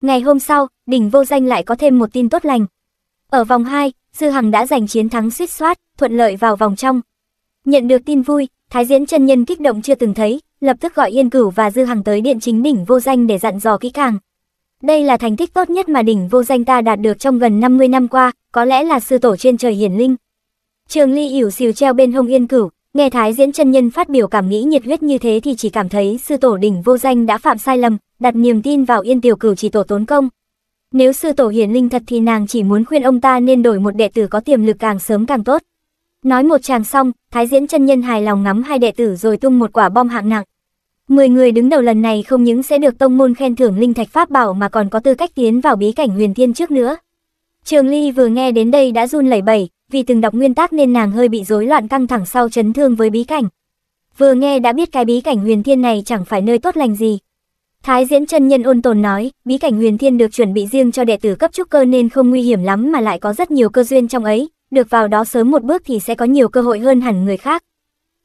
Ngày hôm sau, đỉnh vô danh lại có thêm một tin tốt lành. Ở vòng 2, Dư Hằng đã giành chiến thắng suýt soát, thuận lợi vào vòng trong. Nhận được tin vui, Thái Diễn chân nhân kích động chưa từng thấy, lập tức gọi Yên Cửu và Dư Hằng tới điện chính đỉnh vô danh để dặn dò kỹ càng. Đây là thành tích tốt nhất mà đỉnh vô danh ta đạt được trong gần 50 năm qua, có lẽ là sư tổ trên trời hiển linh. Trường Ly ỉu xìu treo bên hông Yên Cửu, Nghe Thái Diễn chân nhân phát biểu cảm nghĩ nhiệt huyết như thế thì chỉ cảm thấy sư tổ đỉnh vô danh đã phạm sai lầm, đặt niềm tin vào Yên Tiểu Cửu chỉ tổ tốn công. Nếu sư tổ hiển linh thật thì nàng chỉ muốn khuyên ông ta nên đổi một đệ tử có tiềm lực càng sớm càng tốt. Nói một chàng xong, Thái Diễn chân nhân hài lòng ngắm hai đệ tử rồi tung một quả bom hạng nặng. Mười người đứng đầu lần này không những sẽ được tông môn khen thưởng linh thạch pháp bảo mà còn có tư cách tiến vào bí cảnh huyền thiên trước nữa. Trường Ly vừa nghe đến đây đã run lẩy bẩy, vì từng đọc nguyên tác nên nàng hơi bị rối loạn căng thẳng sau chấn thương với bí cảnh. Vừa nghe đã biết cái bí cảnh huyền thiên này chẳng phải nơi tốt lành gì. Thái diễn chân nhân ôn tồn nói, bí cảnh huyền thiên được chuẩn bị riêng cho đệ tử cấp trúc cơ nên không nguy hiểm lắm mà lại có rất nhiều cơ duyên trong ấy, được vào đó sớm một bước thì sẽ có nhiều cơ hội hơn hẳn người khác.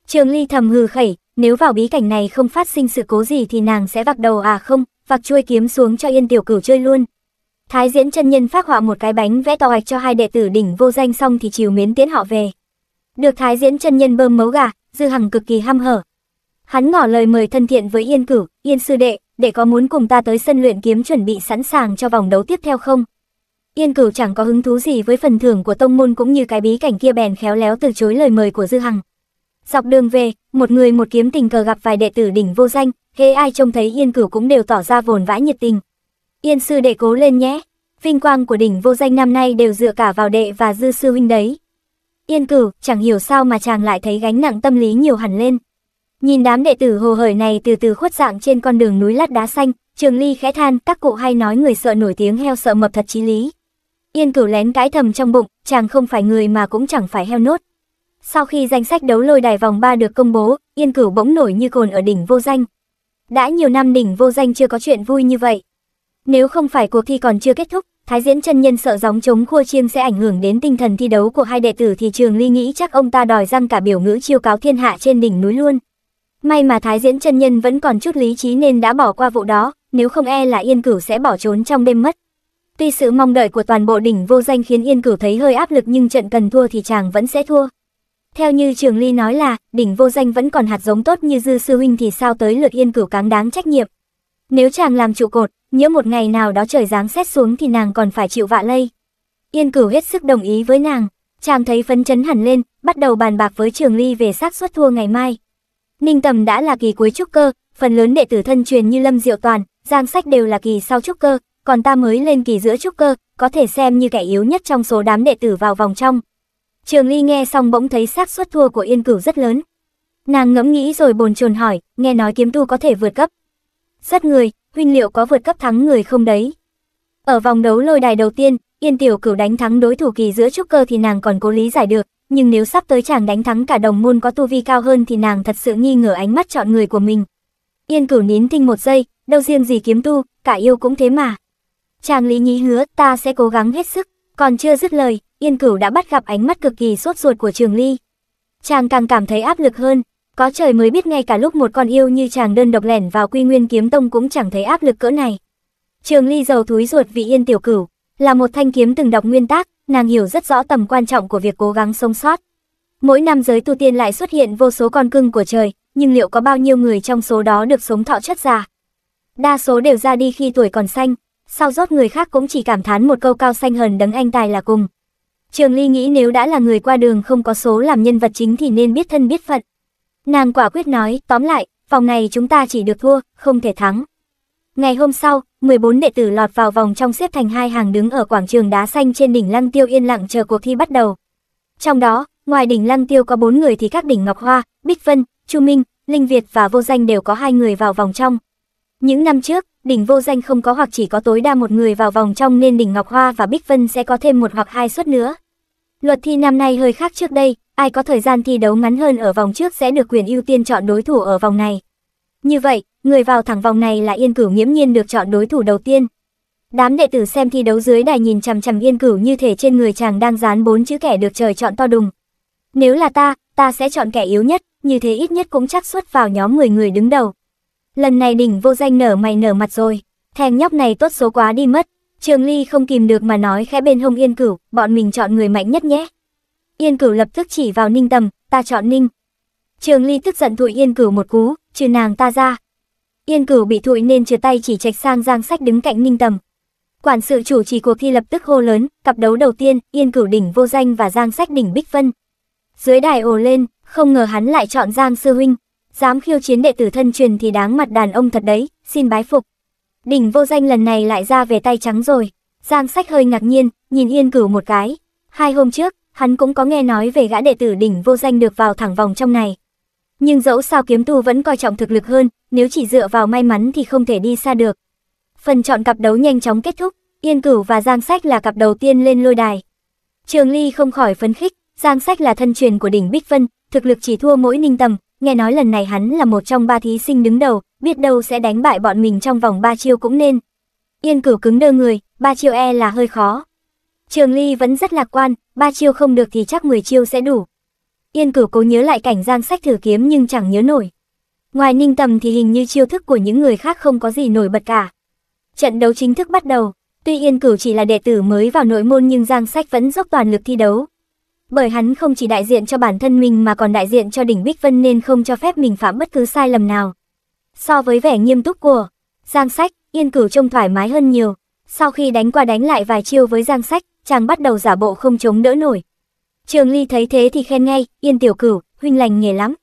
Trường Ly thầm hừ khẩy, nếu vào bí cảnh này không phát sinh sự cố gì thì nàng sẽ vạc đầu à không, vạc chuôi kiếm xuống cho Yên Tiểu Cửu chơi luôn. Thái diễn chân nhân phát họa một cái bánh vẽ to ạch cho hai đệ tử đỉnh vô danh xong thì chiều mến tiến họ về. Được thái diễn chân nhân bơm mấu gà, Dư Hằng cực kỳ ham hở. Hắn ngỏ lời mời thân thiện với Yên Cửu, Yên sư đệ, để có muốn cùng ta tới sân luyện kiếm chuẩn bị sẵn sàng cho vòng đấu tiếp theo không? Yên Cửu chẳng có hứng thú gì với phần thưởng của tông môn cũng như cái bí cảnh kia bèn khéo léo từ chối lời mời của Dư Hằng. Dọc đường về, một người một kiếm tình cờ gặp vài đệ tử đỉnh vô danh, hễ ai trông thấy Yên Cửu cũng đều tỏ ra vồn vã nhiệt tình, Yên sư đệ cố lên nhé, vinh quang của đỉnh vô danh năm nay đều dựa cả vào đệ và dư sư huynh đấy. Yên cửu, chẳng hiểu sao mà chàng lại thấy gánh nặng tâm lý nhiều hẳn lên. Nhìn đám đệ tử hồ hởi này từ từ khuất dạng trên con đường núi lát đá xanh, trường ly khẽ than các cụ hay nói người sợ nổi tiếng heo sợ mập thật chí lý. Yên cửu lén cãi thầm trong bụng, chàng không phải người mà cũng chẳng phải heo nốt. Sau khi danh sách đấu lôi đài vòng 3 được công bố, Yên Cửu bỗng nổi như cồn ở đỉnh vô danh. Đã nhiều năm đỉnh vô danh chưa có chuyện vui như vậy. Nếu không phải cuộc thi còn chưa kết thúc, Thái Diễn chân nhân sợ gióng chống khua chiêng sẽ ảnh hưởng đến tinh thần thi đấu của hai đệ tử thì Trường Ly nghĩ chắc ông ta đòi răng cả biểu ngữ chiêu cáo thiên hạ trên đỉnh núi luôn. May mà Thái Diễn chân nhân vẫn còn chút lý trí nên đã bỏ qua vụ đó, nếu không e là Yên Cửu sẽ bỏ trốn trong đêm mất. Tuy sự mong đợi của toàn bộ đỉnh vô danh khiến Yên Cửu thấy hơi áp lực nhưng trận cần thua thì chàng vẫn sẽ thua. Theo như Trường Ly nói là, đỉnh vô danh vẫn còn hạt giống tốt như Dư Sư Huynh thì sao tới lượt Yên Cửu cáng đáng trách nhiệm. Nếu chàng làm trụ cột, nhỡ một ngày nào đó trời giáng xét xuống thì nàng còn phải chịu vạ lây. Yên cửu hết sức đồng ý với nàng, chàng thấy phấn chấn hẳn lên, bắt đầu bàn bạc với Trường Ly về xác suất thua ngày mai. Ninh Tầm đã là kỳ cuối trúc cơ, phần lớn đệ tử thân truyền như Lâm Diệu Toàn, Giang Sách đều là kỳ sau trúc cơ, còn ta mới lên kỳ giữa trúc cơ, có thể xem như kẻ yếu nhất trong số đám đệ tử vào vòng trong. Trường Ly nghe xong bỗng thấy xác suất thua của Yên Cửu rất lớn. Nàng ngẫm nghĩ rồi bồn chồn hỏi, nghe nói kiếm tu có thể vượt cấp, sát người, huynh liệu có vượt cấp thắng người không đấy? Ở vòng đấu lôi đài đầu tiên, Yên Tiểu Cửu đánh thắng đối thủ kỳ giữa trúc cơ thì nàng còn cố lý giải được, nhưng nếu sắp tới chàng đánh thắng cả đồng môn có tu vi cao hơn thì nàng thật sự nghi ngờ ánh mắt chọn người của mình. Yên Cửu nín tinh một giây, đâu riêng gì kiếm tu, cả yêu cũng thế mà. Chàng Lý Nhí hứa ta sẽ cố gắng hết sức, còn chưa dứt lời, Yên Cửu đã bắt gặp ánh mắt cực kỳ sốt ruột của Trường Ly. Chàng càng cảm thấy áp lực hơn, có trời mới biết ngay cả lúc một con yêu như chàng đơn độc lẻn vào quy nguyên kiếm tông cũng chẳng thấy áp lực cỡ này. Trường ly giàu thúi ruột vị yên tiểu cửu, là một thanh kiếm từng đọc nguyên tác, nàng hiểu rất rõ tầm quan trọng của việc cố gắng sống sót. Mỗi năm giới tu tiên lại xuất hiện vô số con cưng của trời, nhưng liệu có bao nhiêu người trong số đó được sống thọ chất già? Đa số đều ra đi khi tuổi còn xanh, sau rốt người khác cũng chỉ cảm thán một câu cao xanh hờn đấng anh tài là cùng. Trường Ly nghĩ nếu đã là người qua đường không có số làm nhân vật chính thì nên biết thân biết phận. Nàng quả quyết nói, tóm lại, vòng này chúng ta chỉ được thua, không thể thắng. Ngày hôm sau, 14 đệ tử lọt vào vòng trong xếp thành hai hàng đứng ở quảng trường đá xanh trên đỉnh Lăng Tiêu yên lặng chờ cuộc thi bắt đầu. Trong đó, ngoài đỉnh Lăng Tiêu có 4 người thì các đỉnh Ngọc Hoa, Bích Vân, Chu Minh, Linh Việt và Vô Danh đều có hai người vào vòng trong. Những năm trước, đỉnh Vô Danh không có hoặc chỉ có tối đa một người vào vòng trong nên đỉnh Ngọc Hoa và Bích Vân sẽ có thêm một hoặc hai suất nữa. Luật thi năm nay hơi khác trước đây, ai có thời gian thi đấu ngắn hơn ở vòng trước sẽ được quyền ưu tiên chọn đối thủ ở vòng này. Như vậy, người vào thẳng vòng này là Yên Cửu nghiễm nhiên được chọn đối thủ đầu tiên. Đám đệ tử xem thi đấu dưới đài nhìn chằm chằm Yên Cửu như thể trên người chàng đang dán bốn chữ kẻ được trời chọn to đùng. Nếu là ta, ta sẽ chọn kẻ yếu nhất, như thế ít nhất cũng chắc xuất vào nhóm 10 người đứng đầu. Lần này đỉnh vô danh nở mày nở mặt rồi, thèm nhóc này tốt số quá đi mất, Trường Ly không kìm được mà nói khẽ bên hông Yên Cửu, bọn mình chọn người mạnh nhất nhé. Yên Cửu lập tức chỉ vào Ninh Tầm, ta chọn Ninh. Trường Ly tức giận thụi Yên Cửu một cú, trừ nàng ta ra. Yên Cửu bị thụi nên chừa tay chỉ trạch sang Giang Sách đứng cạnh Ninh Tầm. Quản sự chủ trì cuộc thi lập tức hô lớn, cặp đấu đầu tiên, Yên Cửu đỉnh vô danh và Giang Sách đỉnh Bích Vân. Dưới đài ồ lên, không ngờ hắn lại chọn Giang sư huynh, dám khiêu chiến đệ tử thân truyền thì đáng mặt đàn ông thật đấy, xin bái phục đỉnh vô danh lần này lại ra về tay trắng rồi. Giang sách hơi ngạc nhiên, nhìn Yên Cửu một cái. Hai hôm trước, hắn cũng có nghe nói về gã đệ tử đỉnh vô danh được vào thẳng vòng trong này. Nhưng dẫu sao kiếm tu vẫn coi trọng thực lực hơn, nếu chỉ dựa vào may mắn thì không thể đi xa được. Phần chọn cặp đấu nhanh chóng kết thúc, Yên Cửu và Giang Sách là cặp đầu tiên lên lôi đài. Trường Ly không khỏi phấn khích, Giang Sách là thân truyền của đỉnh Bích Vân, thực lực chỉ thua mỗi Ninh Tầm, nghe nói lần này hắn là một trong ba thí sinh đứng đầu, biết đâu sẽ đánh bại bọn mình trong vòng ba chiêu cũng nên. Yên cửu cứng đơ người, ba chiêu e là hơi khó. Trường Ly vẫn rất lạc quan, ba chiêu không được thì chắc 10 chiêu sẽ đủ. Yên cửu cố nhớ lại cảnh giang sách thử kiếm nhưng chẳng nhớ nổi. Ngoài ninh tầm thì hình như chiêu thức của những người khác không có gì nổi bật cả. Trận đấu chính thức bắt đầu, tuy Yên cửu chỉ là đệ tử mới vào nội môn nhưng giang sách vẫn dốc toàn lực thi đấu, bởi hắn không chỉ đại diện cho bản thân mình mà còn đại diện cho đỉnh Bích Vân nên không cho phép mình phạm bất cứ sai lầm nào. So với vẻ nghiêm túc của Giang Sách, Yên Cửu trông thoải mái hơn nhiều. Sau khi đánh qua đánh lại vài chiêu với Giang Sách, chàng bắt đầu giả bộ không chống đỡ nổi. Trường Ly thấy thế thì khen ngay, Yên Tiểu Cửu, huynh lành nghề lắm.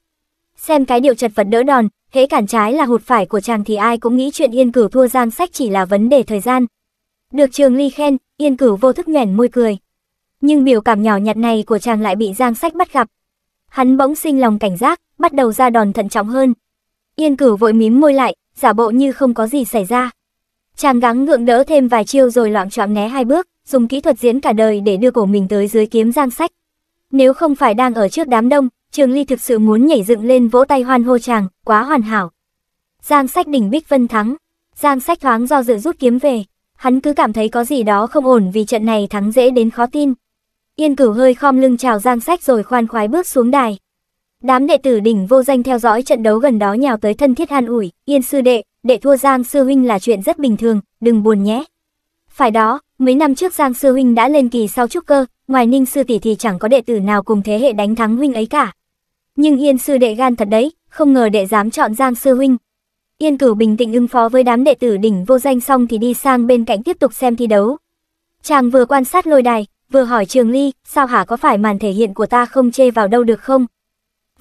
Xem cái điệu chật vật đỡ đòn, hễ cản trái là hụt phải của chàng thì ai cũng nghĩ chuyện Yên Cửu thua Giang Sách chỉ là vấn đề thời gian. Được Trường Ly khen, Yên Cửu vô thức nhẻn môi cười nhưng biểu cảm nhỏ nhặt này của chàng lại bị Giang Sách bắt gặp. Hắn bỗng sinh lòng cảnh giác, bắt đầu ra đòn thận trọng hơn. Yên Cửu vội mím môi lại, giả bộ như không có gì xảy ra. Chàng gắng gượng đỡ thêm vài chiêu rồi loạn choạng né hai bước, dùng kỹ thuật diễn cả đời để đưa cổ mình tới dưới kiếm Giang Sách. Nếu không phải đang ở trước đám đông, Trường Ly thực sự muốn nhảy dựng lên vỗ tay hoan hô chàng, quá hoàn hảo. Giang Sách đỉnh Bích Vân thắng. Giang Sách thoáng do dự rút kiếm về, hắn cứ cảm thấy có gì đó không ổn vì trận này thắng dễ đến khó tin. Yên cửu hơi khom lưng chào giang sách rồi khoan khoái bước xuống đài. Đám đệ tử đỉnh vô danh theo dõi trận đấu gần đó nhào tới thân thiết han ủi, yên sư đệ, đệ thua giang sư huynh là chuyện rất bình thường, đừng buồn nhé. Phải đó, mấy năm trước giang sư huynh đã lên kỳ sau trúc cơ, ngoài ninh sư tỷ thì chẳng có đệ tử nào cùng thế hệ đánh thắng huynh ấy cả. Nhưng yên sư đệ gan thật đấy, không ngờ đệ dám chọn giang sư huynh. Yên cửu bình tĩnh ứng phó với đám đệ tử đỉnh vô danh xong thì đi sang bên cạnh tiếp tục xem thi đấu. Chàng vừa quan sát lôi đài, vừa hỏi Trường Ly, sao hả có phải màn thể hiện của ta không chê vào đâu được không?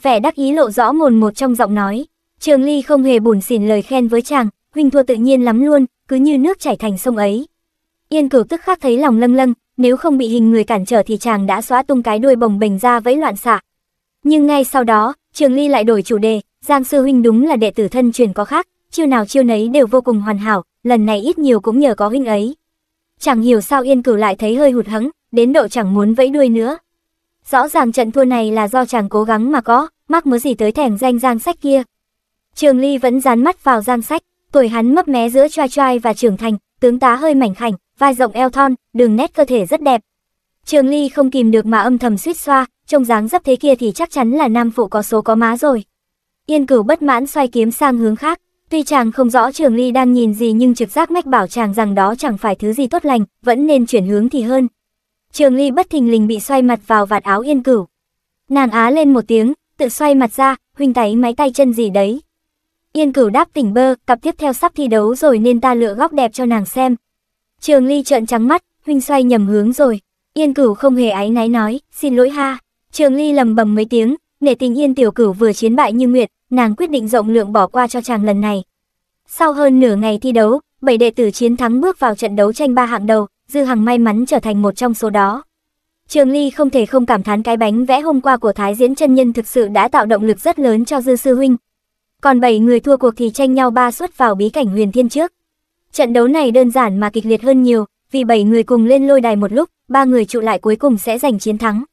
Vẻ đắc ý lộ rõ mồn một trong giọng nói, Trường Ly không hề buồn xỉn lời khen với chàng, huynh thua tự nhiên lắm luôn, cứ như nước chảy thành sông ấy. Yên Cửu tức khắc thấy lòng lâng lâng, nếu không bị hình người cản trở thì chàng đã xóa tung cái đuôi bồng bềnh ra vẫy loạn xạ. Nhưng ngay sau đó, Trường Ly lại đổi chủ đề, Giang sư huynh đúng là đệ tử thân truyền có khác, chiêu nào chiêu nấy đều vô cùng hoàn hảo, lần này ít nhiều cũng nhờ có huynh ấy. chàng hiểu sao Yên Cửu lại thấy hơi hụt hẫng, đến độ chẳng muốn vẫy đuôi nữa. Rõ ràng trận thua này là do chàng cố gắng mà có, mắc mớ gì tới thèm danh Giang Sách kia. Trường Ly vẫn dán mắt vào Giang Sách, tuổi hắn mấp mé giữa trai trai và trưởng thành, tướng tá hơi mảnh khảnh, vai rộng eo thon, đường nét cơ thể rất đẹp. Trường Ly không kìm được mà âm thầm suýt xoa, trông dáng dấp thế kia thì chắc chắn là nam phụ có số có má rồi. Yên Cửu bất mãn xoay kiếm sang hướng khác, tuy chàng không rõ Trường Ly đang nhìn gì nhưng trực giác mách bảo chàng rằng đó chẳng phải thứ gì tốt lành, vẫn nên chuyển hướng thì hơn. Trường Ly bất thình lình bị xoay mặt vào vạt áo Yên Cửu. Nàng á lên một tiếng, tự xoay mặt ra, huynh táy máy tay chân gì đấy. Yên Cửu đáp tỉnh bơ, cặp tiếp theo sắp thi đấu rồi nên ta lựa góc đẹp cho nàng xem. Trường Ly trợn trắng mắt, huynh xoay nhầm hướng rồi. Yên Cửu không hề áy náy nói, xin lỗi ha. Trường Ly lầm bầm mấy tiếng, nể tình Yên tiểu cửu vừa chiến bại Như Nguyệt, nàng quyết định rộng lượng bỏ qua cho chàng lần này. Sau hơn nửa ngày thi đấu, bảy đệ tử chiến thắng bước vào trận đấu tranh ba hạng đầu, Dư Hằng may mắn trở thành một trong số đó. Trường Ly không thể không cảm thán cái bánh vẽ hôm qua của Thái Diễn chân nhân thực sự đã tạo động lực rất lớn cho Dư sư huynh. Còn 7 người thua cuộc thì tranh nhau ba suất vào bí cảnh Huyền Thiên trước. Trận đấu này đơn giản mà kịch liệt hơn nhiều, vì 7 người cùng lên lôi đài một lúc, ba người trụ lại cuối cùng sẽ giành chiến thắng.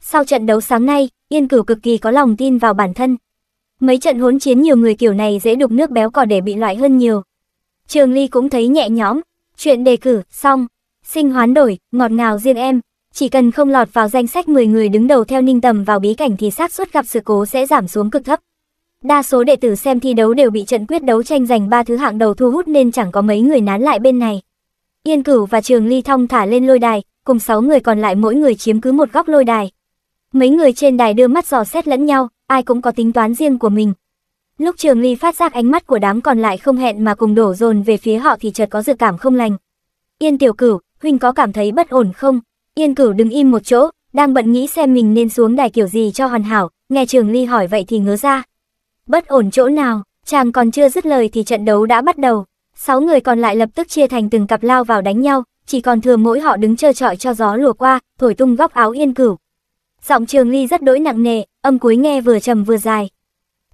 Sau trận đấu sáng nay, Yên Cửu cực kỳ có lòng tin vào bản thân. Mấy trận hỗn chiến nhiều người kiểu này dễ đục nước béo cò để bị loại hơn nhiều. Trường Ly cũng thấy nhẹ nhõm, chuyện đề cử xong sinh hoán đổi, ngọt ngào riêng em. Chỉ cần không lọt vào danh sách 10 người đứng đầu theo ninh tầm vào bí cảnh thì xác suất gặp sự cố sẽ giảm xuống cực thấp. Đa số đệ tử xem thi đấu đều bị trận quyết đấu tranh giành ba thứ hạng đầu thu hút nên chẳng có mấy người nán lại bên này. Yên Cửu và Trường Ly Thông thả lên lôi đài, cùng 6 người còn lại mỗi người chiếm cứ một góc lôi đài. Mấy người trên đài đưa mắt dò xét lẫn nhau, ai cũng có tính toán riêng của mình. Lúc Trường Ly phát giác ánh mắt của đám còn lại không hẹn mà cùng đổ dồn về phía họ thì chợt có dự cảm không lành. Yên Tiểu Cửu, huynh có cảm thấy bất ổn không? Yên cửu đứng im một chỗ, đang bận nghĩ xem mình nên xuống đài kiểu gì cho hoàn hảo, nghe trường ly hỏi vậy thì ngớ ra. Bất ổn chỗ nào, chàng còn chưa dứt lời thì trận đấu đã bắt đầu. Sáu người còn lại lập tức chia thành từng cặp lao vào đánh nhau, chỉ còn thừa mỗi họ đứng chờ trọi cho gió lùa qua, thổi tung góc áo yên cửu. Giọng trường ly rất đỗi nặng nề, âm cuối nghe vừa trầm vừa dài.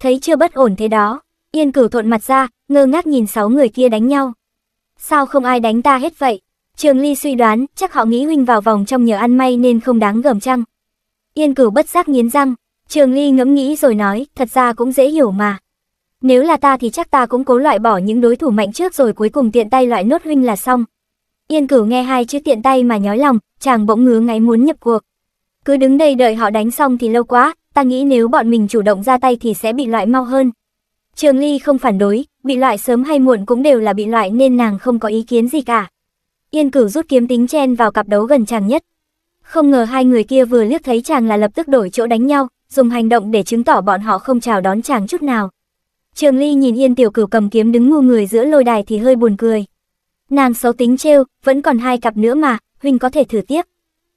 Thấy chưa bất ổn thế đó, yên cửu thộn mặt ra, ngơ ngác nhìn sáu người kia đánh nhau. Sao không ai đánh ta hết vậy? Trường Ly suy đoán, chắc họ nghĩ huynh vào vòng trong nhờ ăn may nên không đáng gờm chăng. Yên cửu bất giác nghiến răng, Trường Ly ngẫm nghĩ rồi nói, thật ra cũng dễ hiểu mà. Nếu là ta thì chắc ta cũng cố loại bỏ những đối thủ mạnh trước rồi cuối cùng tiện tay loại nốt huynh là xong. Yên cửu nghe hai chữ tiện tay mà nhói lòng, chàng bỗng ngứa ngáy muốn nhập cuộc. Cứ đứng đây đợi họ đánh xong thì lâu quá, ta nghĩ nếu bọn mình chủ động ra tay thì sẽ bị loại mau hơn. Trường Ly không phản đối, bị loại sớm hay muộn cũng đều là bị loại nên nàng không có ý kiến gì cả. Yên cửu rút kiếm tính chen vào cặp đấu gần chàng nhất. Không ngờ hai người kia vừa liếc thấy chàng là lập tức đổi chỗ đánh nhau, dùng hành động để chứng tỏ bọn họ không chào đón chàng chút nào. Trường Ly nhìn Yên Tiểu Cửu cầm kiếm đứng ngu người giữa lôi đài thì hơi buồn cười. Nàng xấu tính trêu, vẫn còn hai cặp nữa mà, huynh có thể thử tiếp.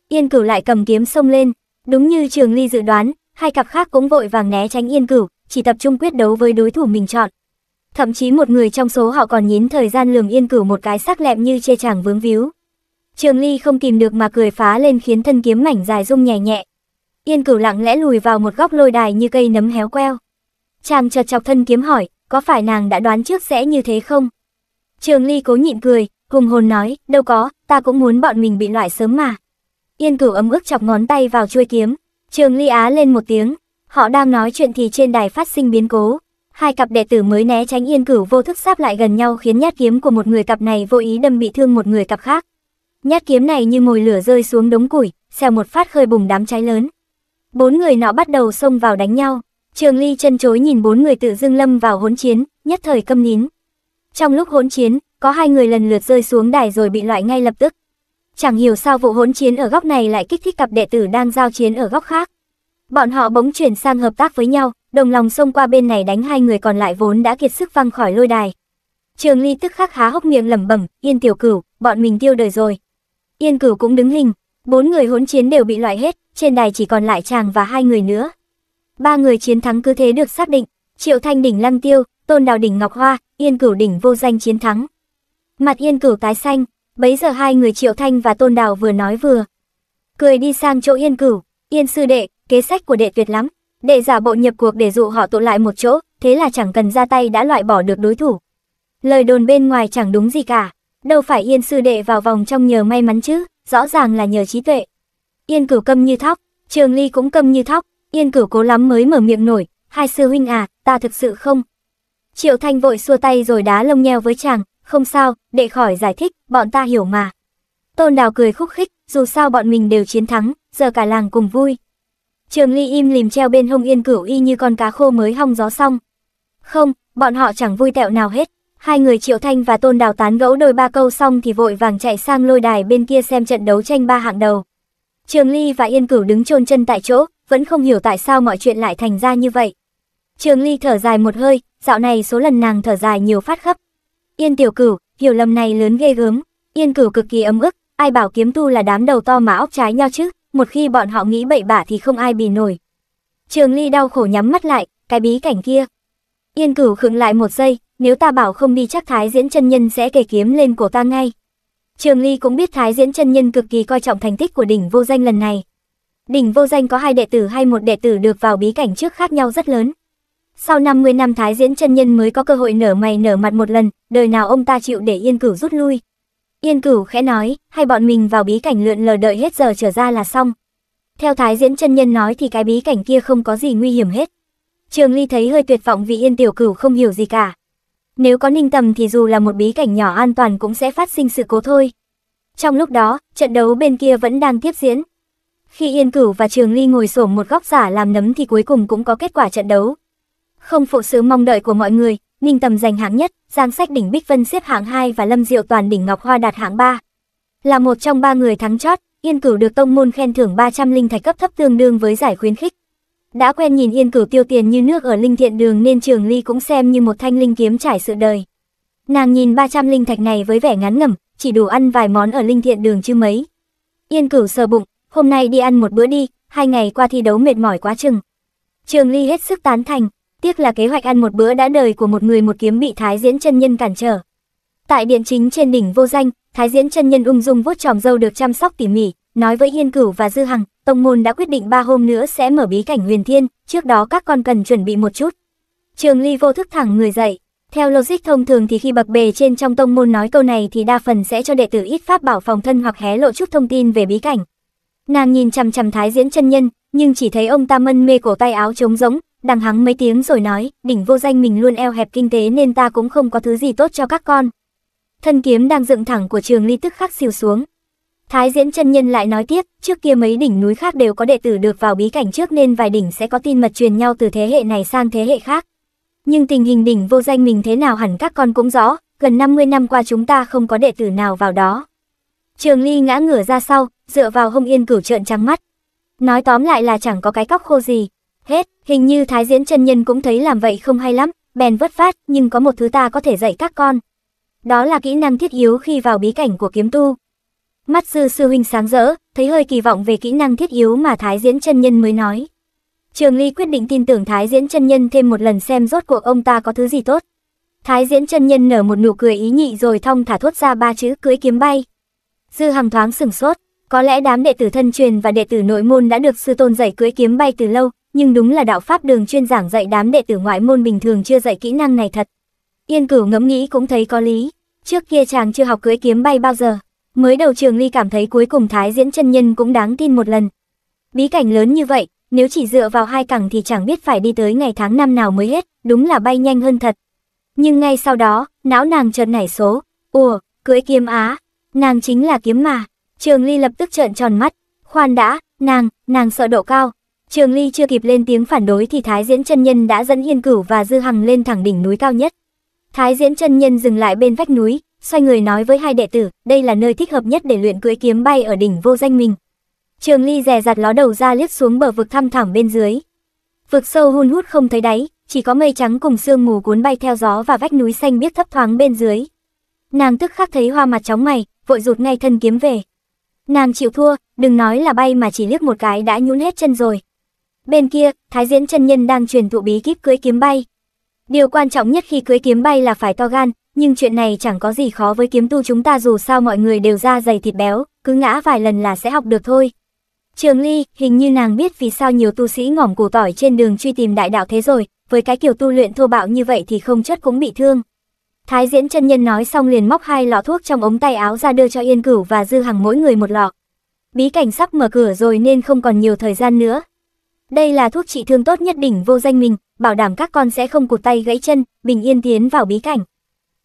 Yên Cửu lại cầm kiếm xông lên, đúng như Trường Ly dự đoán, hai cặp khác cũng vội vàng né tránh Yên Cửu, chỉ tập trung quyết đấu với đối thủ mình chọn. Thậm chí một người trong số họ còn nhín thời gian lường yên cửu một cái sắc lẹm như chê chàng vướng víu. Trường Ly không kìm được mà cười phá lên khiến thân kiếm mảnh dài rung nhẹ nhẹ. Yên cửu lặng lẽ lùi vào một góc lôi đài như cây nấm héo queo. Chàng chợt chọc thân kiếm hỏi, có phải nàng đã đoán trước sẽ như thế không? Trường Ly cố nhịn cười, hùng hồn nói, đâu có, ta cũng muốn bọn mình bị loại sớm mà. Yên cửu ấm ức chọc ngón tay vào chuôi kiếm. Trường Ly á lên một tiếng, họ đang nói chuyện thì trên đài phát sinh biến cố hai cặp đệ tử mới né tránh yên cửu vô thức sáp lại gần nhau khiến nhát kiếm của một người cặp này vô ý đâm bị thương một người cặp khác. Nhát kiếm này như mồi lửa rơi xuống đống củi, xèo một phát khơi bùng đám cháy lớn. Bốn người nọ bắt đầu xông vào đánh nhau, Trường Ly chân chối nhìn bốn người tự dưng lâm vào hỗn chiến, nhất thời câm nín. Trong lúc hỗn chiến, có hai người lần lượt rơi xuống đài rồi bị loại ngay lập tức. Chẳng hiểu sao vụ hỗn chiến ở góc này lại kích thích cặp đệ tử đang giao chiến ở góc khác. Bọn họ bỗng chuyển sang hợp tác với nhau, đồng lòng xông qua bên này đánh hai người còn lại vốn đã kiệt sức văng khỏi lôi đài. Trường Ly tức khắc há hốc miệng lẩm bẩm, Yên tiểu cửu, bọn mình tiêu đời rồi. Yên cửu cũng đứng hình, bốn người hỗn chiến đều bị loại hết, trên đài chỉ còn lại chàng và hai người nữa. Ba người chiến thắng cứ thế được xác định, Triệu Thanh đỉnh Lăng Tiêu, Tôn Đào đỉnh Ngọc Hoa, Yên cửu đỉnh vô danh chiến thắng. Mặt Yên cửu tái xanh, bấy giờ hai người Triệu Thanh và Tôn Đào vừa nói vừa cười đi sang chỗ Yên cửu, Yên sư đệ, kế sách của đệ tuyệt lắm, để giả bộ nhập cuộc để dụ họ tụ lại một chỗ, thế là chẳng cần ra tay đã loại bỏ được đối thủ. Lời đồn bên ngoài chẳng đúng gì cả, đâu phải Yên sư đệ vào vòng trong nhờ may mắn chứ, rõ ràng là nhờ trí tuệ. Yên cửu câm như thóc, Trường Ly cũng câm như thóc, Yên cửu cố lắm mới mở miệng nổi, hai sư huynh à, ta thực sự không. Triệu Thanh vội xua tay rồi đá lông nheo với chàng, không sao, đệ khỏi giải thích, bọn ta hiểu mà. Tôn Đào cười khúc khích, dù sao bọn mình đều chiến thắng, giờ cả làng cùng vui. Trường Ly im lìm treo bên hông Yên Cửu y như con cá khô mới hong gió xong. Không, bọn họ chẳng vui tẹo nào hết. Hai người Triệu Thanh và Tôn Đào tán gẫu đôi ba câu xong thì vội vàng chạy sang lôi đài bên kia xem trận đấu tranh ba hạng đầu. Trường Ly và Yên Cửu đứng chôn chân tại chỗ, vẫn không hiểu tại sao mọi chuyện lại thành ra như vậy. Trường Ly thở dài một hơi, dạo này số lần nàng thở dài nhiều phát khắp. Yên Tiểu Cửu, hiểu lầm này lớn ghê gớm. Yên Cửu cực kỳ ấm ức, ai bảo kiếm tu là đám đầu to mà óc trái nhau chứ? một khi bọn họ nghĩ bậy bạ thì không ai bì nổi. Trường Ly đau khổ nhắm mắt lại, cái bí cảnh kia. Yên Cửu khựng lại một giây, nếu ta bảo không đi chắc Thái Diễn chân nhân sẽ kề kiếm lên cổ ta ngay. Trường Ly cũng biết Thái Diễn chân nhân cực kỳ coi trọng thành tích của đỉnh vô danh lần này. Đỉnh vô danh có hai đệ tử hay một đệ tử được vào bí cảnh trước khác nhau rất lớn. Sau 50 năm Thái Diễn chân nhân mới có cơ hội nở mày nở mặt một lần, đời nào ông ta chịu để Yên Cửu rút lui, Yên Cửu khẽ nói, hay bọn mình vào bí cảnh lượn lờ đợi hết giờ trở ra là xong. Theo Thái Diễn chân nhân nói thì cái bí cảnh kia không có gì nguy hiểm hết. Trường Ly thấy hơi tuyệt vọng vì Yên Tiểu Cửu không hiểu gì cả. Nếu có Ninh Tầm thì dù là một bí cảnh nhỏ an toàn cũng sẽ phát sinh sự cố thôi. Trong lúc đó, trận đấu bên kia vẫn đang tiếp diễn. Khi Yên Cửu và Trường Ly ngồi sổ một góc giả làm nấm thì cuối cùng cũng có kết quả trận đấu. Không phụ sự mong đợi của mọi người, Ninh Tầm giành hạng nhất, Giang Sách đỉnh Bích Vân xếp hạng 2 và Lâm Diệu Toàn đỉnh Ngọc Hoa đạt hạng 3. Là một trong ba người thắng chót, Yên Cửu được tông môn khen thưởng 300 linh thạch cấp thấp tương đương với giải khuyến khích. Đã quen nhìn Yên Cửu tiêu tiền như nước ở linh thiện đường nên Trường Ly cũng xem như một thanh linh kiếm trải sự đời. Nàng nhìn 300 linh thạch này với vẻ ngán ngẩm, chỉ đủ ăn vài món ở linh thiện đường chứ mấy. Yên Cửu sờ bụng, hôm nay đi ăn một bữa đi, hai ngày qua thi đấu mệt mỏi quá chừng. Trường Ly hết sức tán thành, Tiếc là kế hoạch ăn một bữa đã đời của một người một kiếm bị Thái Diễn chân nhân cản trở. Tại điện chính trên đỉnh vô danh, Thái Diễn chân nhân ung dung vuốt tròm dâu được chăm sóc tỉ mỉ, nói với Hiên Cửu và Dư Hằng, tông môn đã quyết định ba hôm nữa sẽ mở bí cảnh Huyền Thiên, trước đó các con cần chuẩn bị một chút. Trường Ly vô thức thẳng người dậy, theo logic thông thường thì khi bậc bề trên trong tông môn nói câu này thì đa phần sẽ cho đệ tử ít pháp bảo phòng thân hoặc hé lộ chút thông tin về bí cảnh. Nàng nhìn chằm chằm Thái Diễn chân nhân, nhưng chỉ thấy ông ta mân mê cổ tay áo trống rỗng, đằng hắng mấy tiếng rồi nói, đỉnh vô danh mình luôn eo hẹp kinh tế nên ta cũng không có thứ gì tốt cho các con. Thân kiếm đang dựng thẳng của trường ly tức khắc xìu xuống. Thái diễn chân nhân lại nói tiếp, trước kia mấy đỉnh núi khác đều có đệ tử được vào bí cảnh trước nên vài đỉnh sẽ có tin mật truyền nhau từ thế hệ này sang thế hệ khác. Nhưng tình hình đỉnh vô danh mình thế nào hẳn các con cũng rõ, gần 50 năm qua chúng ta không có đệ tử nào vào đó. Trường Ly ngã ngửa ra sau, dựa vào hông yên cửu trợn trắng mắt. Nói tóm lại là chẳng có cái cóc khô gì, Hết, hình như Thái Diễn chân nhân cũng thấy làm vậy không hay lắm, bèn vất phát, nhưng có một thứ ta có thể dạy các con. Đó là kỹ năng thiết yếu khi vào bí cảnh của kiếm tu. Mắt sư sư huynh sáng rỡ, thấy hơi kỳ vọng về kỹ năng thiết yếu mà Thái Diễn chân nhân mới nói. Trường Ly quyết định tin tưởng Thái Diễn chân nhân thêm một lần xem rốt cuộc ông ta có thứ gì tốt. Thái Diễn chân nhân nở một nụ cười ý nhị rồi thong thả thốt ra ba chữ cưới kiếm bay. Dư Hằng thoáng sửng sốt, có lẽ đám đệ tử thân truyền và đệ tử nội môn đã được sư tôn dạy cưới kiếm bay từ lâu, nhưng đúng là đạo pháp đường chuyên giảng dạy đám đệ tử ngoại môn bình thường chưa dạy kỹ năng này thật. Yên cửu ngẫm nghĩ cũng thấy có lý, trước kia chàng chưa học cưỡi kiếm bay bao giờ, mới đầu trường ly cảm thấy cuối cùng thái diễn chân nhân cũng đáng tin một lần. Bí cảnh lớn như vậy, nếu chỉ dựa vào hai cẳng thì chẳng biết phải đi tới ngày tháng năm nào mới hết, đúng là bay nhanh hơn thật. Nhưng ngay sau đó, não nàng chợt nảy số, ủa, cưỡi kiếm á, nàng chính là kiếm mà. Trường Ly lập tức trợn tròn mắt, khoan đã, nàng, nàng sợ độ cao, Trường Ly chưa kịp lên tiếng phản đối thì Thái Diễn chân nhân đã dẫn Hiên Cửu và Dư Hằng lên thẳng đỉnh núi cao nhất. Thái Diễn chân nhân dừng lại bên vách núi, xoay người nói với hai đệ tử, đây là nơi thích hợp nhất để luyện cưỡi kiếm bay ở đỉnh vô danh mình. Trường Ly dè dặt ló đầu ra liếc xuống bờ vực thăm thẳm bên dưới. Vực sâu hun hút không thấy đáy, chỉ có mây trắng cùng sương mù cuốn bay theo gió và vách núi xanh biếc thấp thoáng bên dưới. Nàng tức khắc thấy hoa mặt chóng mày, vội rụt ngay thân kiếm về. Nàng chịu thua, đừng nói là bay mà chỉ liếc một cái đã nhún hết chân rồi. Bên kia, Thái Diễn chân nhân đang truyền thụ bí kíp cưới kiếm bay. Điều quan trọng nhất khi cưới kiếm bay là phải to gan, nhưng chuyện này chẳng có gì khó với kiếm tu chúng ta dù sao mọi người đều da dày thịt béo, cứ ngã vài lần là sẽ học được thôi. Trường Ly, hình như nàng biết vì sao nhiều tu sĩ ngỏm củ tỏi trên đường truy tìm đại đạo thế rồi, với cái kiểu tu luyện thô bạo như vậy thì không chất cũng bị thương. Thái Diễn chân nhân nói xong liền móc hai lọ thuốc trong ống tay áo ra đưa cho Yên Cửu và Dư Hằng mỗi người một lọ. Bí cảnh sắp mở cửa rồi nên không còn nhiều thời gian nữa, đây là thuốc trị thương tốt nhất đỉnh vô danh mình, bảo đảm các con sẽ không cụt tay gãy chân, bình yên tiến vào bí cảnh.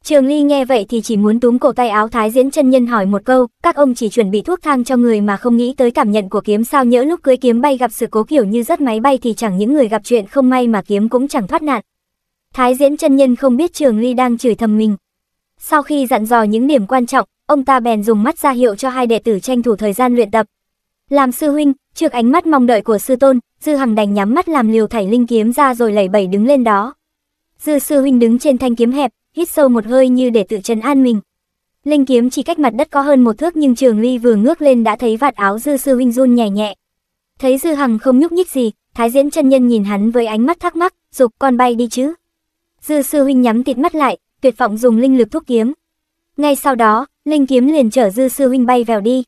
Trường Ly nghe vậy thì chỉ muốn túm cổ tay áo Thái Diễn chân nhân hỏi một câu, các ông chỉ chuẩn bị thuốc thang cho người mà không nghĩ tới cảm nhận của kiếm sao nhỡ lúc cưới kiếm bay gặp sự cố kiểu như rất máy bay thì chẳng những người gặp chuyện không may mà kiếm cũng chẳng thoát nạn. Thái Diễn chân nhân không biết Trường Ly đang chửi thầm mình. Sau khi dặn dò những điểm quan trọng, ông ta bèn dùng mắt ra hiệu cho hai đệ tử tranh thủ thời gian luyện tập, làm sư huynh, trước ánh mắt mong đợi của sư tôn, Dư Hằng đành nhắm mắt làm liều thảy linh kiếm ra rồi lẩy bẩy đứng lên đó. Dư sư huynh đứng trên thanh kiếm hẹp, hít sâu một hơi như để tự trấn an mình. Linh kiếm chỉ cách mặt đất có hơn một thước nhưng Trường Ly vừa ngước lên đã thấy vạt áo Dư sư huynh run nhẹ nhẹ. Thấy Dư Hằng không nhúc nhích gì, Thái Diễn chân nhân nhìn hắn với ánh mắt thắc mắc, "Dục con bay đi chứ?" Dư sư huynh nhắm tịt mắt lại, tuyệt vọng dùng linh lực thúc kiếm. Ngay sau đó, linh kiếm liền chở Dư sư huynh bay vèo đi.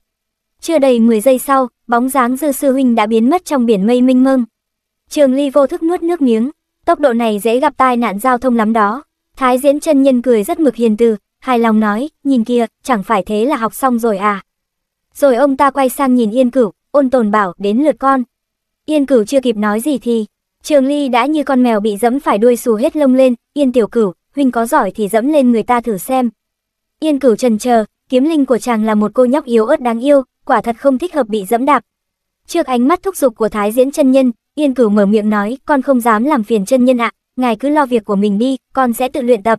Chưa đầy 10 giây sau, bóng dáng dư sư huynh đã biến mất trong biển mây minh mông. Trường Ly vô thức nuốt nước miếng, tốc độ này dễ gặp tai nạn giao thông lắm đó. Thái Diễn chân nhân cười rất mực hiền từ, hài lòng nói, nhìn kia, chẳng phải thế là học xong rồi à. Rồi ông ta quay sang nhìn Yên Cửu, ôn tồn bảo, đến lượt con. Yên Cửu chưa kịp nói gì thì, Trường Ly đã như con mèo bị dẫm phải đuôi xù hết lông lên, Yên Tiểu Cửu, huynh có giỏi thì dẫm lên người ta thử xem. Yên Cửu trần chờ, kiếm linh của chàng là một cô nhóc yếu ớt đáng yêu, quả thật không thích hợp bị dẫm đạp. Trước ánh mắt thúc giục của Thái Diễn chân nhân, Yên Cửu mở miệng nói, "Con không dám làm phiền chân nhân ạ, ngài cứ lo việc của mình đi, con sẽ tự luyện tập."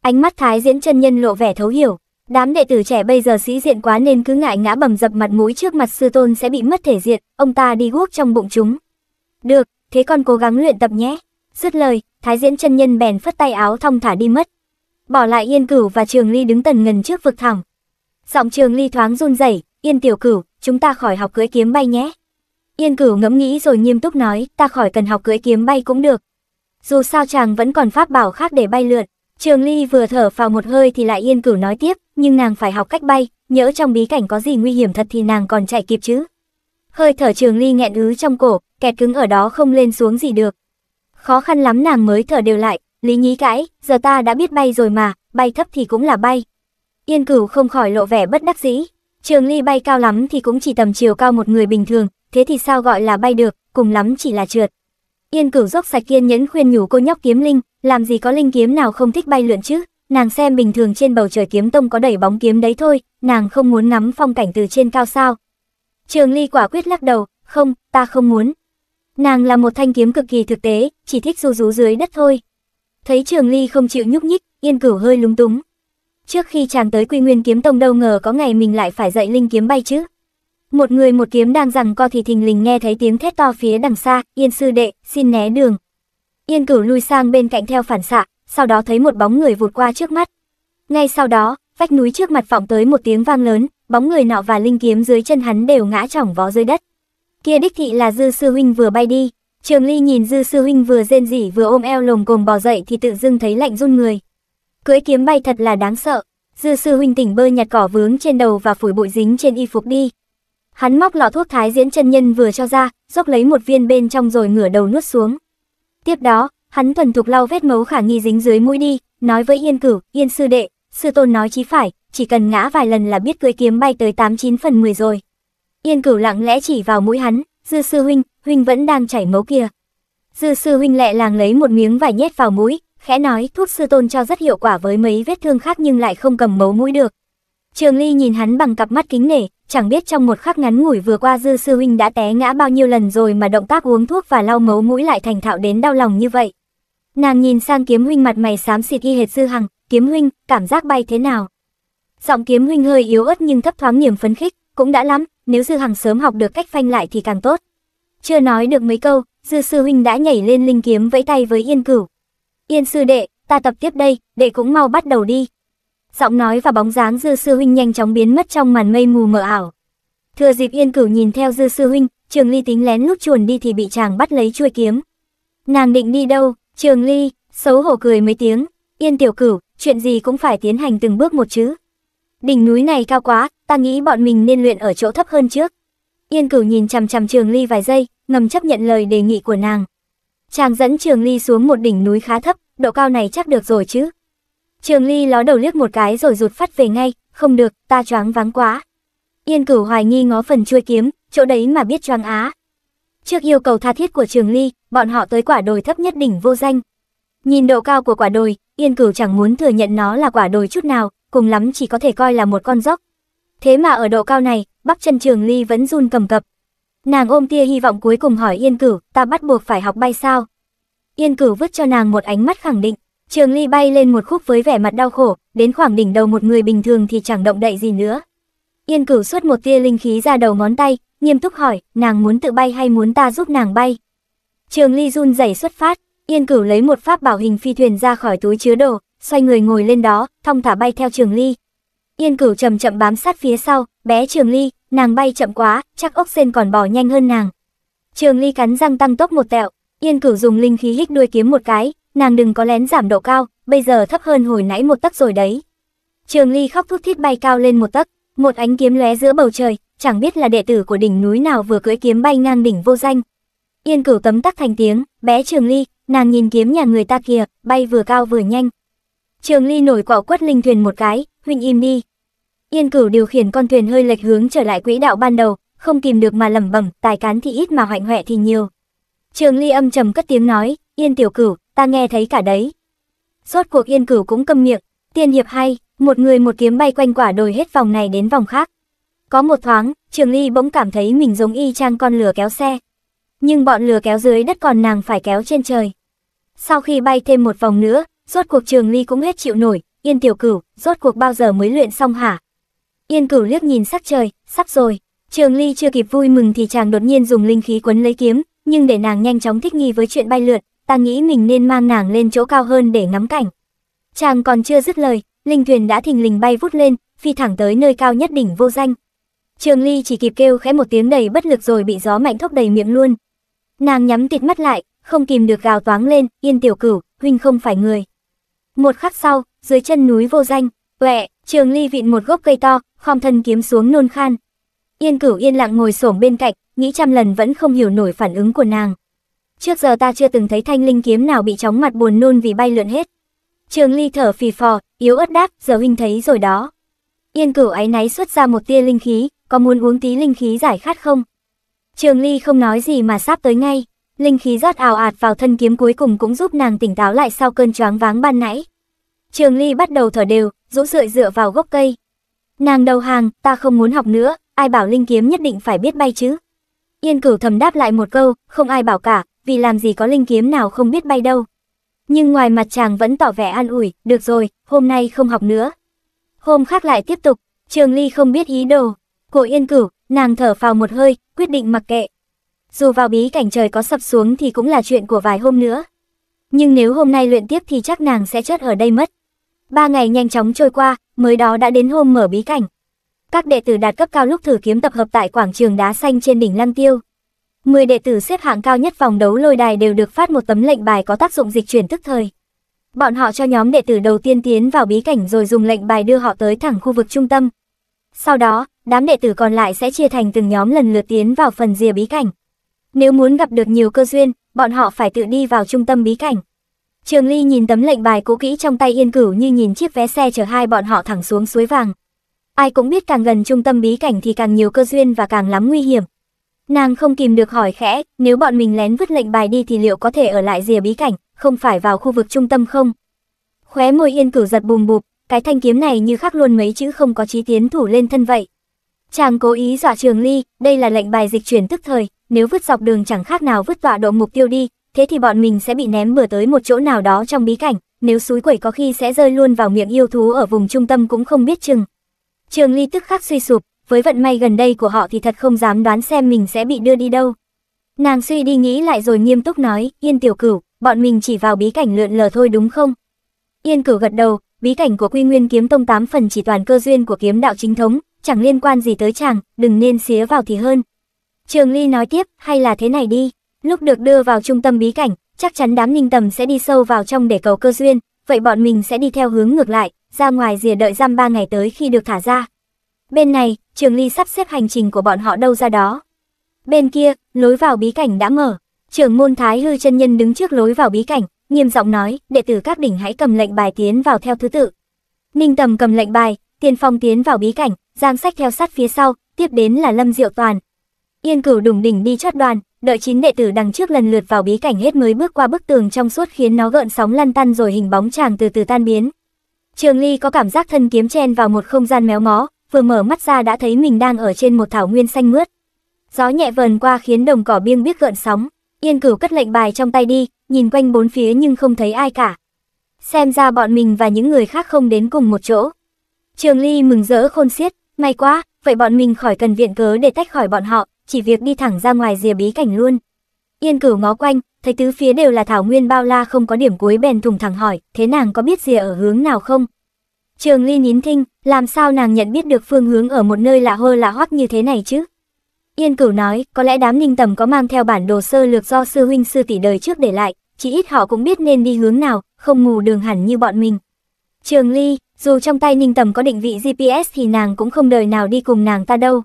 Ánh mắt Thái Diễn chân nhân lộ vẻ thấu hiểu, đám đệ tử trẻ bây giờ sĩ diện quá nên cứ ngại ngã bầm dập mặt mũi trước mặt sư tôn sẽ bị mất thể diện, ông ta đi guốc trong bụng chúng. "Được, thế con cố gắng luyện tập nhé." Dứt lời, Thái Diễn chân nhân bèn phất tay áo thong thả đi mất. Bỏ lại Yên Cửu và Trường Ly đứng tần ngần trước vực thẳng. Giọng Trường Ly thoáng run rẩy, Yên tiểu cửu, chúng ta khỏi học cưỡi kiếm bay nhé. Yên cửu ngẫm nghĩ rồi nghiêm túc nói, ta khỏi cần học cưỡi kiếm bay cũng được. Dù sao chàng vẫn còn pháp bảo khác để bay lượn. Trường Ly vừa thở vào một hơi thì lại yên cửu nói tiếp, nhưng nàng phải học cách bay, nhỡ trong bí cảnh có gì nguy hiểm thật thì nàng còn chạy kịp chứ. Hơi thở Trường Ly nghẹn ứ trong cổ, kẹt cứng ở đó không lên xuống gì được. Khó khăn lắm nàng mới thở đều lại, Lý Nhí cãi, giờ ta đã biết bay rồi mà, bay thấp thì cũng là bay. Yên cửu không khỏi lộ vẻ bất đắc dĩ, Trường ly bay cao lắm thì cũng chỉ tầm chiều cao một người bình thường, thế thì sao gọi là bay được, cùng lắm chỉ là trượt. Yên cửu dốc sạch kiên nhẫn khuyên nhủ cô nhóc kiếm linh, làm gì có linh kiếm nào không thích bay lượn chứ, nàng xem bình thường trên bầu trời kiếm tông có đẩy bóng kiếm đấy thôi, nàng không muốn ngắm phong cảnh từ trên cao sao. Trường ly quả quyết lắc đầu, không, ta không muốn. Nàng là một thanh kiếm cực kỳ thực tế, chỉ thích du rú dưới đất thôi. Thấy trường ly không chịu nhúc nhích, yên cửu hơi lúng túng, Trước khi chàng tới quy nguyên kiếm tông đâu ngờ có ngày mình lại phải dạy linh kiếm bay chứ. Một người một kiếm đang rằng co thì thình lình nghe thấy tiếng thét to phía đằng xa, yên sư đệ, xin né đường. Yên cửu lui sang bên cạnh theo phản xạ, sau đó thấy một bóng người vụt qua trước mắt. Ngay sau đó, vách núi trước mặt vọng tới một tiếng vang lớn, bóng người nọ và linh kiếm dưới chân hắn đều ngã chỏng vó dưới đất. Kia đích thị là dư sư huynh vừa bay đi, Trường Ly nhìn dư sư huynh vừa rên rỉ vừa ôm eo lồng cồm bò dậy thì tự dưng thấy lạnh run người. Cưỡi kiếm bay thật là đáng sợ. Dư sư huynh tỉnh bơi nhặt cỏ vướng trên đầu và phủi bụi dính trên y phục đi. Hắn móc lọ thuốc thái diễn chân nhân vừa cho ra, dốc lấy một viên bên trong rồi ngửa đầu nuốt xuống. Tiếp đó, hắn thuần thục lau vết mấu khả nghi dính dưới mũi đi, nói với Yên Cửu, Yên sư đệ, sư tôn nói chí phải, chỉ cần ngã vài lần là biết cưỡi kiếm bay tới tám chín phần 10 rồi. Yên Cửu lặng lẽ chỉ vào mũi hắn, "Dư sư huynh, huynh vẫn đang chảy máu kia. Dư sư huynh lẹ làng lấy một miếng vải nhét vào mũi, khẽ nói thuốc sư tôn cho rất hiệu quả với mấy vết thương khác nhưng lại không cầm mấu mũi được. Trường Ly nhìn hắn bằng cặp mắt kính nể, chẳng biết trong một khắc ngắn ngủi vừa qua Dư sư huynh đã té ngã bao nhiêu lần rồi mà động tác uống thuốc và lau mấu mũi lại thành thạo đến đau lòng như vậy. Nàng nhìn sang Kiếm huynh mặt mày xám xịt y hệt Dư Hằng, "Kiếm huynh, cảm giác bay thế nào?" Giọng Kiếm huynh hơi yếu ớt nhưng thấp thoáng niềm phấn khích, "Cũng đã lắm, nếu Dư Hằng sớm học được cách phanh lại thì càng tốt." Chưa nói được mấy câu, Dư sư huynh đã nhảy lên linh kiếm vẫy tay với Yên Cửu, Yên sư đệ, ta tập tiếp đây, đệ cũng mau bắt đầu đi. Giọng nói và bóng dáng dư sư huynh nhanh chóng biến mất trong màn mây mù mờ ảo. Thừa dịp yên cửu nhìn theo dư sư huynh, trường ly tính lén lút chuồn đi thì bị chàng bắt lấy chuôi kiếm. Nàng định đi đâu, trường ly, xấu hổ cười mấy tiếng, yên tiểu cửu, chuyện gì cũng phải tiến hành từng bước một chứ. Đỉnh núi này cao quá, ta nghĩ bọn mình nên luyện ở chỗ thấp hơn trước. Yên cửu nhìn chằm chằm trường ly vài giây, ngầm chấp nhận lời đề nghị của nàng, Chàng dẫn Trường Ly xuống một đỉnh núi khá thấp, độ cao này chắc được rồi chứ. Trường Ly ló đầu liếc một cái rồi rụt phát về ngay, không được, ta choáng váng quá. Yên cửu hoài nghi ngó phần chuôi kiếm, chỗ đấy mà biết choáng á. Trước yêu cầu tha thiết của Trường Ly, bọn họ tới quả đồi thấp nhất đỉnh vô danh. Nhìn độ cao của quả đồi, Yên cửu chẳng muốn thừa nhận nó là quả đồi chút nào, cùng lắm chỉ có thể coi là một con dốc. Thế mà ở độ cao này, bắp chân Trường Ly vẫn run cầm cập, Nàng ôm tia hy vọng cuối cùng hỏi Yên Cửu, ta bắt buộc phải học bay sao? Yên Cửu vứt cho nàng một ánh mắt khẳng định, Trường Ly bay lên một khúc với vẻ mặt đau khổ, đến khoảng đỉnh đầu một người bình thường thì chẳng động đậy gì nữa. Yên Cửu xuất một tia linh khí ra đầu ngón tay, nghiêm túc hỏi, nàng muốn tự bay hay muốn ta giúp nàng bay? Trường Ly run rẩy xuất phát, Yên Cửu lấy một pháp bảo hình phi thuyền ra khỏi túi chứa đồ, xoay người ngồi lên đó, thong thả bay theo Trường Ly. Yên Cửu chậm chậm bám sát phía sau, bé Trường Ly, nàng bay chậm quá, chắc ốc sen còn bỏ nhanh hơn nàng. Trường Ly cắn răng tăng tốc một tẹo, Yên Cửu dùng linh khí hít đuôi kiếm một cái, nàng đừng có lén giảm độ cao, bây giờ thấp hơn hồi nãy một tấc rồi đấy. Trường Ly khóc thút thít bay cao lên một tấc, một ánh kiếm lóe giữa bầu trời, chẳng biết là đệ tử của đỉnh núi nào vừa cưỡi kiếm bay ngang đỉnh vô danh. Yên Cửu tấm tắc thành tiếng, bé Trường Ly, nàng nhìn kiếm nhà người ta kìa, bay vừa cao vừa nhanh. Trường Ly nổi quạo quất linh thuyền một cái, huynh im đi, Yên Cửu điều khiển con thuyền hơi lệch hướng trở lại quỹ đạo ban đầu, không kìm được mà lẩm bẩm, tài cán thì ít mà hoạnh hoẹ thì nhiều. Trường Ly âm trầm cất tiếng nói, "Yên tiểu cửu, ta nghe thấy cả đấy." Rốt cuộc Yên Cửu cũng câm miệng, tiên hiệp hay, một người một kiếm bay quanh quả đồi hết vòng này đến vòng khác. Có một thoáng, Trường Ly bỗng cảm thấy mình giống y chang con lừa kéo xe. Nhưng bọn lừa kéo dưới đất còn nàng phải kéo trên trời. Sau khi bay thêm một vòng nữa, rốt cuộc Trường Ly cũng hết chịu nổi, Yên tiểu cửu, rốt cuộc bao giờ mới luyện xong hả? Yên cửu liếc nhìn sắc trời, sắp rồi. Trường Ly chưa kịp vui mừng thì chàng đột nhiên dùng linh khí quấn lấy kiếm, nhưng để nàng nhanh chóng thích nghi với chuyện bay lượn, ta nghĩ mình nên mang nàng lên chỗ cao hơn để ngắm cảnh. Chàng còn chưa dứt lời, linh thuyền đã thình lình bay vút lên, phi thẳng tới nơi cao nhất đỉnh vô danh. Trường Ly chỉ kịp kêu khẽ một tiếng đầy bất lực rồi bị gió mạnh thốc đầy miệng luôn. Nàng nhắm tịt mắt lại, không kìm được gào toáng lên, "Yên tiểu cửu, huynh không phải người." Một khắc sau, dưới chân núi vô danh, Quẹ, trường ly vịn một gốc cây to, khom thân kiếm xuống nôn khan. Yên cửu yên lặng ngồi xổm bên cạnh, nghĩ trăm lần vẫn không hiểu nổi phản ứng của nàng. Trước giờ ta chưa từng thấy thanh linh kiếm nào bị chóng mặt buồn nôn vì bay lượn hết. Trường ly thở phì phò, yếu ớt đáp, giờ huynh thấy rồi đó. Yên cửu áy náy xuất ra một tia linh khí, có muốn uống tí linh khí giải khát không? Trường ly không nói gì mà sắp tới ngay, linh khí rót ào ạt vào thân kiếm cuối cùng cũng giúp nàng tỉnh táo lại sau cơn choáng váng ban nãy. Trường Ly bắt đầu thở đều, rũ rượi dựa vào gốc cây. Nàng đầu hàng, ta không muốn học nữa, ai bảo linh kiếm nhất định phải biết bay chứ? Yên Cửu thầm đáp lại một câu, không ai bảo cả, vì làm gì có linh kiếm nào không biết bay đâu. Nhưng ngoài mặt chàng vẫn tỏ vẻ an ủi, được rồi, hôm nay không học nữa. Hôm khác lại tiếp tục, Trường Ly không biết ý đồ. của Yên Cửu, nàng thở phào một hơi, quyết định mặc kệ. Dù vào bí cảnh trời có sập xuống thì cũng là chuyện của vài hôm nữa. Nhưng nếu hôm nay luyện tiếp thì chắc nàng sẽ chết ở đây mất. Ba ngày nhanh chóng trôi qua, mới đó đã đến hôm mở bí cảnh. Các đệ tử đạt cấp cao lúc thử kiếm tập hợp tại quảng trường đá xanh trên đỉnh Lăng Tiêu. 10 đệ tử xếp hạng cao nhất vòng đấu lôi đài đều được phát một tấm lệnh bài có tác dụng dịch chuyển tức thời. Bọn họ cho nhóm đệ tử đầu tiên tiến vào bí cảnh rồi dùng lệnh bài đưa họ tới thẳng khu vực trung tâm. Sau đó, đám đệ tử còn lại sẽ chia thành từng nhóm lần lượt tiến vào phần rìa bí cảnh. Nếu muốn gặp được nhiều cơ duyên, bọn họ phải tự đi vào trung tâm bí cảnh. Trường Ly nhìn tấm lệnh bài cũ kỹ trong tay Yên Cửu như nhìn chiếc vé xe chở hai bọn họ thẳng xuống suối vàng. Ai cũng biết càng gần trung tâm bí cảnh thì càng nhiều cơ duyên và càng lắm nguy hiểm. Nàng không kìm được hỏi khẽ, nếu bọn mình lén vứt lệnh bài đi thì liệu có thể ở lại rìa bí cảnh, không phải vào khu vực trung tâm không? Khóe môi Yên Cửu giật bùm bụp, cái thanh kiếm này như khắc luôn mấy chữ không có chí tiến thủ lên thân vậy. Chàng cố ý dọa Trường Ly, đây là lệnh bài dịch chuyển tức thời, nếu vứt dọc đường chẳng khác nào vứt tọa độ mục tiêu đi, thế thì bọn mình sẽ bị ném bừa tới một chỗ nào đó trong bí cảnh, nếu suối quẩy có khi sẽ rơi luôn vào miệng yêu thú ở vùng trung tâm cũng không biết chừng. Trường Ly tức khắc suy sụp, với vận may gần đây của họ thì thật không dám đoán xem mình sẽ bị đưa đi đâu. Nàng suy đi nghĩ lại rồi nghiêm túc nói, Yên Tiểu Cửu, bọn mình chỉ vào bí cảnh lượn lờ thôi đúng không? Yên Cửu gật đầu, bí cảnh của Quy Nguyên Kiếm Tông 8 phần chỉ toàn cơ duyên của kiếm đạo chính thống, chẳng liên quan gì tới chàng, đừng nên xía vào thì hơn, Trường Ly nói tiếp, hay là thế này đi, lúc được đưa vào trung tâm bí cảnh, chắc chắn đám ninh tầm sẽ đi sâu vào trong để cầu cơ duyên, vậy bọn mình sẽ đi theo hướng ngược lại, ra ngoài rìa đợi giam ba ngày tới khi được thả ra. Bên này, Trường Ly sắp xếp hành trình của bọn họ đâu ra đó. Bên kia, lối vào bí cảnh đã mở, trưởng môn Thái Hư chân nhân đứng trước lối vào bí cảnh, nghiêm giọng nói, đệ tử các đỉnh hãy cầm lệnh bài tiến vào theo thứ tự. Ninh Tầm cầm lệnh bài, Tiên phong tiến vào bí cảnh, Giang Sách theo sát phía sau, tiếp đến là Lâm Diệu Toàn, Yên cửu đùng đỉnh đi chót đoàn, đợi chín đệ tử đằng trước lần lượt vào bí cảnh hết mới bước qua bức tường trong suốt khiến nó gợn sóng lăn tăn rồi hình bóng chàng từ từ tan biến. Trường Ly có cảm giác thân kiếm chen vào một không gian méo mó, vừa mở mắt ra đã thấy mình đang ở trên một thảo nguyên xanh mướt. Gió nhẹ vờn qua khiến đồng cỏ biêng biết gợn sóng, Yên Cửu cất lệnh bài trong tay đi, nhìn quanh bốn phía nhưng không thấy ai cả. Xem ra bọn mình và những người khác không đến cùng một chỗ. Trường Ly mừng rỡ khôn xiết, may quá, vậy bọn mình khỏi cần viện cớ để tách khỏi bọn họ, chỉ việc đi thẳng ra ngoài rìa bí cảnh luôn. Yên cửu ngó quanh, thấy tứ phía đều là thảo nguyên bao la không có điểm cuối bèn thùng thẳng hỏi, thế nàng có biết rìa ở hướng nào không? Trường Ly nín thinh, làm sao nàng nhận biết được phương hướng ở một nơi lạ hơ lạ hoắc như thế này chứ? Yên Cửu nói, có lẽ đám Ninh Tầm có mang theo bản đồ sơ lược do sư huynh sư tỷ đời trước để lại, chỉ ít họ cũng biết nên đi hướng nào, không ngủ đường hẳn như bọn mình. Trường Ly, dù trong tay Ninh Tầm có định vị GPS thì nàng cũng không đời nào đi cùng nàng ta đâu,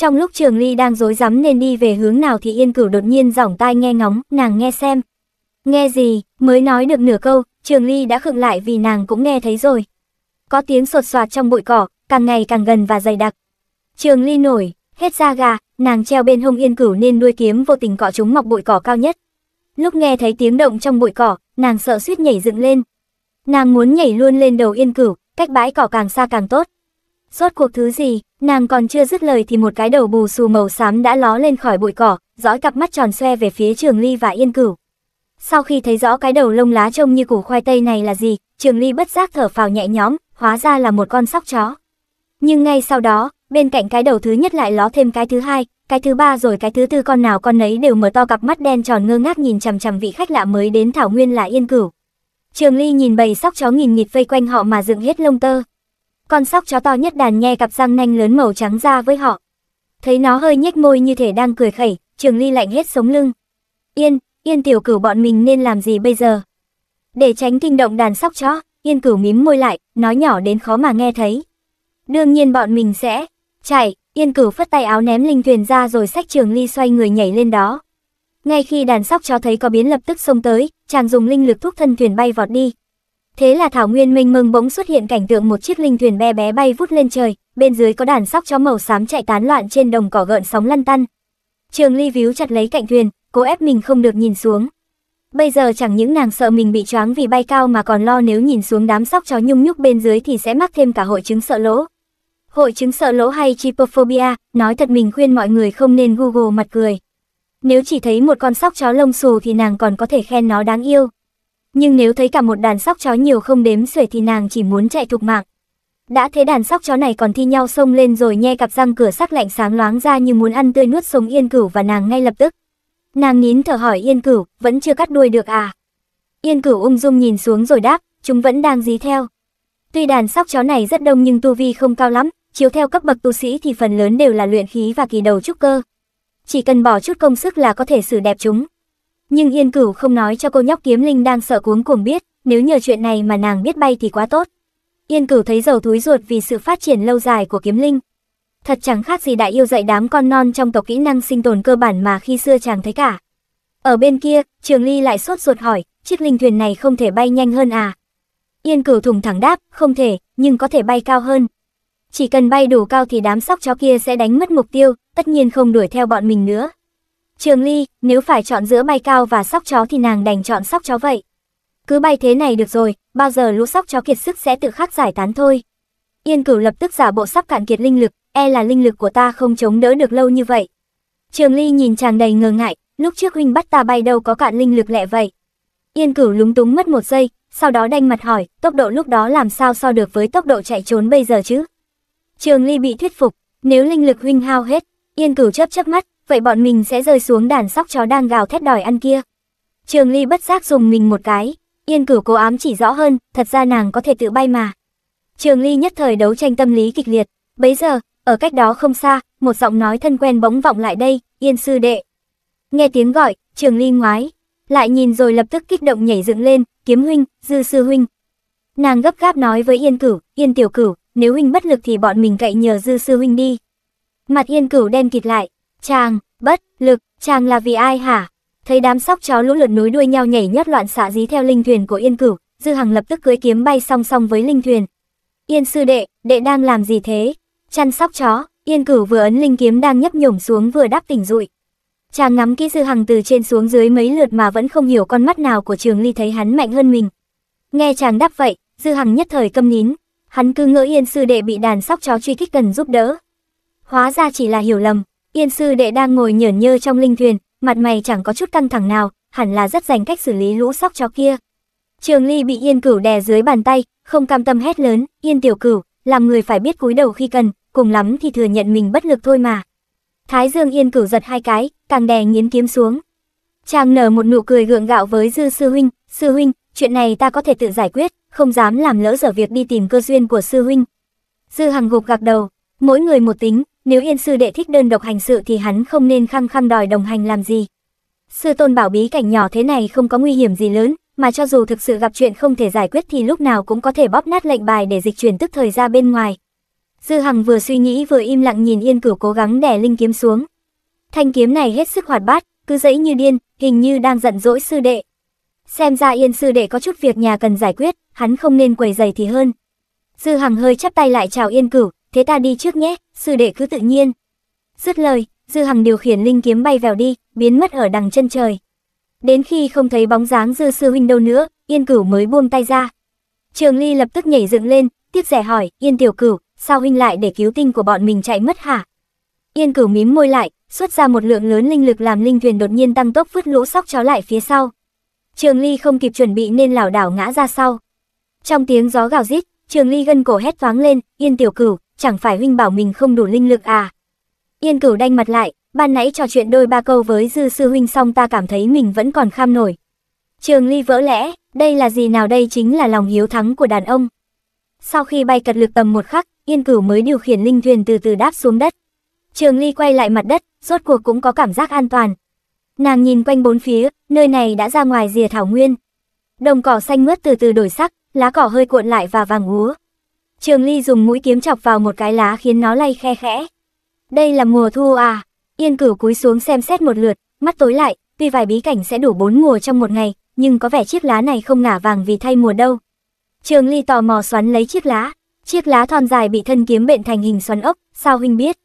trong lúc Trường Ly đang rối rắm nên đi về hướng nào thì Yên Cửu đột nhiên giỏng tai nghe ngóng, nàng nghe xem. Nghe gì, mới nói được nửa câu, Trường Ly đã khựng lại vì nàng cũng nghe thấy rồi. Có tiếng sột soạt trong bụi cỏ, càng ngày càng gần và dày đặc. Trường Ly nổi, hết da gà, nàng treo bên hông Yên Cửu nên đuôi kiếm vô tình cọ trúng mọc bụi cỏ cao nhất. Lúc nghe thấy tiếng động trong bụi cỏ, nàng sợ suýt nhảy dựng lên. Nàng muốn nhảy luôn lên đầu Yên Cửu, cách bãi cỏ càng xa càng tốt. Rốt cuộc thứ gì, Nàng còn chưa dứt lời thì một cái đầu bù xù màu xám đã ló lên khỏi bụi cỏ, dõi cặp mắt tròn xoe về phía Trường Ly và Yên Cửu. Sau khi thấy rõ cái đầu lông lá trông như củ khoai tây này là gì, Trường Ly bất giác thở phào nhẹ nhõm, hóa ra là một con sóc chó. Nhưng ngay sau đó, bên cạnh cái đầu thứ nhất lại ló thêm cái thứ hai, cái thứ ba rồi cái thứ tư con nào con nấy đều mở to cặp mắt đen tròn ngơ ngác nhìn chằm chằm vị khách lạ mới đến Thảo Nguyên là Yên Cửu. Trường Ly nhìn bầy sóc chó nghìn nghịt vây quanh họ mà dựng hết lông tơ, con sóc chó to nhất đàn nghe cặp răng nanh lớn màu trắng ra với họ. Thấy nó hơi nhếch môi như thể đang cười khẩy, Trường Ly lạnh hết sống lưng. Yên, Yên tiểu cửu bọn mình nên làm gì bây giờ? Để tránh kinh động đàn sóc chó, Yên cửu mím môi lại, nói nhỏ đến khó mà nghe thấy. Đương nhiên bọn mình sẽ chạy, Yên cửu phất tay áo ném linh thuyền ra rồi sách Trường Ly xoay người nhảy lên đó. Ngay khi đàn sóc chó thấy có biến lập tức xông tới, chàng dùng linh lực thúc thân thuyền bay vọt đi, Thế là thảo nguyên minh mừng bỗng xuất hiện cảnh tượng một chiếc linh thuyền bé bé bay vút lên trời, bên dưới có đàn sóc chó màu xám chạy tán loạn trên đồng cỏ gợn sóng lăn tăn. Trường Ly víu chặt lấy cạnh thuyền, cố ép mình không được nhìn xuống. Bây giờ chẳng những nàng sợ mình bị choáng vì bay cao mà còn lo nếu nhìn xuống đám sóc chó nhung nhúc bên dưới thì sẽ mắc thêm cả hội chứng sợ lỗ. Hội chứng sợ lỗ hay trypophobia, nói thật mình khuyên mọi người không nên google mặt cười. Nếu chỉ thấy một con sóc chó lông xù thì nàng còn có thể khen nó đáng yêu, nhưng nếu thấy cả một đàn sóc chó nhiều không đếm xuể thì nàng chỉ muốn chạy thục mạng. Đã thế đàn sóc chó này còn thi nhau xông lên rồi nhe cặp răng cửa sắc lạnh sáng loáng ra như muốn ăn tươi nuốt sống yên cửu và nàng ngay lập tức. Nàng nín thở hỏi yên cửu, vẫn chưa cắt đuôi được à? Yên cửu ung dung nhìn xuống rồi đáp, chúng vẫn đang dí theo. Tuy đàn sóc chó này rất đông nhưng tu vi không cao lắm, chiếu theo cấp bậc tu sĩ thì phần lớn đều là luyện khí và kỳ đầu trúc cơ. Chỉ cần bỏ chút công sức là có thể xử đẹp chúng. Nhưng Yên Cửu không nói cho cô nhóc kiếm linh đang sợ cuống cuồng biết, nếu nhờ chuyện này mà nàng biết bay thì quá tốt. Yên Cửu thấy giàu thúi ruột vì sự phát triển lâu dài của kiếm linh. Thật chẳng khác gì đại yêu dạy đám con non trong tộc kỹ năng sinh tồn cơ bản mà khi xưa chàng thấy cả. Ở bên kia, Trường Ly lại sốt ruột hỏi, chiếc linh thuyền này không thể bay nhanh hơn à? Yên Cửu thùng thẳng đáp, không thể, nhưng có thể bay cao hơn. Chỉ cần bay đủ cao thì đám sóc chó kia sẽ đánh mất mục tiêu, tất nhiên không đuổi theo bọn mình nữa. Trường Ly, nếu phải chọn giữa bay cao và sóc chó thì nàng đành chọn sóc chó vậy. Cứ bay thế này được rồi, bao giờ lũ sóc chó kiệt sức sẽ tự khắc giải tán thôi. Yên Cửu lập tức giả bộ sắp cạn kiệt linh lực, e là linh lực của ta không chống đỡ được lâu như vậy. Trường Ly nhìn chàng đầy ngờ ngại, lúc trước huynh bắt ta bay đâu có cạn linh lực lẹ vậy. Yên Cửu lúng túng mất một giây, sau đó đanh mặt hỏi, tốc độ lúc đó làm sao so được với tốc độ chạy trốn bây giờ chứ? Trường Ly bị thuyết phục, nếu linh lực huynh hao hết, Yên Cửu chớp chớp mắt, vậy bọn mình sẽ rơi xuống đàn sóc chó đang gào thét đòi ăn kia. Trường Ly bất giác dùng mình một cái, Yên Cửu cố ám chỉ rõ hơn, thật ra nàng có thể tự bay mà. Trường Ly nhất thời đấu tranh tâm lý kịch liệt, bấy giờ, ở cách đó không xa, một giọng nói thân quen bỗng vọng lại đây, Yên sư đệ. Nghe tiếng gọi, Trường Ly ngoái, lại nhìn rồi lập tức kích động nhảy dựng lên, kiếm huynh, dư sư huynh. Nàng gấp gáp nói với Yên Cửu, Yên tiểu cửu, nếu huynh bất lực thì bọn mình cậy nhờ dư sư huynh đi. Mặt Yên Cửu đen kịt lại, Chàng, bất, lực, chàng là vì ai hả? Thấy đám sóc chó lũ lượt núi đuôi nhau nhảy nhót loạn xạ dí theo linh thuyền của Yên Cửu, Dư Hằng lập tức cưỡi kiếm bay song song với linh thuyền. Yên sư đệ, đệ đang làm gì thế? Chăn sóc chó, Yên Cửu vừa ấn linh kiếm đang nhấp nhổm xuống vừa đáp tỉnh rụi. Chàng ngắm kỹ Dư Hằng từ trên xuống dưới mấy lượt mà vẫn không hiểu con mắt nào của Trường Ly thấy hắn mạnh hơn mình. Nghe chàng đáp vậy, Dư Hằng nhất thời câm nín, hắn cứ ngỡ Yên sư đệ bị đàn sóc chó truy kích cần giúp đỡ. Hóa ra chỉ là hiểu lầm, Yên sư đệ đang ngồi nhởn nhơ trong linh thuyền, mặt mày chẳng có chút căng thẳng nào, hẳn là rất dành cách xử lý lũ sóc chó kia. Trường Ly bị Yên Cửu đè dưới bàn tay, không cam tâm hét lớn, "Yên tiểu cửu, làm người phải biết cúi đầu khi cần, cùng lắm thì thừa nhận mình bất lực thôi mà." Thái Dương Yên Cửu giật hai cái, càng đè nghiến kiếm xuống. Chàng nở một nụ cười gượng gạo với Dư sư huynh, "Sư huynh, chuyện này ta có thể tự giải quyết, không dám làm lỡ giờ việc đi tìm cơ duyên của sư huynh." Dư Hằng gục gạc đầu, mỗi người một tính, nếu Yên sư đệ thích đơn độc hành sự thì hắn không nên khăng khăng đòi đồng hành làm gì. Sư tôn bảo bí cảnh nhỏ thế này không có nguy hiểm gì lớn, mà cho dù thực sự gặp chuyện không thể giải quyết thì lúc nào cũng có thể bóp nát lệnh bài để dịch chuyển tức thời ra bên ngoài. Dư Hằng vừa suy nghĩ vừa im lặng nhìn Yên Cửu cố gắng đè linh kiếm xuống. Thanh kiếm này hết sức hoạt bát, cứ dẫy như điên, hình như đang giận dỗi sư đệ. Xem ra Yên sư đệ có chút việc nhà cần giải quyết, hắn không nên quầy giày thì hơn. Dư Hằng hơi chắp tay lại chào Yên Cửu, thế ta đi trước nhé, sư đệ cứ tự nhiên. Dứt lời, Dư Hằng điều khiển linh kiếm bay vèo đi, biến mất ở đằng chân trời. Đến khi không thấy bóng dáng Dư sư huynh đâu nữa, Yên Cửu mới buông tay ra. Trường Ly lập tức nhảy dựng lên, tiếc rẻ hỏi, "Yên tiểu cửu, sao huynh lại để cứu tinh của bọn mình chạy mất hả?" Yên Cửu mím môi lại, xuất ra một lượng lớn linh lực làm linh thuyền đột nhiên tăng tốc vứt lũ sóc chó lại phía sau. Trường Ly không kịp chuẩn bị nên lảo đảo ngã ra sau. Trong tiếng gió gào rít, Trường Ly gân cổ hét thoáng lên, "Yên tiểu cửu, chẳng phải huynh bảo mình không đủ linh lực à? Yên cửu đanh mặt lại, ban nãy trò chuyện đôi ba câu với dư sư huynh xong ta cảm thấy mình vẫn còn kham nổi. Trường ly vỡ lẽ, đây là gì nào đây chính là lòng hiếu thắng của đàn ông. Sau khi bay cật lực tầm một khắc, yên cửu mới điều khiển linh thuyền từ từ đáp xuống đất. Trường ly quay lại mặt đất, rốt cuộc cũng có cảm giác an toàn. Nàng nhìn quanh bốn phía, nơi này đã ra ngoài rìa thảo nguyên. Đồng cỏ xanh mướt từ từ đổi sắc, lá cỏ hơi cuộn lại và vàng úa, Trường Ly dùng mũi kiếm chọc vào một cái lá khiến nó lay khe khẽ. Đây là mùa thu à? Yên Cửu cúi xuống xem xét một lượt, mắt tối lại, tuy vài bí cảnh sẽ đủ bốn mùa trong một ngày, nhưng có vẻ chiếc lá này không ngả vàng vì thay mùa đâu. Trường Ly tò mò xoắn lấy chiếc lá, chiếc lá thon dài bị thân kiếm bện thành hình xoắn ốc, sao huynh biết?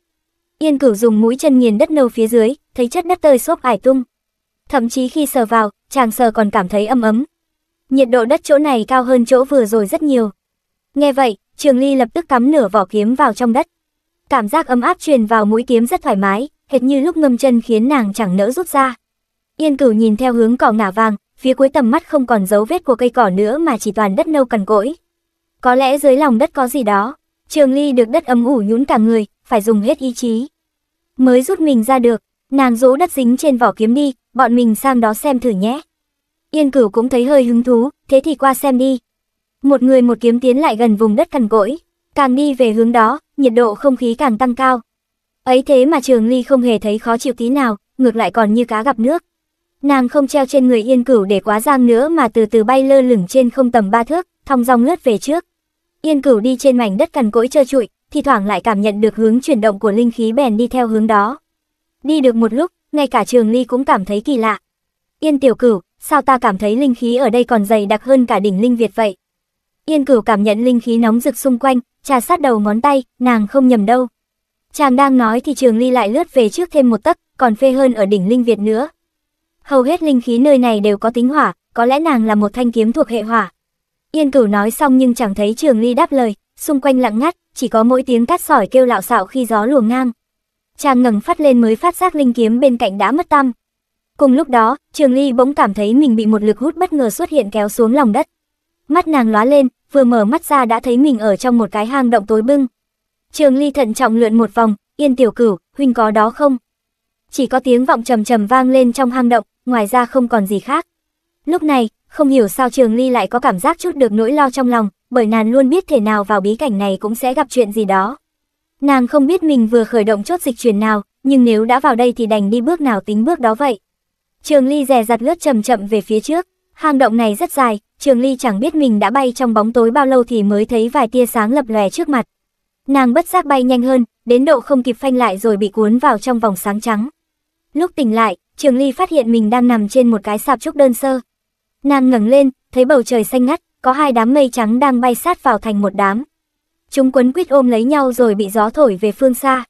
Yên Cửu dùng mũi chân nghiền đất nâu phía dưới, thấy chất đất tơi xốp ải tung. Thậm chí khi sờ vào, chàng sờ còn cảm thấy ấm ấm. Nhiệt độ đất chỗ này cao hơn chỗ vừa rồi rất nhiều. Nghe vậy, Trường Ly lập tức cắm nửa vỏ kiếm vào trong đất. Cảm giác ấm áp truyền vào mũi kiếm rất thoải mái, hệt như lúc ngâm chân khiến nàng chẳng nỡ rút ra. Yên Cửu nhìn theo hướng cỏ ngả vàng, phía cuối tầm mắt không còn dấu vết của cây cỏ nữa mà chỉ toàn đất nâu cằn cỗi. Có lẽ dưới lòng đất có gì đó. Trường Ly được đất ấm ủ nhũn cả người, phải dùng hết ý chí. Mới rút mình ra được, nàng dỗ đất dính trên vỏ kiếm đi, bọn mình sang đó xem thử nhé. Yên Cửu cũng thấy hơi hứng thú, thế thì qua xem đi, một người một kiếm tiến lại gần vùng đất cằn cỗi, càng đi về hướng đó, nhiệt độ không khí càng tăng cao. Ấy thế mà Trường Ly không hề thấy khó chịu tí nào, ngược lại còn như cá gặp nước. Nàng không treo trên người Yên Cửu để quá giang nữa mà từ từ bay lơ lửng trên không tầm ba thước, thong dong lướt về trước. Yên Cửu đi trên mảnh đất cằn cỗi trơ trụi, thì thoảng lại cảm nhận được hướng chuyển động của linh khí bèn đi theo hướng đó. Đi được một lúc, ngay cả Trường Ly cũng cảm thấy kỳ lạ. Yên Tiểu Cửu, sao ta cảm thấy linh khí ở đây còn dày đặc hơn cả đỉnh Linh Việt vậy? Yên cửu cảm nhận linh khí nóng rực xung quanh, trà sát đầu ngón tay, nàng không nhầm đâu. Chàng đang nói thì trường ly lại lướt về trước thêm một tấc, còn phê hơn ở đỉnh linh Việt nữa. Hầu hết linh khí nơi này đều có tính hỏa, có lẽ nàng là một thanh kiếm thuộc hệ hỏa. Yên cửu nói xong nhưng chẳng thấy trường ly đáp lời, xung quanh lặng ngắt, chỉ có mỗi tiếng cát sỏi kêu lạo xạo khi gió luồng ngang. Chàng ngẩng phát lên mới phát giác linh kiếm bên cạnh đã mất tăm. Cùng lúc đó, Trường Ly bỗng cảm thấy mình bị một lực hút bất ngờ xuất hiện kéo xuống lòng đất. Mắt nàng lóa lên, vừa mở mắt ra đã thấy mình ở trong một cái hang động tối bưng. Trường Ly thận trọng lượn một vòng, "Yên tiểu cửu, huynh có đó không?" Chỉ có tiếng vọng trầm trầm vang lên trong hang động, ngoài ra không còn gì khác. Lúc này, không hiểu sao Trường Ly lại có cảm giác chút được nỗi lo trong lòng, bởi nàng luôn biết thể nào vào bí cảnh này cũng sẽ gặp chuyện gì đó. Nàng không biết mình vừa khởi động chốt dịch chuyển nào, nhưng nếu đã vào đây thì đành đi bước nào tính bước đó vậy. Trường Ly dè dặt lướt chậm chậm về phía trước. Hang động này rất dài, Trường Ly chẳng biết mình đã bay trong bóng tối bao lâu thì mới thấy vài tia sáng lập lòe trước mặt. Nàng bất giác bay nhanh hơn, đến độ không kịp phanh lại rồi bị cuốn vào trong vòng sáng trắng. Lúc tỉnh lại, Trường Ly phát hiện mình đang nằm trên một cái sạp trúc đơn sơ. Nàng ngẩng lên, thấy bầu trời xanh ngắt, có hai đám mây trắng đang bay sát vào thành một đám. Chúng quấn quýt ôm lấy nhau rồi bị gió thổi về phương xa.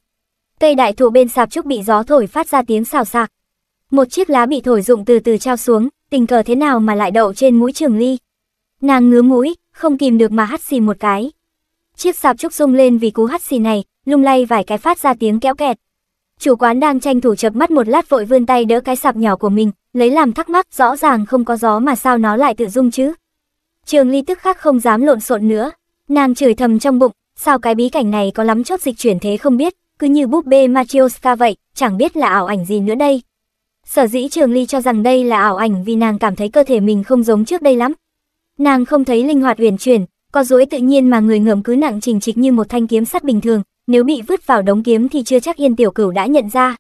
Cây đại thụ bên sạp trúc bị gió thổi phát ra tiếng xào xạc. Một chiếc lá bị thổi rụng từ từ trao xuống, tình cờ thế nào mà lại đậu trên mũi trường ly. Nàng ngứa mũi, không kìm được mà hắt xì một cái. Chiếc sạp trúc rung lên vì cú hắt xì này, lung lay vài cái phát ra tiếng kéo kẹt. Chủ quán đang tranh thủ chập mắt một lát vội vươn tay đỡ cái sạp nhỏ của mình, lấy làm thắc mắc rõ ràng không có gió mà sao nó lại tự rung chứ. Trường ly tức khắc không dám lộn xộn nữa, nàng chửi thầm trong bụng, sao cái bí cảnh này có lắm chốt dịch chuyển thế không biết, cứ như búp bê Matryoshka vậy, chẳng biết là ảo ảnh gì nữa đây. Sở dĩ Trường Ly cho rằng đây là ảo ảnh vì nàng cảm thấy cơ thể mình không giống trước đây lắm. Nàng không thấy linh hoạt uyển chuyển, có duỗi tự nhiên mà người ngầm cứ nặng trình trịch như một thanh kiếm sắt bình thường, nếu bị vứt vào đống kiếm thì chưa chắc Yên Tiểu Cửu đã nhận ra.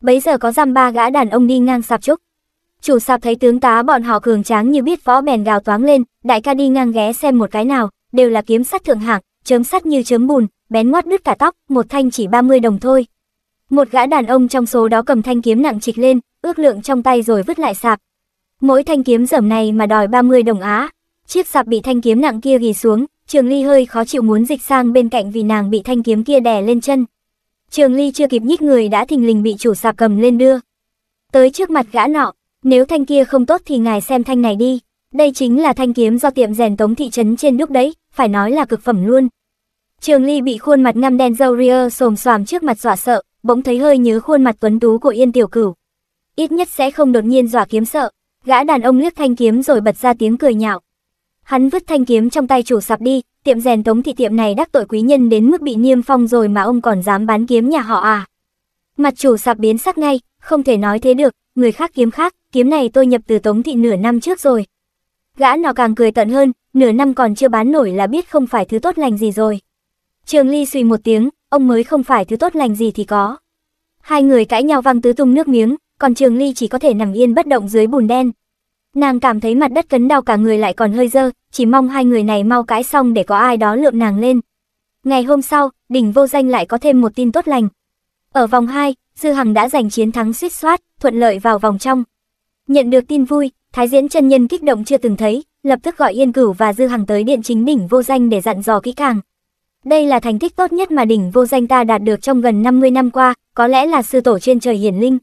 Bấy giờ có giam ba gã đàn ông đi ngang sạp chúc. Chủ sạp thấy tướng tá bọn họ cường tráng như biết võ bèn gào toáng lên, đại ca đi ngang ghé xem một cái nào, đều là kiếm sắt thượng hạng, chớm sắt như chớm bùn, bén ngoắt đứt cả tóc, một thanh chỉ 30 đồng thôi. Một gã đàn ông trong số đó cầm thanh kiếm nặng trịch lên, ước lượng trong tay rồi vứt lại sạp. Mỗi thanh kiếm dởm này mà đòi 30 đồng á. Chiếc sạp bị thanh kiếm nặng kia ghi xuống, Trường Ly hơi khó chịu muốn dịch sang bên cạnh vì nàng bị thanh kiếm kia đè lên chân. Trường Ly chưa kịp nhích người đã thình lình bị chủ sạp cầm lên đưa. Tới trước mặt gã nọ, nếu thanh kia không tốt thì ngài xem thanh này đi. Đây chính là thanh kiếm do tiệm rèn tống thị trấn trên đúc đấy, phải nói là cực phẩm luôn. Trường Ly bị khuôn mặt ngăm đen râu ria xồm xoàm trước mặt dọa sợ, bỗng thấy hơi nhớ khuôn mặt tuấn tú của Yên Tiểu Cửu ít nhất sẽ không đột nhiên dọa kiếm sợ. Gã đàn ông liếc thanh kiếm rồi bật ra tiếng cười nhạo. Hắn vứt thanh kiếm trong tay chủ sạp đi, tiệm rèn tống thị tiệm này đắc tội quý nhân đến mức bị niêm phong rồi mà ông còn dám bán kiếm nhà họ à. Mặt chủ sạp biến sắc ngay, không thể nói thế được, người khác kiếm khác, kiếm này tôi nhập từ tống thị nửa năm trước rồi. Gã nào càng cười tận hơn, nửa năm còn chưa bán nổi là biết không phải thứ tốt lành gì rồi. Trường Ly suy một tiếng, ông mới không phải thứ tốt lành gì thì có. Hai người cãi nhau văng tứ tung nước miếng, còn Trường Ly chỉ có thể nằm yên bất động dưới bùn đen. Nàng cảm thấy mặt đất cấn đau cả người lại còn hơi dơ, chỉ mong hai người này mau cãi xong để có ai đó lượm nàng lên. Ngày hôm sau, đỉnh vô danh lại có thêm một tin tốt lành. Ở vòng 2, Dư Hằng đã giành chiến thắng suýt soát, thuận lợi vào vòng trong. Nhận được tin vui, Thái Diễn chân nhân kích động chưa từng thấy, lập tức gọi Yên Cửu và Dư Hằng tới điện chính đỉnh vô danh để dặn dò kỹ càng. Đây là thành tích tốt nhất mà đỉnh vô danh ta đạt được trong gần 50 năm qua, có lẽ là sư tổ trên trời hiển linh,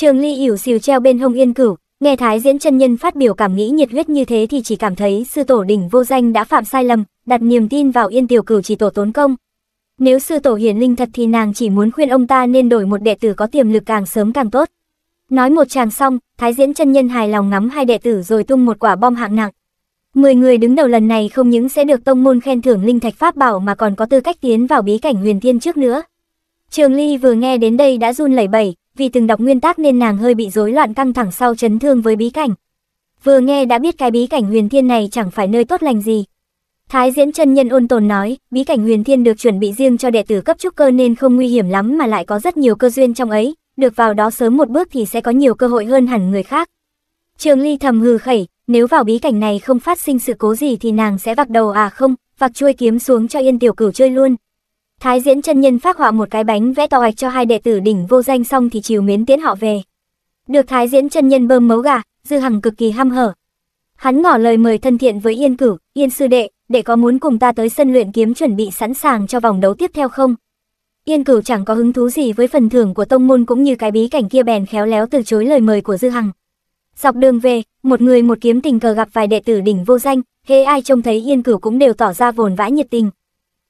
Trường Ly ỉu xìu treo bên hông Yên Cửu, nghe Thái Diễn chân nhân phát biểu cảm nghĩ nhiệt huyết như thế thì chỉ cảm thấy sư tổ đỉnh vô danh đã phạm sai lầm, đặt niềm tin vào Yên Tiểu Cửu chỉ tổ tốn công. Nếu sư tổ hiển linh thật thì nàng chỉ muốn khuyên ông ta nên đổi một đệ tử có tiềm lực càng sớm càng tốt. Nói một tràng xong, Thái Diễn chân nhân hài lòng ngắm hai đệ tử rồi tung một quả bom hạng nặng. Mười người đứng đầu lần này không những sẽ được tông môn khen thưởng linh thạch pháp bảo mà còn có tư cách tiến vào bí cảnh huyền thiên trước nữa. Trường Ly vừa nghe đến đây đã run lẩy bẩy, vì từng đọc nguyên tác nên nàng hơi bị rối loạn căng thẳng sau chấn thương với bí cảnh. Vừa nghe đã biết cái bí cảnh huyền thiên này chẳng phải nơi tốt lành gì. Thái diễn chân nhân ôn tồn nói, bí cảnh huyền thiên được chuẩn bị riêng cho đệ tử cấp trúc cơ nên không nguy hiểm lắm mà lại có rất nhiều cơ duyên trong ấy, được vào đó sớm một bước thì sẽ có nhiều cơ hội hơn hẳn người khác. Trường Ly thầm hừ khẩy, nếu vào bí cảnh này không phát sinh sự cố gì thì nàng sẽ vạc đầu à không, vạc chuôi kiếm xuống cho Yên Tiểu Cửu chơi luôn, Thái diễn chân nhân phát họa một cái bánh vẽ to ạch cho hai đệ tử đỉnh vô danh xong thì chiều mến tiễn họ về. Được thái diễn chân nhân bơm mấu gà, Dư Hằng cực kỳ ham hở. Hắn ngỏ lời mời thân thiện với Yên Cửu, Yên sư đệ, để có muốn cùng ta tới sân luyện kiếm chuẩn bị sẵn sàng cho vòng đấu tiếp theo không? Yên Cửu chẳng có hứng thú gì với phần thưởng của tông môn cũng như cái bí cảnh kia bèn khéo léo từ chối lời mời của Dư Hằng. Dọc đường về, một người một kiếm tình cờ gặp vài đệ tử đỉnh vô danh, hễ ai trông thấy Yên Cửu cũng đều tỏ ra vồn vã nhiệt tình.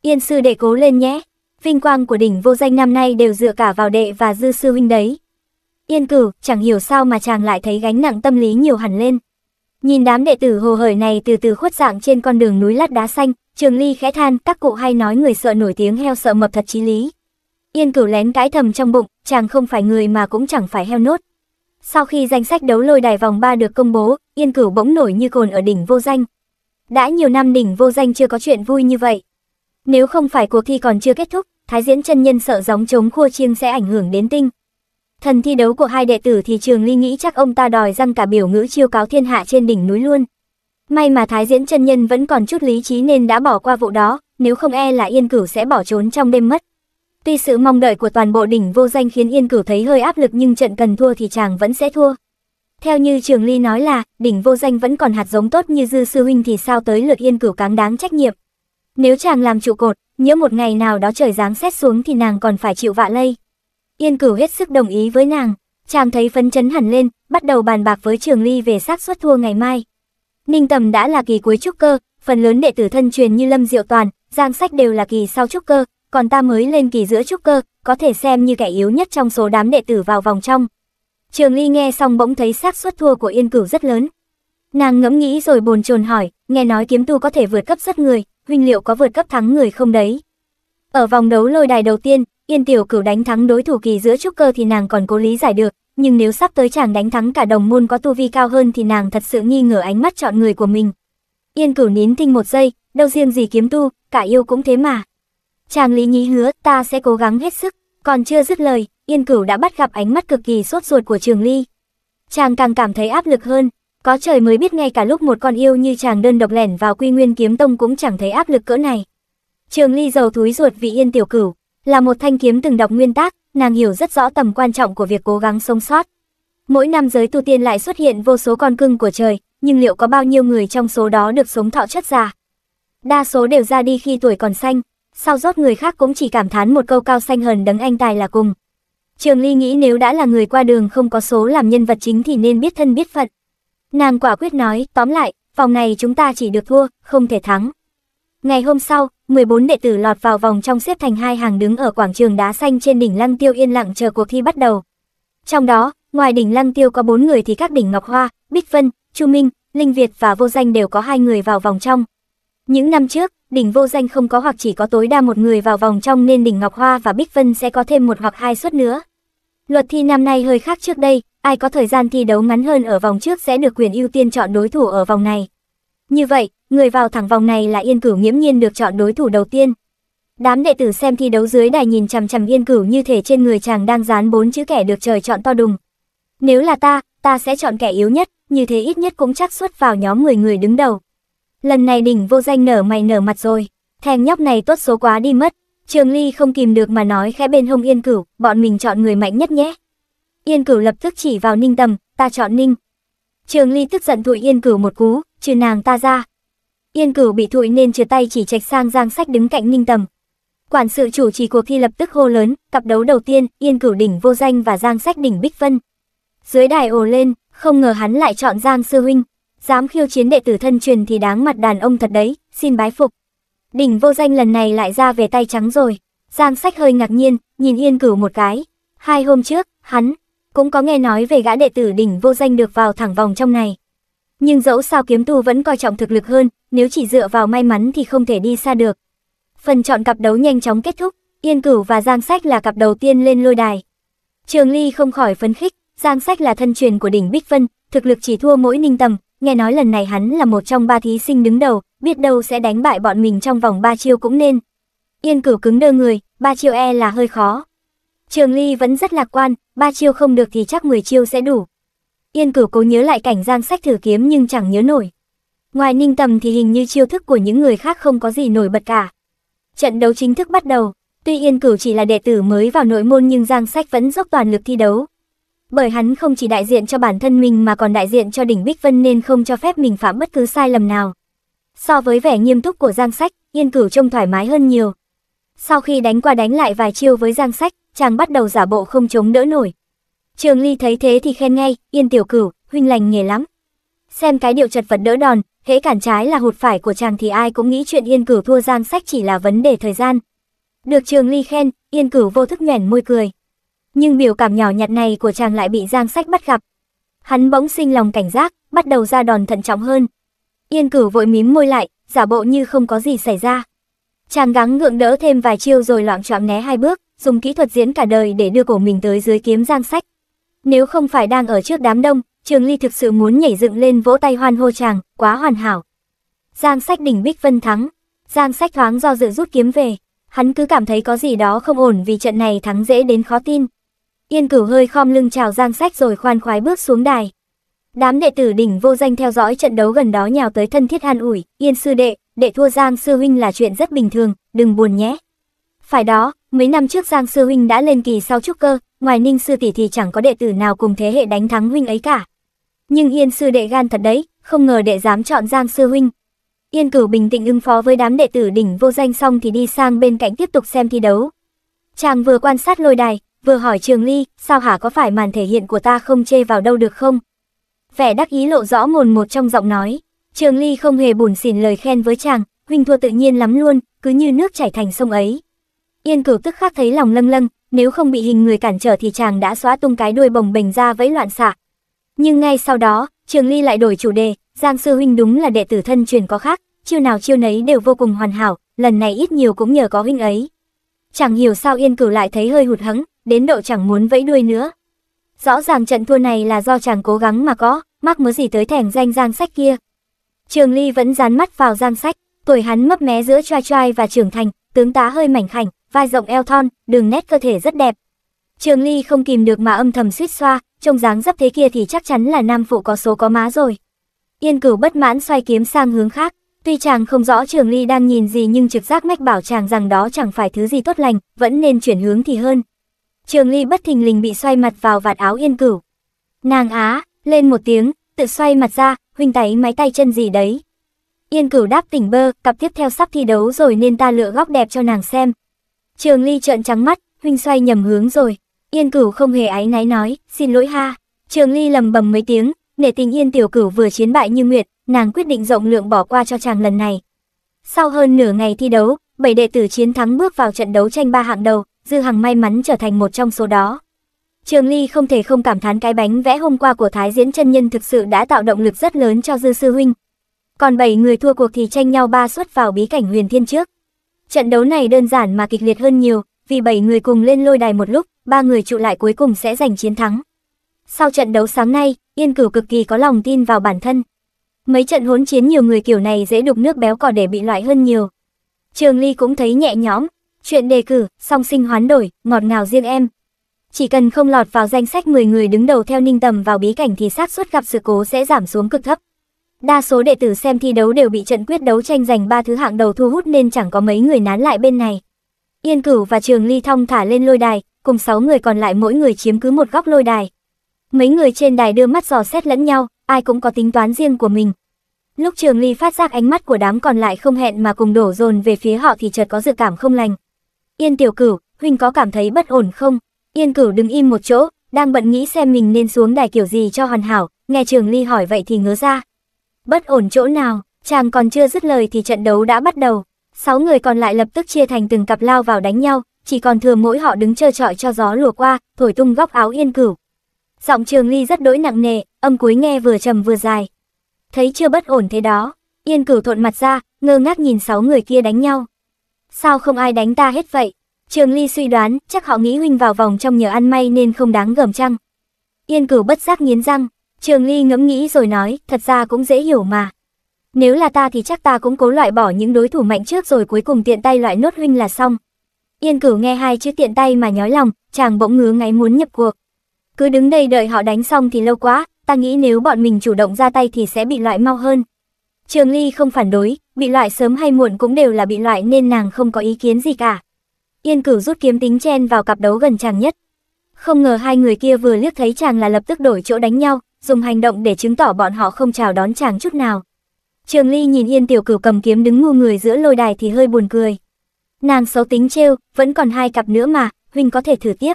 Yên sư đệ cố lên nhé, vinh quang của đỉnh vô danh năm nay đều dựa cả vào đệ và dư sư huynh đấy. Yên cử, chẳng hiểu sao mà chàng lại thấy gánh nặng tâm lý nhiều hẳn lên. Nhìn đám đệ tử hồ hởi này từ từ khuất dạng trên con đường núi lát đá xanh, trường ly khẽ than các cụ hay nói người sợ nổi tiếng heo sợ mập thật chí lý. Yên cửu lén cãi thầm trong bụng, chàng không phải người mà cũng chẳng phải heo nốt. Sau khi danh sách đấu lôi đài vòng 3 được công bố, Yên Cửu bỗng nổi như cồn ở đỉnh vô danh. Đã nhiều năm đỉnh vô danh chưa có chuyện vui như vậy. Nếu không phải cuộc thi còn chưa kết thúc, Thái Diễn chân nhân sợ gióng chống khua chiêng sẽ ảnh hưởng đến tinh. Thần thi đấu của hai đệ tử thì Trường Ly nghĩ chắc ông ta đòi răng cả biểu ngữ chiêu cáo thiên hạ trên đỉnh núi luôn. May mà Thái Diễn chân nhân vẫn còn chút lý trí nên đã bỏ qua vụ đó, nếu không e là Yên Cửu sẽ bỏ trốn trong đêm mất. Tuy sự mong đợi của toàn bộ đỉnh vô danh khiến Yên Cửu thấy hơi áp lực nhưng trận cần thua thì chàng vẫn sẽ thua. Theo như Trường Ly nói là, đỉnh vô danh vẫn còn hạt giống tốt như Dư Sư Huynh thì sao tới lượt Yên Cửu cáng đáng trách nhiệm. Nếu chàng làm trụ cột, nhỡ một ngày nào đó trời giáng xét xuống thì nàng còn phải chịu vạ lây. Yên cửu hết sức đồng ý với nàng, chàng thấy phấn chấn hẳn lên, bắt đầu bàn bạc với Trường Ly về xác suất thua ngày mai. Ninh Tầm đã là kỳ cuối trúc cơ, phần lớn đệ tử thân truyền như Lâm Diệu Toàn, Giang Sách đều là kỳ sau trúc cơ, còn ta mới lên kỳ giữa trúc cơ, có thể xem như kẻ yếu nhất trong số đám đệ tử vào vòng trong. Trường Ly nghe xong bỗng thấy xác suất thua của Yên Cửu rất lớn. Nàng ngẫm nghĩ rồi bồn chồn hỏi, nghe nói kiếm tu có thể vượt cấp rất người, huynh liệu có vượt cấp thắng người không đấy? Ở vòng đấu lôi đài đầu tiên, Yên Tiểu Cửu đánh thắng đối thủ kỳ giữa trúc cơ thì nàng còn cố lý giải được, nhưng nếu sắp tới chàng đánh thắng cả đồng môn có tu vi cao hơn thì nàng thật sự nghi ngờ ánh mắt chọn người của mình. Yên Cửu nín thinh một giây, đâu riêng gì kiếm tu, cả yêu cũng thế mà. Chàng Lý Nhí hứa, ta sẽ cố gắng hết sức, còn chưa dứt lời, Yên Cửu đã bắt gặp ánh mắt cực kỳ sốt ruột của Trường Ly. Chàng càng cảm thấy áp lực hơn, có trời mới biết ngay cả lúc một con yêu như chàng đơn độc lẻn vào quy nguyên kiếm tông cũng chẳng thấy áp lực cỡ này. Trường ly giàu thúi ruột vị yên tiểu cửu, là một thanh kiếm từng đọc nguyên tác, nàng hiểu rất rõ tầm quan trọng của việc cố gắng sống sót. Mỗi năm giới tu tiên lại xuất hiện vô số con cưng của trời, nhưng liệu có bao nhiêu người trong số đó được sống thọ chất già? Đa số đều ra đi khi tuổi còn xanh, sau rốt người khác cũng chỉ cảm thán một câu cao xanh hờn đấng anh tài là cùng. Trường Ly nghĩ nếu đã là người qua đường không có số làm nhân vật chính thì nên biết thân biết phận, Nàng quả quyết nói, tóm lại, vòng này chúng ta chỉ được thua, không thể thắng. Ngày hôm sau, 14 đệ tử lọt vào vòng trong xếp thành hai hàng đứng ở quảng trường đá xanh trên đỉnh Lăng Tiêu yên lặng chờ cuộc thi bắt đầu. Trong đó, ngoài đỉnh Lăng Tiêu có 4 người thì các đỉnh Ngọc Hoa, Bích Vân, Chu Minh, Linh Việt và Vô Danh đều có hai người vào vòng trong. Những năm trước, đỉnh Vô Danh không có hoặc chỉ có tối đa một người vào vòng trong nên đỉnh Ngọc Hoa và Bích Vân sẽ có thêm một hoặc hai suất nữa. Luật thi năm nay hơi khác trước đây, ai có thời gian thi đấu ngắn hơn ở vòng trước sẽ được quyền ưu tiên chọn đối thủ ở vòng này. Như vậy, người vào thẳng vòng này là Yên Cửu nghiễm nhiên được chọn đối thủ đầu tiên. Đám đệ tử xem thi đấu dưới đài nhìn chằm chằm Yên Cửu như thể trên người chàng đang dán bốn chữ kẻ được trời chọn to đùng. Nếu là ta, ta sẽ chọn kẻ yếu nhất, như thế ít nhất cũng chắc xuất vào nhóm 10 người đứng đầu. Lần này đỉnh vô danh nở mày nở mặt rồi, thèm nhóc này tốt số quá đi mất. Trường Ly không kìm được mà nói khẽ bên hông Yên Cửu, bọn mình chọn người mạnh nhất nhé. Yên Cửu lập tức chỉ vào Ninh Tầm, ta chọn Ninh. Trường Ly tức giận thụi Yên Cửu một cú, trừ nàng ta ra. Yên Cửu bị thụi nên chừa tay chỉ trạch sang Giang Sách đứng cạnh Ninh Tầm. Quản sự chủ trì cuộc thi lập tức hô lớn, cặp đấu đầu tiên, Yên Cửu đỉnh vô danh và Giang Sách đỉnh Bích Vân. Dưới đài ồ lên, không ngờ hắn lại chọn Giang sư huynh, dám khiêu chiến đệ tử thân truyền thì đáng mặt đàn ông thật đấy, xin bái phục. Đỉnh vô danh lần này lại ra về tay trắng rồi. Giang Sách hơi ngạc nhiên, nhìn Yên Cửu một cái. Hai hôm trước, hắn cũng có nghe nói về gã đệ tử đỉnh vô danh được vào thẳng vòng trong này. Nhưng dẫu sao kiếm tu vẫn coi trọng thực lực hơn, nếu chỉ dựa vào may mắn thì không thể đi xa được. Phần chọn cặp đấu nhanh chóng kết thúc, Yên Cửu và Giang Sách là cặp đầu tiên lên lôi đài. Trường Ly không khỏi phấn khích, Giang Sách là thân truyền của đỉnh Bích Vân, thực lực chỉ thua mỗi Ninh Tầm, nghe nói lần này hắn là một trong ba thí sinh đứng đầu, biết đâu sẽ đánh bại bọn mình trong vòng ba chiêu cũng nên. Yên Cửu cứng đơ người, ba chiêu e là hơi khó, Trường Ly vẫn rất lạc quan, ba chiêu không được thì chắc 10 chiêu sẽ đủ. Yên Cửu cố nhớ lại cảnh Giang Sách thử kiếm nhưng chẳng nhớ nổi. Ngoài Ninh Tầm thì hình như chiêu thức của những người khác không có gì nổi bật cả. Trận đấu chính thức bắt đầu, tuy Yên Cửu chỉ là đệ tử mới vào nội môn nhưng Giang Sách vẫn dốc toàn lực thi đấu. Bởi hắn không chỉ đại diện cho bản thân mình mà còn đại diện cho đỉnh Bích Vân nên không cho phép mình phạm bất cứ sai lầm nào. So với vẻ nghiêm túc của Giang Sách, Yên Cửu trông thoải mái hơn nhiều. Sau khi đánh qua đánh lại vài chiêu với Giang Sách, chàng bắt đầu giả bộ không chống đỡ nổi. Trường Ly thấy thế thì khen ngay, yên tiểu cửu, huynh lành nghề lắm. Xem cái điệu chật vật đỡ đòn, hễ cản trái là hụt phải của chàng thì ai cũng nghĩ chuyện yên cửu thua gian sách chỉ là vấn đề thời gian. Được Trường Ly khen, yên cửu vô thức nhoẻn môi cười. Nhưng biểu cảm nhỏ nhặt này của chàng lại bị Giang Sách bắt gặp. Hắn bỗng sinh lòng cảnh giác, bắt đầu ra đòn thận trọng hơn. Yên cửu vội mím môi lại, giả bộ như không có gì xảy ra. Chàng gắng ngượng đỡ thêm vài chiêu rồi loạn trọng né hai bước dùng kỹ thuật diễn cả đời để đưa cổ mình tới dưới kiếm giang sách. Nếu không phải đang ở trước đám đông, Trường Ly thực sự muốn nhảy dựng lên vỗ tay hoan hô chàng, quá hoàn hảo. Giang sách đỉnh Bích Vân thắng, Giang sách thoáng do dự rút kiếm về, hắn cứ cảm thấy có gì đó không ổn vì trận này thắng dễ đến khó tin. Yên cửu hơi khom lưng chào Giang sách rồi khoan khoái bước xuống đài. Đám đệ tử đỉnh vô danh theo dõi trận đấu gần đó nhào tới thân thiết han ủi, yên sư đệ, đệ thua Giang sư huynh là chuyện rất bình thường, đừng buồn nhé. Phải đó, Mấy năm trước Giang Sư Huynh đã lên kỳ sau trúc cơ, ngoài Ninh Sư Tỷ thì chẳng có đệ tử nào cùng thế hệ đánh thắng Huynh ấy cả. Nhưng Yên Sư đệ gan thật đấy, không ngờ đệ dám chọn Giang Sư Huynh. Yên Cửu bình tĩnh ứng phó với đám đệ tử đỉnh vô danh xong thì đi sang bên cạnh tiếp tục xem thi đấu. Chàng vừa quan sát lôi đài, vừa hỏi Trường Ly, sao hả có phải màn thể hiện của ta không chê vào đâu được không? Vẻ đắc ý lộ rõ mồn một trong giọng nói. Trường Ly không hề buồn xỉn lời khen với chàng, huynh thua tự nhiên lắm luôn, cứ như nước chảy thành sông ấy. Yên cửu tức khắc thấy lòng lâng lâng, nếu không bị hình người cản trở thì chàng đã xóa tung cái đuôi bồng bềnh ra vẫy loạn xạ. Nhưng ngay sau đó, Trường Ly lại đổi chủ đề, Giang sư huynh đúng là đệ tử thân truyền có khác, chiêu nào chiêu nấy đều vô cùng hoàn hảo, lần này ít nhiều cũng nhờ có huynh ấy. Chẳng hiểu sao Yên Cửu lại thấy hơi hụt hẫng, đến độ chẳng muốn vẫy đuôi nữa. Rõ ràng trận thua này là do chàng cố gắng mà có, mắc mớ gì tới thèm danh Giang Sách kia. Trường Ly vẫn dán mắt vào Giang Sách, tuổi hắn mấp mé giữa trai trai và trưởng thành, tướng tá hơi mảnh khảnh, vai rộng eo thon, đường nét cơ thể rất đẹp. Trường Ly không kìm được mà âm thầm suýt xoa, trông dáng dấp thế kia thì chắc chắn là nam phụ có số có má rồi. Yên Cửu bất mãn xoay kiếm sang hướng khác, tuy chàng không rõ Trường Ly đang nhìn gì nhưng trực giác mách bảo chàng rằng đó chẳng phải thứ gì tốt lành, vẫn nên chuyển hướng thì hơn. Trường Ly bất thình lình bị xoay mặt vào vạt áo Yên Cửu. Nàng á, lên một tiếng, tự xoay mặt ra, huynh tẩy máy tay chân gì đấy. Yên Cửu đáp tỉnh bơ, cặp tiếp theo sắp thi đấu rồi nên ta lựa góc đẹp cho nàng xem, Trường Ly trợn trắng mắt, huynh xoay nhầm hướng rồi. Yên Cửu không hề áy náy nói, xin lỗi ha. Trường Ly lầm bầm mấy tiếng, nể tình Yên Tiểu Cửu vừa chiến bại Như Nguyệt, nàng quyết định rộng lượng bỏ qua cho chàng lần này. Sau hơn nửa ngày thi đấu, bảy đệ tử chiến thắng bước vào trận đấu tranh ba hạng đầu, Dư Hằng may mắn trở thành một trong số đó. Trường Ly không thể không cảm thán cái bánh vẽ hôm qua của Thái Diễn chân nhân thực sự đã tạo động lực rất lớn cho Dư sư huynh. Còn bảy người thua cuộc thì tranh nhau ba suất vào bí cảnh Huyền Thiên trước. Trận đấu này đơn giản mà kịch liệt hơn nhiều, vì 7 người cùng lên lôi đài một lúc, ba người trụ lại cuối cùng sẽ giành chiến thắng. Sau trận đấu sáng nay, Yên Cửu cực kỳ có lòng tin vào bản thân. Mấy trận hỗn chiến nhiều người kiểu này dễ đục nước béo cò để bị loại hơn nhiều. Trường Ly cũng thấy nhẹ nhõm, chuyện đề cử, song sinh hoán đổi, ngọt ngào riêng em. Chỉ cần không lọt vào danh sách 10 người đứng đầu theo Ninh Tầm vào bí cảnh thì xác suất gặp sự cố sẽ giảm xuống cực thấp. Đa số đệ tử xem thi đấu đều bị trận quyết đấu tranh giành ba thứ hạng đầu thu hút nên chẳng có mấy người nán lại bên này. Yên Cửu và Trường Ly Thông thả lên lôi đài, cùng 6 người còn lại mỗi người chiếm cứ một góc lôi đài. Mấy người trên đài đưa mắt dò xét lẫn nhau, ai cũng có tính toán riêng của mình. Lúc Trường Ly phát giác ánh mắt của đám còn lại không hẹn mà cùng đổ dồn về phía họ thì chợt có dự cảm không lành. Yên Tiểu Cửu, huynh có cảm thấy bất ổn không? Yên Cửu đứng im một chỗ, đang bận nghĩ xem mình nên xuống đài kiểu gì cho hoàn hảo, nghe Trường Ly hỏi vậy thì ngớ ra, Bất ổn chỗ nào, chàng còn chưa dứt lời thì trận đấu đã bắt đầu. Sáu người còn lại lập tức chia thành từng cặp lao vào đánh nhau, chỉ còn thừa mỗi họ đứng chờ trọi cho gió lùa qua, thổi tung góc áo yên cửu. Giọng trường ly rất đỗi nặng nề, âm cuối nghe vừa trầm vừa dài. Thấy chưa bất ổn thế đó, yên cửu thộn mặt ra, ngơ ngác nhìn sáu người kia đánh nhau. Sao không ai đánh ta hết vậy? Trường Ly suy đoán, chắc họ nghĩ huynh vào vòng trong nhờ ăn may nên không đáng gờm chăng. Yên Cửu bất giác nghiến răng, Trường Ly ngẫm nghĩ rồi nói, thật ra cũng dễ hiểu mà. Nếu là ta thì chắc ta cũng cố loại bỏ những đối thủ mạnh trước rồi cuối cùng tiện tay loại nốt huynh là xong. Yên cửu nghe hai chữ tiện tay mà nhói lòng, chàng bỗng ngứa ngáy muốn nhập cuộc. Cứ đứng đây đợi họ đánh xong thì lâu quá, ta nghĩ nếu bọn mình chủ động ra tay thì sẽ bị loại mau hơn. Trường Ly không phản đối, bị loại sớm hay muộn cũng đều là bị loại nên nàng không có ý kiến gì cả. Yên cửu rút kiếm tính chen vào cặp đấu gần chàng nhất. Không ngờ hai người kia vừa liếc thấy chàng là lập tức đổi chỗ đánh nhau, dùng hành động để chứng tỏ bọn họ không chào đón chàng chút nào. Trường Ly nhìn Yên Tiểu Cửu cầm kiếm đứng ngu người giữa lôi đài thì hơi buồn cười. Nàng xấu tính trêu, vẫn còn hai cặp nữa mà, huynh có thể thử tiếp.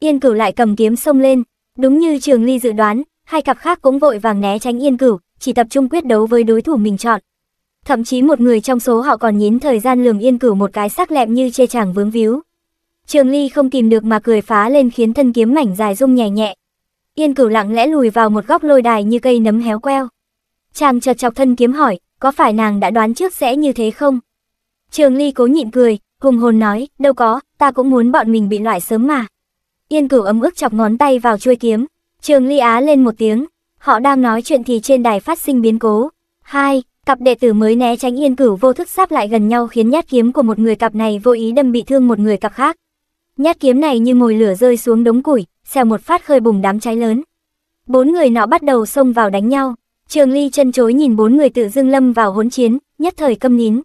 Yên Cửu lại cầm kiếm xông lên, đúng như Trường Ly dự đoán, hai cặp khác cũng vội vàng né tránh Yên Cửu, chỉ tập trung quyết đấu với đối thủ mình chọn. Thậm chí một người trong số họ còn nhín thời gian lường Yên Cửu một cái sắc lẹm như chê chàng vướng víu. Trường Ly không kìm được mà cười phá lên khiến thân kiếm mảnh dài rung nhẹ nhẹ, Yên cửu lặng lẽ lùi vào một góc lôi đài như cây nấm héo queo. Chàng chợt chọc thân kiếm hỏi, có phải nàng đã đoán trước sẽ như thế không? Trường Ly cố nhịn cười, hùng hồn nói, đâu có, ta cũng muốn bọn mình bị loại sớm mà. Yên cửu ấm ức chọc ngón tay vào chuôi kiếm, trường Ly á lên một tiếng, họ đang nói chuyện thì trên đài phát sinh biến cố. Hai, cặp đệ tử mới né tránh yên cửu vô thức sáp lại gần nhau khiến nhát kiếm của một người cặp này vô ý đâm bị thương một người cặp khác. Nhát kiếm này như ngồi lửa rơi xuống đống củi, xèo một phát khơi bùng đám cháy lớn. Bốn người nọ bắt đầu xông vào đánh nhau. Trường Ly chân chối nhìn bốn người tự dưng lâm vào hỗn chiến, nhất thời câm nín.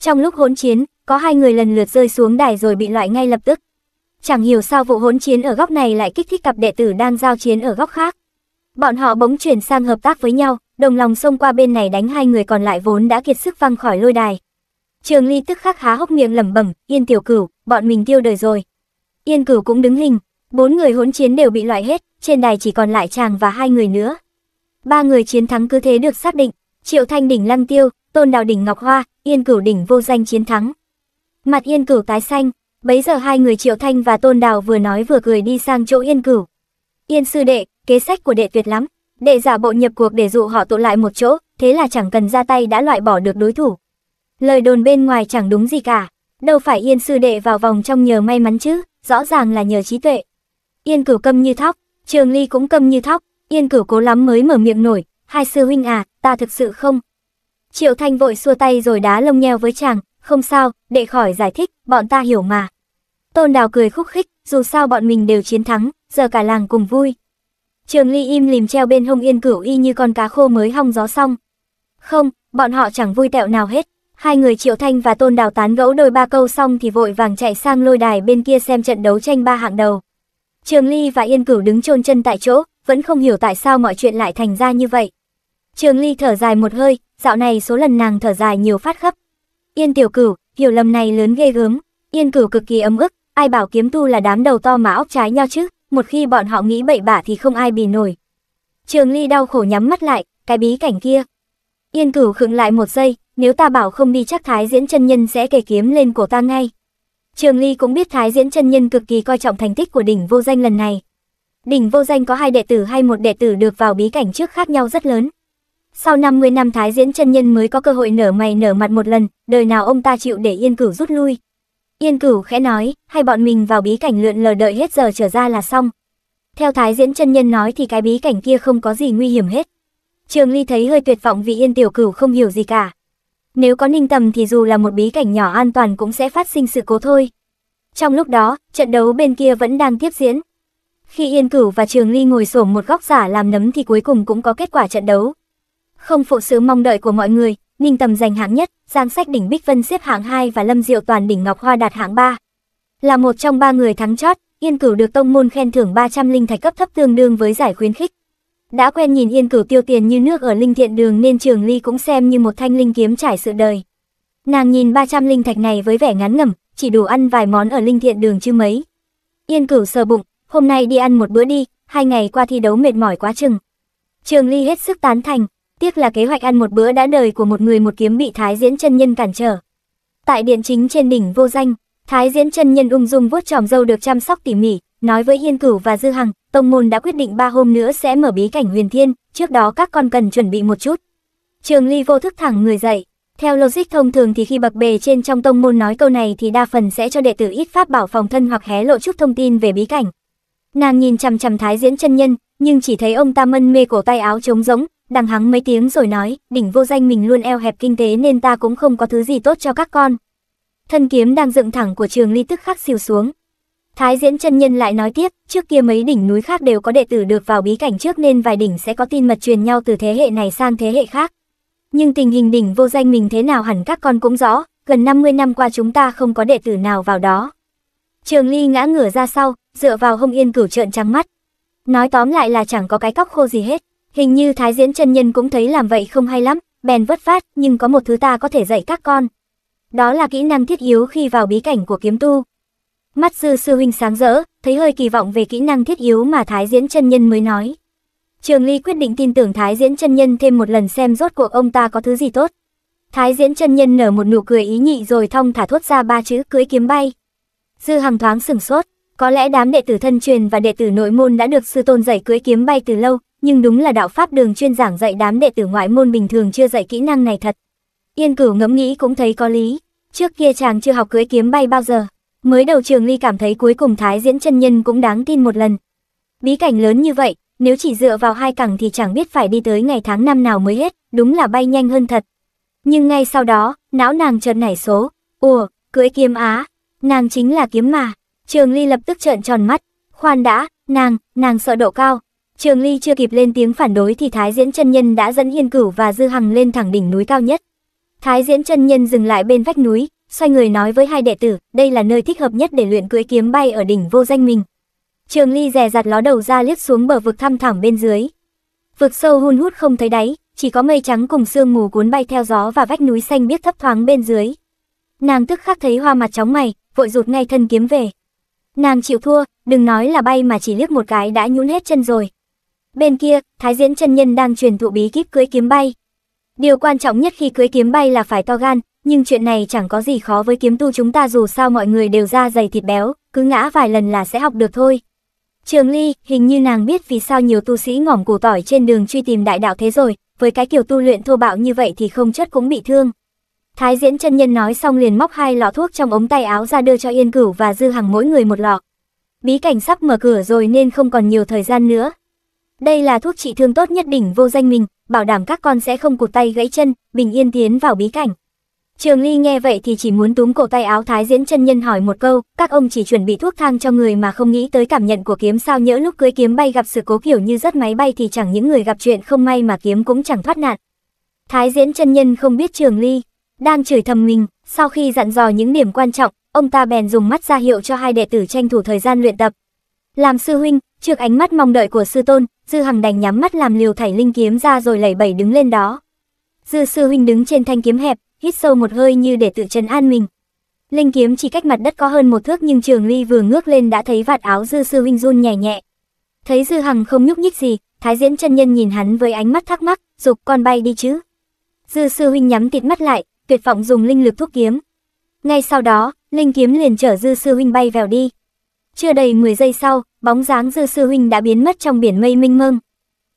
Trong lúc hỗn chiến, có hai người lần lượt rơi xuống đài rồi bị loại ngay lập tức. Chẳng hiểu sao vụ hỗn chiến ở góc này lại kích thích cặp đệ tử đang giao chiến ở góc khác. Bọn họ bỗng chuyển sang hợp tác với nhau, đồng lòng xông qua bên này đánh hai người còn lại vốn đã kiệt sức văng khỏi lôi đài. Trường Ly tức khắc há hốc miệng lẩm bẩm, "Yên tiểu cửu, bọn mình tiêu đời rồi." Yên Cửu cũng đứng hình, bốn người hỗn chiến đều bị loại hết, trên đài chỉ còn lại chàng và hai người nữa. Ba người chiến thắng cứ thế được xác định, Triệu Thanh đỉnh Lăng Tiêu, Tôn Đào đỉnh Ngọc Hoa, Yên Cửu đỉnh vô danh chiến thắng. Mặt Yên Cửu tái xanh, bấy giờ hai người Triệu Thanh và Tôn Đào vừa nói vừa cười đi sang chỗ Yên Cửu. Yên sư đệ, kế sách của đệ tuyệt lắm, đệ giả bộ nhập cuộc để dụ họ tụ lại một chỗ, thế là chẳng cần ra tay đã loại bỏ được đối thủ. Lời đồn bên ngoài chẳng đúng gì cả, Đâu phải Yên sư đệ vào vòng trong nhờ may mắn chứ, rõ ràng là nhờ trí tuệ. Yên cửu câm như thóc, trường ly cũng câm như thóc, Yên cửu cố lắm mới mở miệng nổi, hai sư huynh à, ta thực sự không. Triệu Thanh vội xua tay rồi đá lông nheo với chàng, không sao, đệ khỏi giải thích, bọn ta hiểu mà. Tôn Đào cười khúc khích, dù sao bọn mình đều chiến thắng, giờ cả làng cùng vui. Trường Ly im lìm treo bên hông Yên Cửu y như con cá khô mới hong gió xong. Không, bọn họ chẳng vui tẹo nào hết. Hai người Triệu Thanh và Tôn Đào tán gẫu đôi ba câu xong thì vội vàng chạy sang lôi đài bên kia xem trận đấu tranh ba hạng đầu. Trường Ly và Yên Cửu đứng chôn chân tại chỗ, vẫn không hiểu tại sao mọi chuyện lại thành ra như vậy. Trường Ly thở dài một hơi, dạo này số lần nàng thở dài nhiều phát khắp. Yên Tiểu Cửu, hiểu lầm này lớn ghê gớm, Yên Cửu cực kỳ ấm ức, ai bảo kiếm tu là đám đầu to mà óc trái nhau chứ, một khi bọn họ nghĩ bậy bạ thì không ai bì nổi. Trường Ly đau khổ nhắm mắt lại, cái bí cảnh kia. Yên Cửu khựng lại một giây, nếu ta bảo không đi chắc Thái Diễn chân nhân sẽ kề kiếm lên cổ ta ngay. Trường Ly cũng biết Thái Diễn chân nhân cực kỳ coi trọng thành tích của đỉnh vô danh lần này. Đỉnh vô danh có hai đệ tử hay một đệ tử được vào bí cảnh trước khác nhau rất lớn. Sau 50 năm Thái Diễn chân nhân mới có cơ hội nở mày nở mặt một lần, đời nào ông ta chịu để Yên Cửu rút lui. Yên Cửu khẽ nói, hay bọn mình vào bí cảnh lượn lờ đợi hết giờ trở ra là xong. Theo Thái Diễn chân nhân nói thì cái bí cảnh kia không có gì nguy hiểm hết. Trường Ly thấy hơi tuyệt vọng vì Yên Tiểu Cửu không hiểu gì cả. Nếu có ninh tầm thì dù là một bí cảnh nhỏ an toàn cũng sẽ phát sinh sự cố thôi. Trong lúc đó, trận đấu bên kia vẫn đang tiếp diễn. Khi Yên Cửu và Trường Ly ngồi sổ một góc giả làm nấm thì cuối cùng cũng có kết quả trận đấu. Không phụ sự mong đợi của mọi người, Ninh Tầm giành hạng nhất, Giang Sách đỉnh Bích Vân xếp hạng 2 và Lâm Diệu Toàn đỉnh Ngọc Hoa đạt hạng 3. Là một trong ba người thắng chót, Yên Cửu được tông môn khen thưởng 300 linh thạch cấp thấp tương đương với giải khuyến khích. Đã quen nhìn Yên Cửu tiêu tiền như nước ở linh thiện đường nên Trường Ly cũng xem như một thanh linh kiếm trải sự đời. Nàng nhìn 300 linh thạch này với vẻ ngán ngẩm, chỉ đủ ăn vài món ở linh thiện đường chứ mấy. Yên Cửu sờ bụng, hôm nay đi ăn một bữa đi, hai ngày qua thi đấu mệt mỏi quá chừng. Trường Ly hết sức tán thành, tiếc là kế hoạch ăn một bữa đã đời của một người một kiếm bị Thái Diễn chân nhân cản trở. Tại điện chính trên đỉnh vô danh, Thái Diễn chân nhân ung dung vuốt tròm râu được chăm sóc tỉ mỉ, Nói với Hiên Cửu và Dư Hằng, tông môn đã quyết định ba hôm nữa sẽ mở bí cảnh huyền thiên, trước đó các con cần chuẩn bị một chút. Trường Ly vô thức thẳng người dậy. Theo logic thông thường thì khi bậc bề trên trong tông môn nói câu này thì đa phần sẽ cho đệ tử ít pháp bảo phòng thân hoặc hé lộ chút thông tin về bí cảnh. Nàng nhìn chằm chằm Thái Diễn chân nhân, nhưng chỉ thấy ông ta mân mê cổ tay áo trống rỗng, đằng hắng mấy tiếng rồi nói, đỉnh vô danh mình luôn eo hẹp kinh tế nên ta cũng không có thứ gì tốt cho các con. Thân kiếm đang dựng thẳng của Trường Ly tức khắc xìu xuống, Thái Diễn chân nhân lại nói tiếp, trước kia mấy đỉnh núi khác đều có đệ tử được vào bí cảnh trước nên vài đỉnh sẽ có tin mật truyền nhau từ thế hệ này sang thế hệ khác. Nhưng tình hình đỉnh vô danh mình thế nào hẳn các con cũng rõ, gần 50 năm qua chúng ta không có đệ tử nào vào đó. Trường Ly ngã ngửa ra sau, dựa vào hông yên cửu trợn trắng mắt. Nói tóm lại là chẳng có cái cóc khô gì hết, hình như Thái Diễn chân nhân cũng thấy làm vậy không hay lắm, bèn vất phát, nhưng có một thứ ta có thể dạy các con. Đó là kỹ năng thiết yếu khi vào bí cảnh của kiếm tu. Mắt sư sư huynh sáng rỡ, thấy hơi kỳ vọng về kỹ năng thiết yếu mà Thái Diễn chân nhân mới nói. Trường Ly quyết định tin tưởng Thái Diễn chân nhân thêm một lần xem rốt cuộc ông ta có thứ gì tốt. Thái Diễn chân nhân nở một nụ cười ý nhị rồi thong thả thốt ra ba chữ cưới kiếm bay. Dư Hằng thoáng sửng sốt, có lẽ đám đệ tử thân truyền và đệ tử nội môn đã được sư tôn dạy cưới kiếm bay từ lâu, nhưng đúng là đạo pháp đường chuyên giảng dạy đám đệ tử ngoại môn bình thường chưa dạy kỹ năng này thật. Yên Cửu ngẫm nghĩ cũng thấy có lý, trước kia chàng chưa học cưới kiếm bay bao giờ. Mới đầu Trường Ly cảm thấy cuối cùng Thái Diễn chân nhân cũng đáng tin một lần. Bí cảnh lớn như vậy, nếu chỉ dựa vào hai cẳng thì chẳng biết phải đi tới ngày tháng năm nào mới hết, đúng là bay nhanh hơn thật. Nhưng ngay sau đó, não nàng chợt nảy số, ùa, cưới kiếm á, nàng chính là kiếm mà. Trường Ly lập tức trợn tròn mắt, khoan đã, nàng, nàng sợ độ cao. Trường Ly chưa kịp lên tiếng phản đối thì Thái Diễn chân nhân đã dẫn Yên Cửu và Dư Hằng lên thẳng đỉnh núi cao nhất. Thái Diễn chân nhân dừng lại bên vách núi, xoay người nói với hai đệ tử, đây là nơi thích hợp nhất để luyện cưỡi kiếm bay ở đỉnh vô danh mình. Trường Ly rè rặt ló đầu ra liếc xuống bờ vực thăm thẳm bên dưới. Vực sâu hun hút không thấy đáy, chỉ có mây trắng cùng sương mù cuốn bay theo gió và vách núi xanh biết thấp thoáng bên dưới. Nàng tức khắc thấy hoa mặt chóng mày, vội rụt ngay thân kiếm về. Nàng chịu thua, đừng nói là bay mà chỉ liếc một cái đã nhũn hết chân rồi. Bên kia, Thái Diễn chân nhân đang truyền thụ bí kíp cưỡi kiếm bay. Điều quan trọng nhất khi cưỡi kiếm bay là phải to gan, nhưng chuyện này chẳng có gì khó với kiếm tu chúng ta dù sao mọi người đều da dày thịt béo, cứ ngã vài lần là sẽ học được thôi. Trường Ly, hình như nàng biết vì sao nhiều tu sĩ ngỏm củ tỏi trên đường truy tìm đại đạo thế rồi, với cái kiểu tu luyện thô bạo như vậy thì không chất cũng bị thương. Thái diễn chân nhân nói xong liền móc hai lọ thuốc trong ống tay áo ra đưa cho Yên Cửu và Dư Hằng mỗi người một lọ. Bí cảnh sắp mở cửa rồi nên không còn nhiều thời gian nữa. Đây là thuốc trị thương tốt nhất đỉnh vô danh mình, bảo đảm các con sẽ không cụt tay gãy chân, bình yên tiến vào bí cảnh. Trường Ly nghe vậy thì chỉ muốn túm cổ tay áo Thái Diễn chân nhân hỏi một câu, các ông chỉ chuẩn bị thuốc thang cho người mà không nghĩ tới cảm nhận của kiếm sao nhỡ lúc cưới kiếm bay gặp sự cố kiểu như rớt máy bay thì chẳng những người gặp chuyện không may mà kiếm cũng chẳng thoát nạn. Thái Diễn chân nhân không biết Trường Ly đang chửi thầm mình, sau khi dặn dò những điểm quan trọng, ông ta bèn dùng mắt ra hiệu cho hai đệ tử tranh thủ thời gian luyện tập. Làm sư huynh, trước ánh mắt mong đợi của sư tôn, Dư Hằng đành nhắm mắt làm liều thảy linh kiếm ra rồi lẩy bẩy đứng lên đó. Dư sư huynh đứng trên thanh kiếm hẹp, hít sâu một hơi như để tự chấn an mình. Linh kiếm chỉ cách mặt đất có hơn một thước nhưng Trường Ly vừa ngước lên đã thấy vạt áo Dư Sư Huynh run nhẹ nhẹ. Thấy Dư Hằng không nhúc nhích gì, Thái Diễn chân nhân nhìn hắn với ánh mắt thắc mắc, "Dục con bay đi chứ?" Dư Sư Huynh nhắm tịt mắt lại, tuyệt vọng dùng linh lực thúc kiếm. Ngay sau đó, linh kiếm liền chở Dư Sư Huynh bay vèo đi. Chưa đầy 10 giây sau, bóng dáng Dư Sư Huynh đã biến mất trong biển mây minh mông.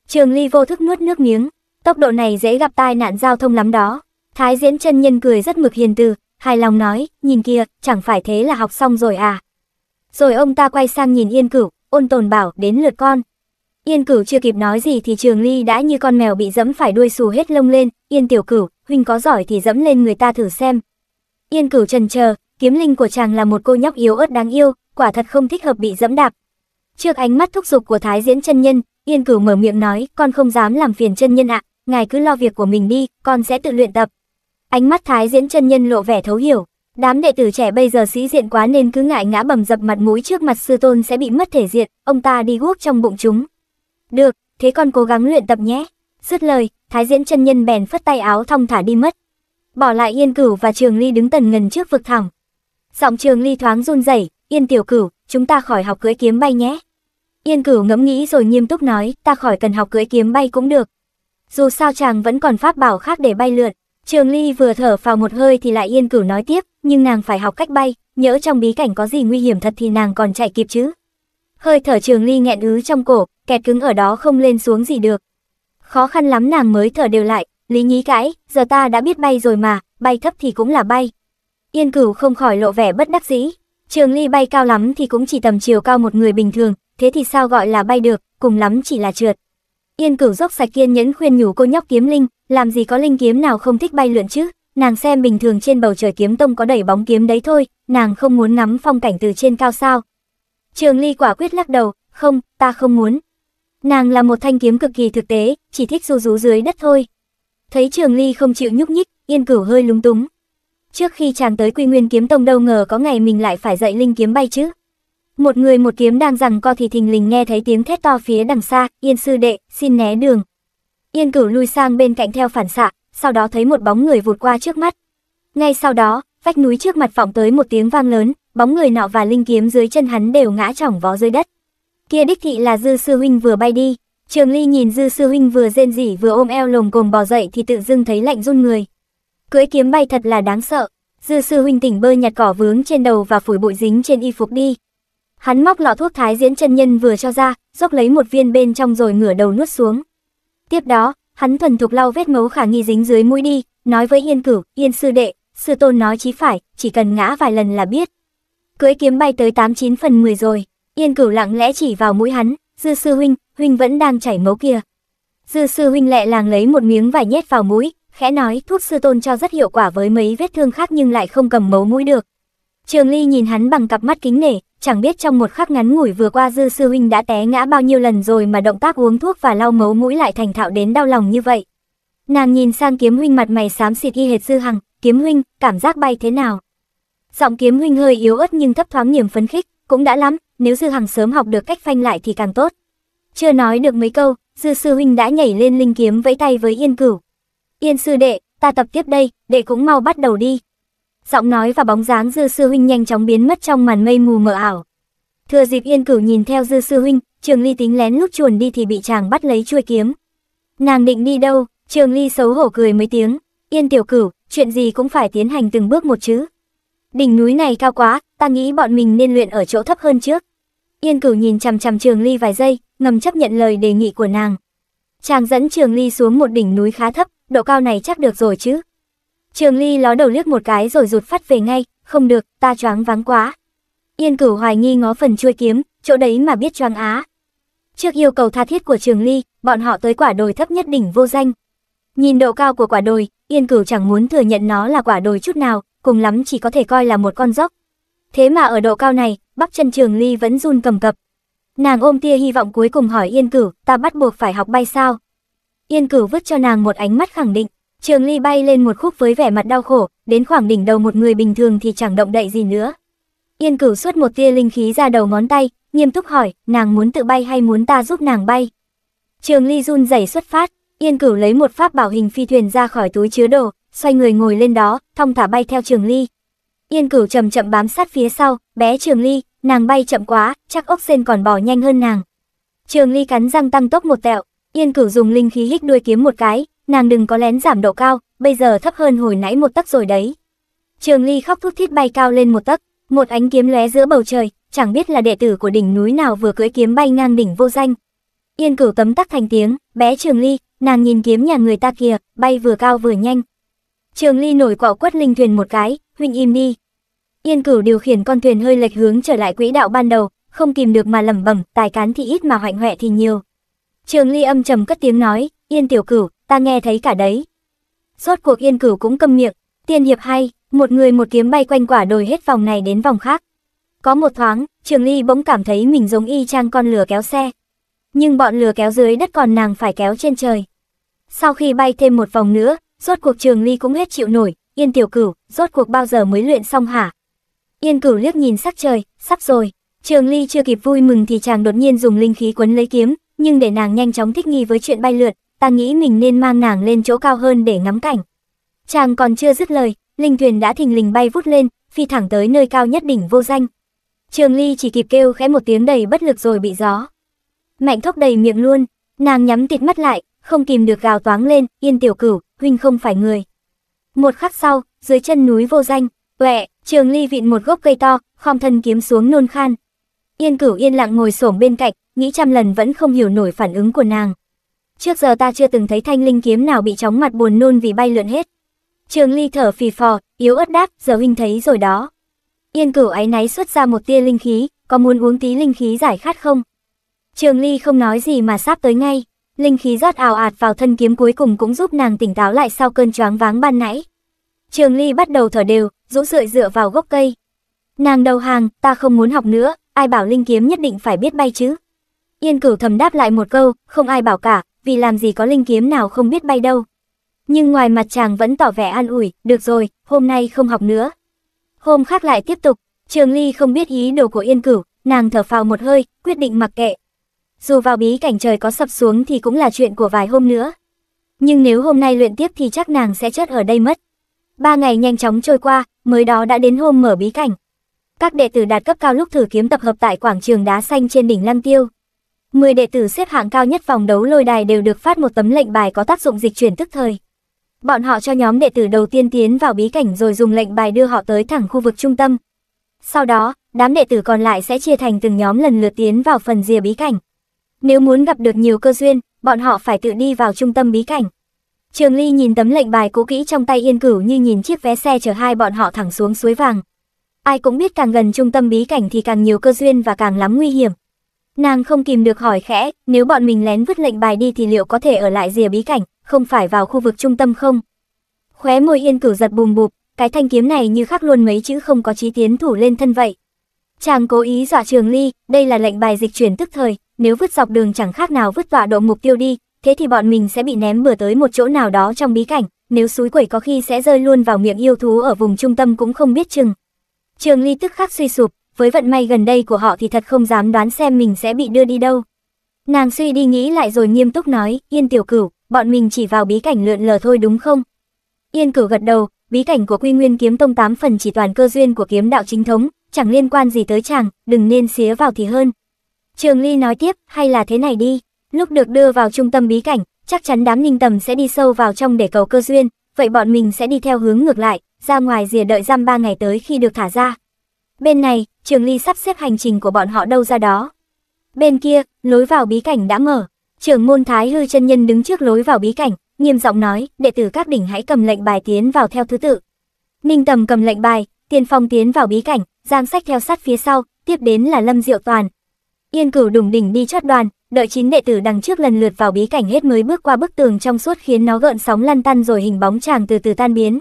Trường Ly vô thức nuốt nước miếng, tốc độ này dễ gặp tai nạn giao thông lắm đó. Thái diễn chân nhân cười rất mực hiền từ, hài lòng nói, nhìn kia, chẳng phải thế là học xong rồi à. Rồi ông ta quay sang nhìn Yên Cửu, ôn tồn bảo, đến lượt con. Yên Cửu chưa kịp nói gì thì Trường Ly đã như con mèo bị dẫm phải đuôi xù hết lông lên, Yên Tiểu Cửu, huynh có giỏi thì dẫm lên người ta thử xem. Yên Cửu trần chờ, kiếm linh của chàng là một cô nhóc yếu ớt đáng yêu, quả thật không thích hợp bị dẫm đạp. Trước ánh mắt thúc giục của Thái Diễn chân nhân, Yên Cửu mở miệng nói, con không dám làm phiền chân nhân ạ, ngài cứ lo việc của mình đi, con sẽ tự luyện tập. Ánh mắt Thái Diễn chân nhân lộ vẻ thấu hiểu, đám đệ tử trẻ bây giờ sĩ diện quá nên cứ ngại ngã bầm dập mặt mũi trước mặt sư tôn sẽ bị mất thể diện, ông ta đi guốc trong bụng chúng. Được, thế con cố gắng luyện tập nhé. Dứt lời, Thái Diễn chân nhân bèn phất tay áo thong thả đi mất. Bỏ lại Yên Cửu và Trường Ly đứng tần ngần trước vực thẳng. Giọng Trường Ly thoáng run rẩy, "Yên tiểu cửu, chúng ta khỏi học cưỡi kiếm bay nhé." Yên Cửu ngẫm nghĩ rồi nghiêm túc nói, "Ta khỏi cần học cưỡi kiếm bay cũng được. Dù sao chàng vẫn còn pháp bảo khác để bay lượn." Trường Ly vừa thở vào một hơi thì lại yên cửu nói tiếp, nhưng nàng phải học cách bay, nhỡ trong bí cảnh có gì nguy hiểm thật thì nàng còn chạy kịp chứ. Hơi thở Trường Ly nghẹn ứ trong cổ, kẹt cứng ở đó không lên xuống gì được. Khó khăn lắm nàng mới thở đều lại, Lý Nhí cãi, giờ ta đã biết bay rồi mà, bay thấp thì cũng là bay. Yên cửu không khỏi lộ vẻ bất đắc dĩ, Trường Ly bay cao lắm thì cũng chỉ tầm chiều cao một người bình thường, thế thì sao gọi là bay được, cùng lắm chỉ là trượt. Yên cửu dốc sạch kiên nhẫn khuyên nhủ cô nhóc kiếm linh, làm gì có linh kiếm nào không thích bay lượn chứ, nàng xem bình thường trên bầu trời kiếm tông có đẩy bóng kiếm đấy thôi, nàng không muốn ngắm phong cảnh từ trên cao sao. Trường Ly quả quyết lắc đầu, không, ta không muốn. Nàng là một thanh kiếm cực kỳ thực tế, chỉ thích du rú dưới đất thôi. Thấy Trường Ly không chịu nhúc nhích, Yên Cửu hơi lúng túng. Trước khi chàng tới Quy Nguyên kiếm tông đâu ngờ có ngày mình lại phải dạy linh kiếm bay chứ. Một người một kiếm đang rằng co thì thình lình nghe thấy tiếng thét to phía đằng xa, Yên sư đệ, xin né đường, Yên Cửu lui sang bên cạnh theo phản xạ, sau đó thấy một bóng người vụt qua trước mắt. Ngay sau đó, vách núi trước mặt vọng tới một tiếng vang lớn, bóng người nọ và linh kiếm dưới chân hắn đều ngã chỏng vó dưới đất. Kia đích thị là Dư sư huynh vừa bay đi, Trường Ly nhìn Dư sư huynh vừa rên rỉ vừa ôm eo lồm cồm bò dậy thì tự dưng thấy lạnh run người. Cưỡi kiếm bay thật là đáng sợ. Dư sư huynh tỉnh bơi nhặt cỏ vướng trên đầu và phủi bụi dính trên y phục đi. Hắn móc lọ thuốc thái diễn chân nhân vừa cho ra, róc lấy một viên bên trong rồi ngửa đầu nuốt xuống. Tiếp đó, hắn thuần thục lau vết ngấu khả nghi dính dưới mũi đi, nói với Yên Cửu, Yên sư đệ, sư tôn nói chí phải, chỉ cần ngã vài lần là biết. Cưỡi kiếm bay tới 89 phần 10 rồi, Yên Cửu lặng lẽ chỉ vào mũi hắn, dư sư huynh, huynh vẫn đang chảy máu kia. Dư sư huynh lẹ làng lấy một miếng vải nhét vào mũi, khẽ nói thuốc sư tôn cho rất hiệu quả với mấy vết thương khác nhưng lại không cầm máu mũi được. Trường Ly nhìn hắn bằng cặp mắt kính nể, chẳng biết trong một khắc ngắn ngủi vừa qua Dư Sư Huynh đã té ngã bao nhiêu lần rồi mà động tác uống thuốc và lau mấu mũi lại thành thạo đến đau lòng như vậy. Nàng nhìn sang Kiếm Huynh mặt mày xám xịt y hệt Dư Hằng, "Kiếm Huynh, cảm giác bay thế nào?" Giọng Kiếm Huynh hơi yếu ớt nhưng thấp thoáng niềm phấn khích, cũng đã lắm, nếu Dư Hằng sớm học được cách phanh lại thì càng tốt. Chưa nói được mấy câu, Dư Sư Huynh đã nhảy lên linh kiếm vẫy tay với Yên Cửu. "Yên sư đệ, ta tập tiếp đây, đệ cũng mau bắt đầu đi." giọng nói và bóng dáng dư sư huynh nhanh chóng biến mất trong màn mây mù mờ ảo. Thừa dịp yên cửu nhìn theo dư sư huynh, trường ly tính lén lúc chuồn đi thì bị chàng bắt lấy chuôi kiếm. Nàng định đi đâu, trường ly xấu hổ cười mấy tiếng, yên tiểu cửu, chuyện gì cũng phải tiến hành từng bước một chứ. Đỉnh núi này cao quá, ta nghĩ bọn mình nên luyện ở chỗ thấp hơn trước. Yên cửu nhìn chằm chằm trường ly vài giây, ngầm chấp nhận lời đề nghị của nàng. Chàng dẫn trường ly xuống một đỉnh núi khá thấp, độ cao này chắc được rồi chứ. Trường Ly ló đầu liếc một cái rồi rụt phát về ngay, không được, ta choáng váng quá. Yên Cửu hoài nghi ngó phần chuôi kiếm, chỗ đấy mà biết choáng á. Trước yêu cầu tha thiết của Trường Ly, bọn họ tới quả đồi thấp nhất đỉnh vô danh. Nhìn độ cao của quả đồi, Yên Cửu chẳng muốn thừa nhận nó là quả đồi chút nào, cùng lắm chỉ có thể coi là một con dốc. Thế mà ở độ cao này, bắp chân Trường Ly vẫn run cầm cập. Nàng ôm tia hy vọng cuối cùng hỏi Yên Cửu, ta bắt buộc phải học bay sao? Yên Cửu vứt cho nàng một ánh mắt khẳng định. Trường Ly bay lên một khúc với vẻ mặt đau khổ, đến khoảng đỉnh đầu một người bình thường thì chẳng động đậy gì nữa. Yên Cửu xuất một tia linh khí ra đầu ngón tay, nghiêm túc hỏi, nàng muốn tự bay hay muốn ta giúp nàng bay? Trường Ly run rẩy xuất phát, Yên Cửu lấy một pháp bảo hình phi thuyền ra khỏi túi chứa đồ, xoay người ngồi lên đó, thong thả bay theo Trường Ly. Yên Cửu chậm chậm bám sát phía sau, bé Trường Ly, nàng bay chậm quá, chắc ốc sen còn bò nhanh hơn nàng. Trường Ly cắn răng tăng tốc một tẹo, Yên Cửu dùng linh khí hích đuôi kiếm một cái, nàng đừng có lén giảm độ cao, bây giờ thấp hơn hồi nãy một tấc rồi đấy. Trường Ly khóc thút thít bay cao lên một tấc, một ánh kiếm lóe giữa bầu trời, chẳng biết là đệ tử của đỉnh núi nào vừa cưỡi kiếm bay ngang đỉnh vô danh. Yên Cửu tấm tắc thành tiếng, bé Trường Ly, nàng nhìn kiếm nhà người ta kìa, bay vừa cao vừa nhanh. Trường Ly nổi quạo quất linh thuyền một cái, huynh im đi. Yên Cửu điều khiển con thuyền hơi lệch hướng trở lại quỹ đạo ban đầu, không kìm được mà lẩm bẩm, tài cán thì ít mà hoạnh hoẹ thì nhiều. Trường Ly âm trầm cất tiếng nói, Yên tiểu cửu, ta nghe thấy cả đấy. Rốt cuộc yên cửu cũng câm miệng, tiên hiệp hay, một người một kiếm bay quanh quả đồi hết vòng này đến vòng khác. Có một thoáng, Trường Ly bỗng cảm thấy mình giống y chang con lừa kéo xe. Nhưng bọn lừa kéo dưới đất còn nàng phải kéo trên trời. Sau khi bay thêm một vòng nữa, rốt cuộc Trường Ly cũng hết chịu nổi, Yên Tiểu Cửu, rốt cuộc bao giờ mới luyện xong hả? Yên Cửu liếc nhìn sắc trời, sắp rồi. Trường Ly chưa kịp vui mừng thì chàng đột nhiên dùng linh khí quấn lấy kiếm, nhưng để nàng nhanh chóng thích nghi với chuyện bay lượn, ta nghĩ mình nên mang nàng lên chỗ cao hơn để ngắm cảnh. Chàng còn chưa dứt lời, linh thuyền đã thình lình bay vút lên, phi thẳng tới nơi cao nhất đỉnh vô danh. Trường Ly chỉ kịp kêu khẽ một tiếng đầy bất lực rồi bị gió. Mạnh thốc đầy miệng luôn, nàng nhắm tịt mắt lại, không kìm được gào toáng lên, yên tiểu cửu, huynh không phải người. Một khắc sau, dưới chân núi vô danh, quẹ, trường ly vịn một gốc cây to, khom thân kiếm xuống nôn khan. Yên cửu yên lặng ngồi xổm bên cạnh, nghĩ trăm lần vẫn không hiểu nổi phản ứng của nàng. Trước giờ ta chưa từng thấy thanh linh kiếm nào bị chóng mặt buồn nôn vì bay lượn hết. Trường Ly thở phì phò, yếu ớt đáp, giờ huynh thấy rồi đó. Yên cửu ái náy xuất ra một tia linh khí, có muốn uống tí linh khí giải khát không? Trường Ly không nói gì mà sắp tới ngay, linh khí rót ào ạt vào thân kiếm cuối cùng cũng giúp nàng tỉnh táo lại sau cơn choáng váng ban nãy. Trường Ly bắt đầu thở đều, rũ rượi dựa vào gốc cây. Nàng đầu hàng, ta không muốn học nữa, ai bảo linh kiếm nhất định phải biết bay chứ? Yên cửu thầm đáp lại một câu, không ai bảo cả, vì làm gì có linh kiếm nào không biết bay đâu. Nhưng ngoài mặt chàng vẫn tỏ vẻ an ủi, được rồi, hôm nay không học nữa. Hôm khác lại tiếp tục, Trường Ly không biết ý đồ của Yên Cửu, nàng thở phào một hơi, quyết định mặc kệ. Dù vào bí cảnh trời có sập xuống thì cũng là chuyện của vài hôm nữa. Nhưng nếu hôm nay luyện tiếp thì chắc nàng sẽ chết ở đây mất. Ba ngày nhanh chóng trôi qua, mới đó đã đến hôm mở bí cảnh. Các đệ tử đạt cấp cao lúc thử kiếm tập hợp tại quảng trường đá xanh trên đỉnh Lăng Tiêu. 10 đệ tử xếp hạng cao nhất vòng đấu lôi đài đều được phát một tấm lệnh bài có tác dụng dịch chuyển tức thời. Bọn họ cho nhóm đệ tử đầu tiên tiến vào bí cảnh rồi dùng lệnh bài đưa họ tới thẳng khu vực trung tâm. Sau đó, đám đệ tử còn lại sẽ chia thành từng nhóm lần lượt tiến vào phần rìa bí cảnh. Nếu muốn gặp được nhiều cơ duyên, bọn họ phải tự đi vào trung tâm bí cảnh. Trường Ly nhìn tấm lệnh bài cũ kỹ trong tay Yên Cửu như nhìn chiếc vé xe chở hai bọn họ thẳng xuống suối vàng. Ai cũng biết càng gần trung tâm bí cảnh thì càng nhiều cơ duyên và càng lắm nguy hiểm. Nàng không kìm được hỏi khẽ, nếu bọn mình lén vứt lệnh bài đi thì liệu có thể ở lại rìa bí cảnh, không phải vào khu vực trung tâm không? Khóe môi yên cửu giật bùm bụp, cái thanh kiếm này như khắc luôn mấy chữ không có chí tiến thủ lên thân vậy. Chàng cố ý dọa trường ly, đây là lệnh bài dịch chuyển tức thời, nếu vứt dọc đường chẳng khác nào vứt tọa độ mục tiêu đi, thế thì bọn mình sẽ bị ném bừa tới một chỗ nào đó trong bí cảnh, nếu suối quẩy có khi sẽ rơi luôn vào miệng yêu thú ở vùng trung tâm cũng không biết chừng. Trường ly tức khắc suy sụp, với vận may gần đây của họ thì thật không dám đoán xem mình sẽ bị đưa đi đâu. Nàng suy đi nghĩ lại rồi nghiêm túc nói, Yên Tiểu Cửu, bọn mình chỉ vào bí cảnh lượn lờ thôi đúng không? Yên Cửu gật đầu, bí cảnh của Quy Nguyên Kiếm Tông 8 phần chỉ toàn cơ duyên của kiếm đạo chính thống, chẳng liên quan gì tới chàng, đừng nên xía vào thì hơn. Trường Ly nói tiếp, hay là thế này đi, lúc được đưa vào trung tâm bí cảnh, chắc chắn đám ninh tầm sẽ đi sâu vào trong để cầu cơ duyên, vậy bọn mình sẽ đi theo hướng ngược lại, ra ngoài rìa đợi giam 3 ngày tới khi được thả ra. Bên này, Trường Ly sắp xếp hành trình của bọn họ đâu ra đó. Bên kia, lối vào bí cảnh đã mở. Trưởng môn Thái Hư chân nhân đứng trước lối vào bí cảnh, nghiêm giọng nói, đệ tử các đỉnh hãy cầm lệnh bài tiến vào theo thứ tự. Ninh Tầm cầm lệnh bài, Tiền Phong tiến vào bí cảnh, Giang Sách theo sát phía sau, tiếp đến là Lâm Diệu Toàn. Yên Cửu đùng đỉnh đi chót đoàn, đợi chín đệ tử đằng trước lần lượt vào bí cảnh hết mới bước qua bức tường trong suốt khiến nó gợn sóng lăn tăn rồi hình bóng chàng từ từ tan biến.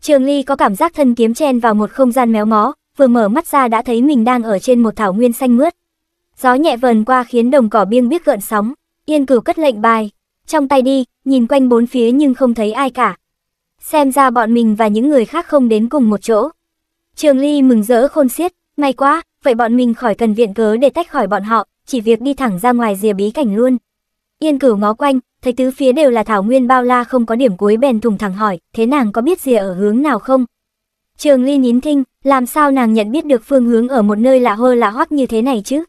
Trường Ly có cảm giác thân kiếm chen vào một không gian méo mó, vừa mở mắt ra đã thấy mình đang ở trên một thảo nguyên xanh mướt. Gió nhẹ vờn qua khiến đồng cỏ biêng biết gợn sóng, Yên Cửu cất lệnh bài, trong tay đi, nhìn quanh bốn phía nhưng không thấy ai cả. Xem ra bọn mình và những người khác không đến cùng một chỗ. Trường Ly mừng rỡ khôn xiết, may quá, vậy bọn mình khỏi cần viện cớ để tách khỏi bọn họ, chỉ việc đi thẳng ra ngoài rìa bí cảnh luôn. Yên Cửu ngó quanh, thấy tứ phía đều là thảo nguyên bao la không có điểm cuối bèn thùng thẳng hỏi, thế nàng có biết rìa ở hướng nào không? Trường Ly nín thinh, làm sao nàng nhận biết được phương hướng ở một nơi lạ hơ lạ hoắc như thế này chứ?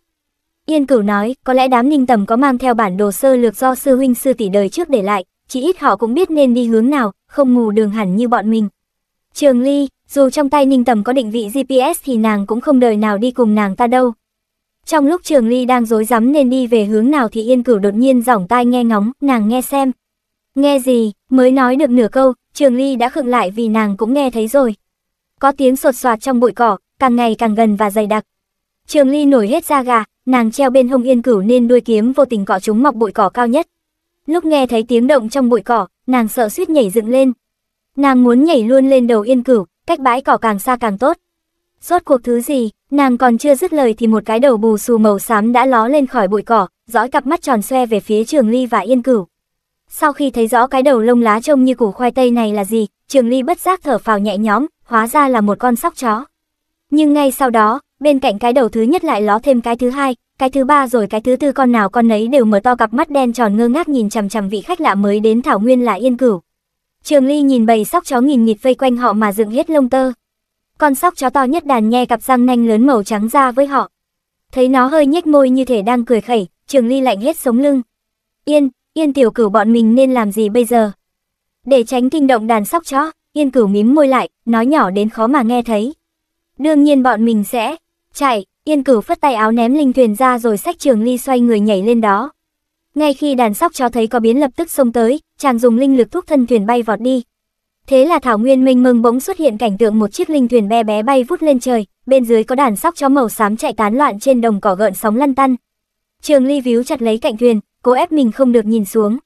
Yên Cửu nói, có lẽ đám Ninh Tầm có mang theo bản đồ sơ lược do sư huynh sư tỷ đời trước để lại, chỉ ít họ cũng biết nên đi hướng nào, không ngủ đường hẳn như bọn mình. Trường Ly, dù trong tay Ninh Tầm có định vị GPS thì nàng cũng không đời nào đi cùng nàng ta đâu. Trong lúc Trường Ly đang rối rắm nên đi về hướng nào thì Yên Cửu đột nhiên giỏng tai nghe ngóng, nàng nghe xem. Nghe gì, mới nói được nửa câu, Trường Ly đã khựng lại vì nàng cũng nghe thấy rồi có tiếng sột soạt trong bụi cỏ, càng ngày càng gần và dày đặc. Trường Ly nổi hết da gà, nàng treo bên hông yên cửu nên đuôi kiếm vô tình cọ trúng mọc bụi cỏ cao nhất. Lúc nghe thấy tiếng động trong bụi cỏ, nàng sợ suýt nhảy dựng lên. Nàng muốn nhảy luôn lên đầu yên cửu, cách bãi cỏ càng xa càng tốt. Rốt cuộc thứ gì, nàng còn chưa dứt lời thì một cái đầu bù xù màu xám đã ló lên khỏi bụi cỏ, dõi cặp mắt tròn xoe về phía Trường Ly và Yên Cửu. Sau khi thấy rõ cái đầu lông lá trông như củ khoai tây này là gì, Trường Ly bất giác thở phào nhẹ nhõm, hóa ra là một con sóc chó. Nhưng ngay sau đó, bên cạnh cái đầu thứ nhất lại ló thêm cái thứ hai, cái thứ ba rồi cái thứ tư con nào con nấy đều mở to cặp mắt đen tròn ngơ ngác nhìn chằm chằm vị khách lạ mới đến thảo nguyên là yên cửu. Trường Ly nhìn bầy sóc chó nghìn nghịt vây quanh họ mà dựng hết lông tơ. Con sóc chó to nhất đàn nghe cặp răng nanh lớn màu trắng ra với họ. Thấy nó hơi nhếch môi như thể đang cười khẩy, Trường Ly lạnh hết sống lưng. Yên, yên tiểu cửu bọn mình nên làm gì bây giờ? Để tránh kinh động đàn sóc chó, Yên cửu mím môi lại, nói nhỏ đến khó mà nghe thấy. Đương nhiên bọn mình sẽ chạy, yên cửu phất tay áo ném linh thuyền ra rồi sách trường ly xoay người nhảy lên đó. Ngay khi đàn sóc cho thấy có biến lập tức xông tới, chàng dùng linh lực thúc thân thuyền bay vọt đi. Thế là Thảo Nguyên Minh mông bỗng xuất hiện cảnh tượng một chiếc linh thuyền bé bé bay vút lên trời, bên dưới có đàn sóc chó màu xám chạy tán loạn trên đồng cỏ gợn sóng lăn tăn. Trường Ly víu chặt lấy cạnh thuyền, cố ép mình không được nhìn xuống.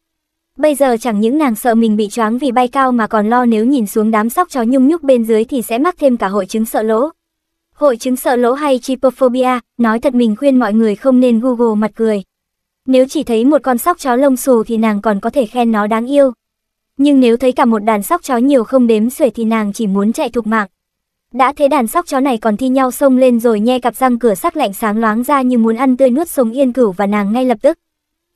Bây giờ chẳng những nàng sợ mình bị choáng vì bay cao mà còn lo nếu nhìn xuống đám sóc chó nhung nhúc bên dưới thì sẽ mắc thêm cả hội chứng sợ lỗ. Hội chứng sợ lỗ hay trypophobia, nói thật mình khuyên mọi người không nên google mặt cười. Nếu chỉ thấy một con sóc chó lông xù thì nàng còn có thể khen nó đáng yêu. Nhưng nếu thấy cả một đàn sóc chó nhiều không đếm xuể thì nàng chỉ muốn chạy thục mạng. Đã thế đàn sóc chó này còn thi nhau xông lên rồi nhe cặp răng cửa sắc lạnh sáng loáng ra như muốn ăn tươi nuốt sống yên cửu và nàng ngay lập tức.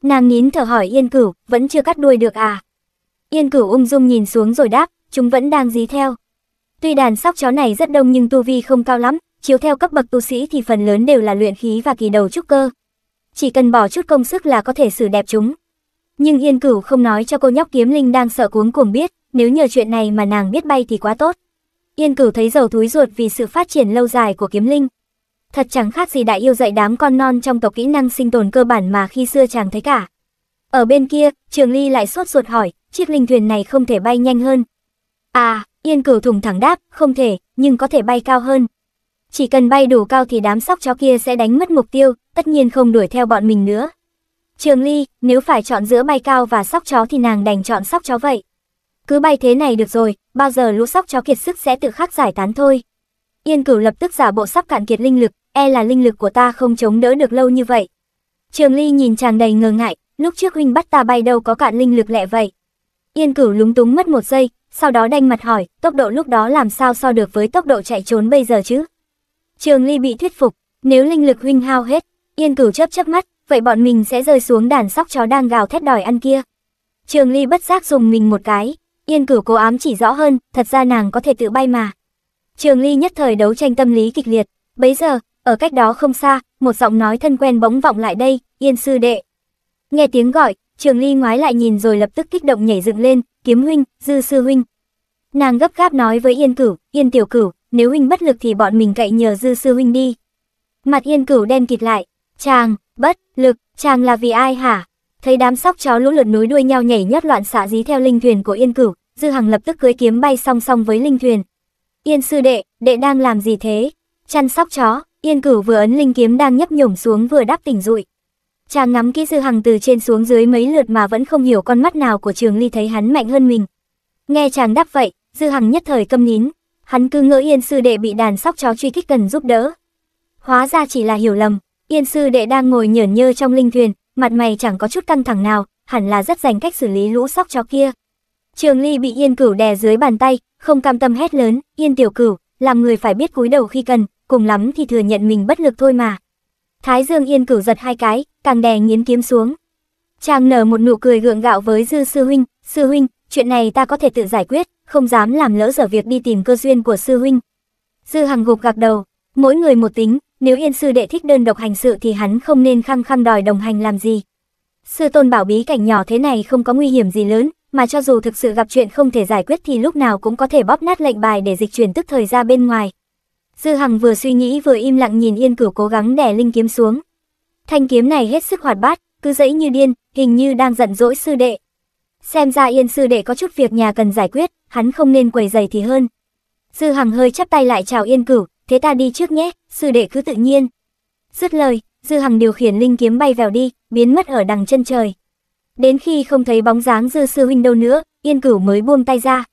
Nàng nín thở hỏi Yên Cửu, vẫn chưa cắt đuôi được à? Yên Cửu ung dung nhìn xuống rồi đáp, chúng vẫn đang dí theo. Tuy đàn sóc chó này rất đông nhưng tu vi không cao lắm, chiếu theo cấp bậc tu sĩ thì phần lớn đều là luyện khí và kỳ đầu trúc cơ. Chỉ cần bỏ chút công sức là có thể xử đẹp chúng. Nhưng Yên Cửu không nói cho cô nhóc kiếm linh đang sợ cuống cuồng biết, nếu nhờ chuyện này mà nàng biết bay thì quá tốt. Yên Cửu thấy giàu thúi ruột vì sự phát triển lâu dài của kiếm linh, thật chẳng khác gì đại yêu dạy đám con non trong tộc kỹ năng sinh tồn cơ bản mà khi xưa chàng thấy cả. Ở bên kia, Trường Ly lại sốt ruột hỏi, chiếc linh thuyền này không thể bay nhanh hơn. À, Yên Cửu thùng thẳng đáp, không thể, nhưng có thể bay cao hơn. Chỉ cần bay đủ cao thì đám sóc chó kia sẽ đánh mất mục tiêu, tất nhiên không đuổi theo bọn mình nữa. Trường Ly, nếu phải chọn giữa bay cao và sóc chó thì nàng đành chọn sóc chó vậy. Cứ bay thế này được rồi, bao giờ lũ sóc chó kiệt sức sẽ tự khắc giải tán thôi. Yên cửu lập tức giả bộ sắp cạn kiệt linh lực, e là linh lực của ta không chống đỡ được lâu như vậy. Trường Ly nhìn chàng đầy ngờ ngại, lúc trước huynh bắt ta bay đâu có cạn linh lực lẹ vậy. Yên cửu lúng túng mất một giây, sau đó đanh mặt hỏi, tốc độ lúc đó làm sao so được với tốc độ chạy trốn bây giờ chứ? Trường Ly bị thuyết phục, nếu linh lực huynh hao hết, Yên cửu chớp chớp mắt, vậy bọn mình sẽ rơi xuống đàn sóc chó đang gào thét đòi ăn kia. Trường Ly bất giác dùng mình một cái, Yên cửu cố ám chỉ rõ hơn, thật ra nàng có thể tự bay mà. Trường Ly nhất thời đấu tranh tâm lý kịch liệt, bấy giờ, ở cách đó không xa, một giọng nói thân quen bỗng vọng lại đây, "Yên sư đệ." Nghe tiếng gọi, Trường Ly ngoái lại nhìn rồi lập tức kích động nhảy dựng lên, "Kiếm huynh, Dư sư huynh." Nàng gấp gáp nói với Yên Cửu, "Yên tiểu cửu, nếu huynh bất lực thì bọn mình cậy nhờ Dư sư huynh đi." Mặt Yên Cửu đen kịt lại, "Chàng, bất lực, chàng là vì ai hả?" Thấy đám sóc chó lũ lượt nối đuôi nhau nhảy nhót loạn xạ dí theo linh thuyền của Yên Cửu, Dư Hằng lập tức cưỡi kiếm bay song song với linh thuyền, Yên sư đệ, đệ đang làm gì thế? Chăn sóc chó, yên cửu vừa ấn linh kiếm đang nhấp nhổm xuống vừa đáp tỉnh rụi. Chàng ngắm kỹ dư hằng từ trên xuống dưới mấy lượt mà vẫn không hiểu con mắt nào của trường ly thấy hắn mạnh hơn mình. Nghe chàng đáp vậy, dư hằng nhất thời câm nín. Hắn cứ ngỡ yên sư đệ bị đàn sóc chó truy kích cần giúp đỡ. Hóa ra chỉ là hiểu lầm, yên sư đệ đang ngồi nhởn nhơ trong linh thuyền, mặt mày chẳng có chút căng thẳng nào, hẳn là rất dành cách xử lý lũ sóc chó kia. Trường Ly bị Yên Cửu đè dưới bàn tay, không cam tâm hét lớn, yên tiểu cửu, làm người phải biết cúi đầu khi cần, cùng lắm thì thừa nhận mình bất lực thôi mà. Thái Dương yên cửu giật hai cái, càng đè nghiến kiếm xuống. Chàng nở một nụ cười gượng gạo với dư sư huynh, sư huynh, chuyện này ta có thể tự giải quyết, không dám làm lỡ dở việc đi tìm cơ duyên của sư huynh. Dư hằng gục gạc đầu, mỗi người một tính, nếu yên sư đệ thích đơn độc hành sự thì hắn không nên khăng khăng đòi đồng hành làm gì. Sư tôn bảo bí cảnh nhỏ thế này không có nguy hiểm gì lớn, mà cho dù thực sự gặp chuyện không thể giải quyết thì lúc nào cũng có thể bóp nát lệnh bài để dịch chuyển tức thời ra bên ngoài. Dư Hằng vừa suy nghĩ vừa im lặng nhìn Yên Cửu cố gắng đè linh kiếm xuống. Thanh kiếm này hết sức hoạt bát, cứ dẫy như điên, hình như đang giận dỗi sư đệ. Xem ra Yên sư đệ có chút việc nhà cần giải quyết, hắn không nên quầy giày thì hơn. Dư Hằng hơi chắp tay lại chào Yên Cửu, thế ta đi trước nhé, sư đệ cứ tự nhiên. Dứt lời, Dư Hằng điều khiển linh kiếm bay vèo đi, biến mất ở đằng chân trời. Đến khi không thấy bóng dáng dư sư huynh đâu nữa, Yên Cửu mới buông tay ra.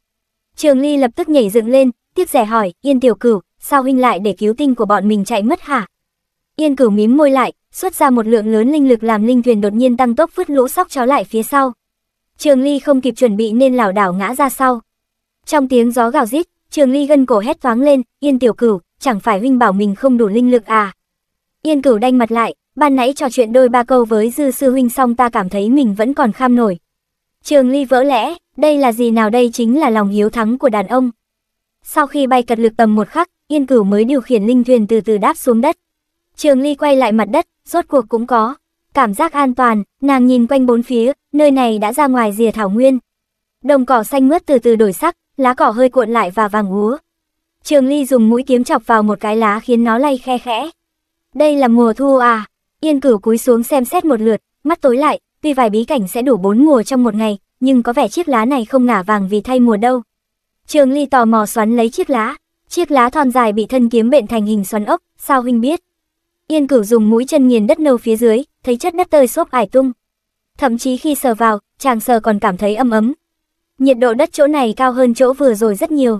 Trường Ly lập tức nhảy dựng lên, tiếc rẻ hỏi, Yên Tiểu Cửu, sao huynh lại để cứu tinh của bọn mình chạy mất hả? Yên Cửu mím môi lại, xuất ra một lượng lớn linh lực làm linh thuyền đột nhiên tăng tốc vứt lũ sóc chó lại phía sau. Trường Ly không kịp chuẩn bị nên lảo đảo ngã ra sau. Trong tiếng gió gào rít, Trường Ly gân cổ hét thoáng lên, "Yên tiểu cửu, chẳng phải huynh bảo mình không đủ linh lực à?" Yên Cửu đanh mặt lại, Ban nãy trò chuyện đôi ba câu với dư sư huynh xong ta cảm thấy mình vẫn còn kham nổi. Trường ly vỡ lẽ, đây là gì nào đây chính là lòng hiếu thắng của đàn ông. Sau khi bay cật lực tầm một khắc, yên cửu mới điều khiển linh thuyền từ từ đáp xuống đất. Trường ly quay lại mặt đất, rốt cuộc cũng có. Cảm giác an toàn, nàng nhìn quanh bốn phía, nơi này đã ra ngoài rìa thảo nguyên. Đồng cỏ xanh mướt từ từ đổi sắc, lá cỏ hơi cuộn lại và vàng úa. Trường ly dùng mũi kiếm chọc vào một cái lá khiến nó lay khe khẽ. Đây là mùa thu à, Yên cửu cúi xuống xem xét một lượt, mắt tối lại, tuy vài bí cảnh sẽ đủ bốn mùa trong một ngày, nhưng có vẻ chiếc lá này không ngả vàng vì thay mùa đâu. Trường Ly tò mò xoắn lấy chiếc lá, chiếc lá thon dài bị thân kiếm bện thành hình xoắn ốc, sao huynh biết? Yên Cửu dùng mũi chân nghiền đất nâu phía dưới, thấy chất đất tơi xốp ải tung. Thậm chí khi sờ vào, chàng sờ còn cảm thấy ấm ấm. Nhiệt độ đất chỗ này cao hơn chỗ vừa rồi rất nhiều.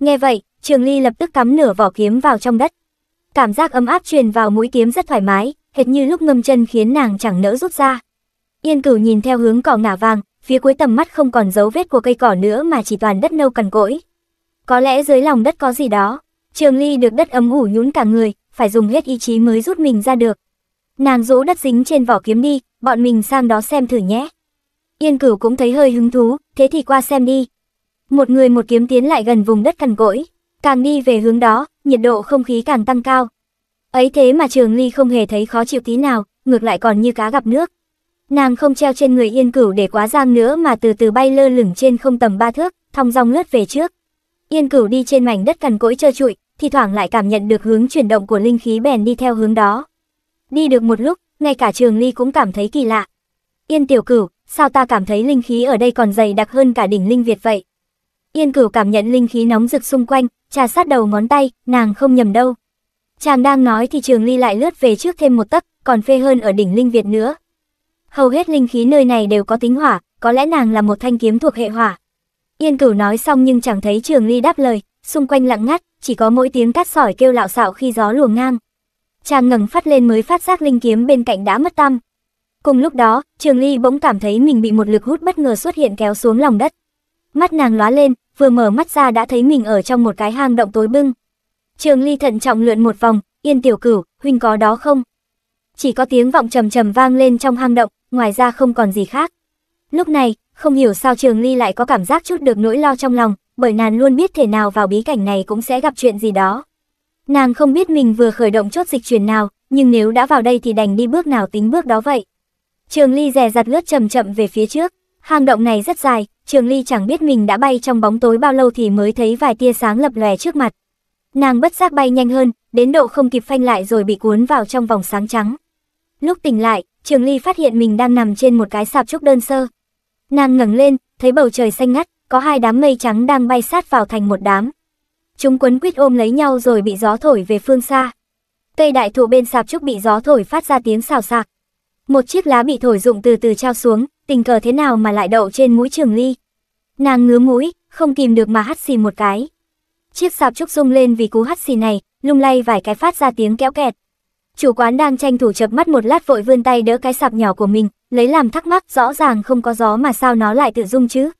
Nghe vậy, Trường Ly lập tức cắm nửa vỏ kiếm vào trong đất. Cảm giác ấm áp truyền vào mũi kiếm rất thoải mái, hệt như lúc ngâm chân khiến nàng chẳng nỡ rút ra. Yên cửu nhìn theo hướng cỏ ngả vàng, phía cuối tầm mắt không còn dấu vết của cây cỏ nữa mà chỉ toàn đất nâu cằn cỗi. Có lẽ dưới lòng đất có gì đó, trường ly được đất ấm ủ nhún cả người, phải dùng hết ý chí mới rút mình ra được. Nàng rũ đất dính trên vỏ kiếm đi, bọn mình sang đó xem thử nhé. Yên cửu cũng thấy hơi hứng thú, thế thì qua xem đi. Một người một kiếm tiến lại gần vùng đất cằn cỗi, càng đi về hướng đó, nhiệt độ không khí càng tăng cao. Ấy thế mà Trường Ly không hề thấy khó chịu tí nào, ngược lại còn như cá gặp nước. Nàng không treo trên người Yên Cửu để quá giang nữa mà từ từ bay lơ lửng trên không tầm ba thước, thong dong lướt về trước. Yên Cửu đi trên mảnh đất cằn cỗi trơ trụi, thi thoảng lại cảm nhận được hướng chuyển động của linh khí bèn đi theo hướng đó. Đi được một lúc, ngay cả Trường Ly cũng cảm thấy kỳ lạ. Yên Tiểu Cửu, sao ta cảm thấy linh khí ở đây còn dày đặc hơn cả đỉnh linh Việt vậy? Yên Cửu cảm nhận linh khí nóng rực xung quanh, trà sát đầu ngón tay, nàng không nhầm đâu. Chàng đang nói thì Trường Ly lại lướt về trước thêm một tấc, còn phê hơn ở đỉnh linh Việt nữa. Hầu hết linh khí nơi này đều có tính hỏa, có lẽ nàng là một thanh kiếm thuộc hệ hỏa. Yên Cửu nói xong nhưng chẳng thấy Trường Ly đáp lời, xung quanh lặng ngắt, chỉ có mỗi tiếng cát sỏi kêu lạo xạo khi gió luồng ngang. Chàng ngẩng phát lên mới phát giác linh kiếm bên cạnh đã mất tâm. Cùng lúc đó, Trường Ly bỗng cảm thấy mình bị một lực hút bất ngờ xuất hiện kéo xuống lòng đất. Mắt nàng lóa lên, vừa mở mắt ra đã thấy mình ở trong một cái hang động tối bưng, Trường Ly thận trọng lượn một vòng, "Yên tiểu cửu, huynh có đó không?" Chỉ có tiếng vọng trầm trầm vang lên trong hang động, ngoài ra không còn gì khác. Lúc này, không hiểu sao Trường Ly lại có cảm giác chút được nỗi lo trong lòng, bởi nàng luôn biết thể nào vào bí cảnh này cũng sẽ gặp chuyện gì đó. Nàng không biết mình vừa khởi động chốt dịch chuyển nào, nhưng nếu đã vào đây thì đành đi bước nào tính bước đó vậy. Trường Ly dè dặt lướt chậm chậm về phía trước, hang động này rất dài, Trường Ly chẳng biết mình đã bay trong bóng tối bao lâu thì mới thấy vài tia sáng lập lòe trước mặt. Nàng bất giác bay nhanh hơn, đến độ không kịp phanh lại rồi bị cuốn vào trong vòng sáng trắng. Lúc tỉnh lại, Trường Ly phát hiện mình đang nằm trên một cái sạp trúc đơn sơ. Nàng ngẩng lên, thấy bầu trời xanh ngắt, có hai đám mây trắng đang bay sát vào thành một đám. Chúng quấn quýt ôm lấy nhau rồi bị gió thổi về phương xa. Cây đại thụ bên sạp trúc bị gió thổi phát ra tiếng xào xạc. Một chiếc lá bị thổi rụng từ từ trao xuống, tình cờ thế nào mà lại đậu trên mũi Trường Ly. Nàng ngứa mũi, không kìm được mà hắt xì một cái. Chiếc sạp trúc rung lên vì cú hắt xì này, lung lay vài cái phát ra tiếng kéo kẹt. Chủ quán đang tranh thủ chập mắt một lát vội vươn tay đỡ cái sạp nhỏ của mình, lấy làm thắc mắc rõ ràng không có gió mà sao nó lại tự rung chứ.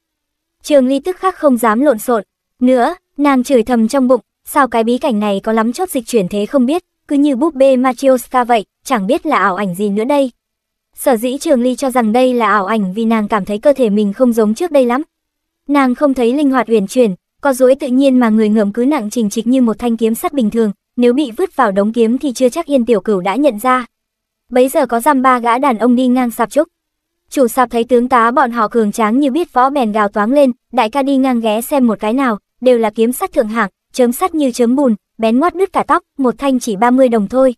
Trường ly tức khắc không dám lộn xộn. Nữa, nàng chửi thầm trong bụng, sao cái bí cảnh này có lắm chốt dịch chuyển thế không biết, cứ như búp bê Matryoshka vậy, chẳng biết là ảo ảnh gì nữa đây. Sở dĩ Trường Ly cho rằng đây là ảo ảnh vì nàng cảm thấy cơ thể mình không giống trước đây lắm. Nàng không thấy linh hoạt uyển chuyển, có duỗi tự nhiên mà người ngượm cứ nặng trình trịch như một thanh kiếm sắt bình thường, nếu bị vứt vào đống kiếm thì chưa chắc Yên Tiểu Cửu đã nhận ra. Bấy giờ có dăm ba gã đàn ông đi ngang sạp trúc. Chủ sạp thấy tướng tá bọn họ cường tráng như biết võ bèn gào toáng lên, đại ca đi ngang ghé xem một cái nào, đều là kiếm sắt thượng hạng, chớm sắt như chớm bùn, bén ngoắt đứt cả tóc, một thanh chỉ 30 đồng thôi.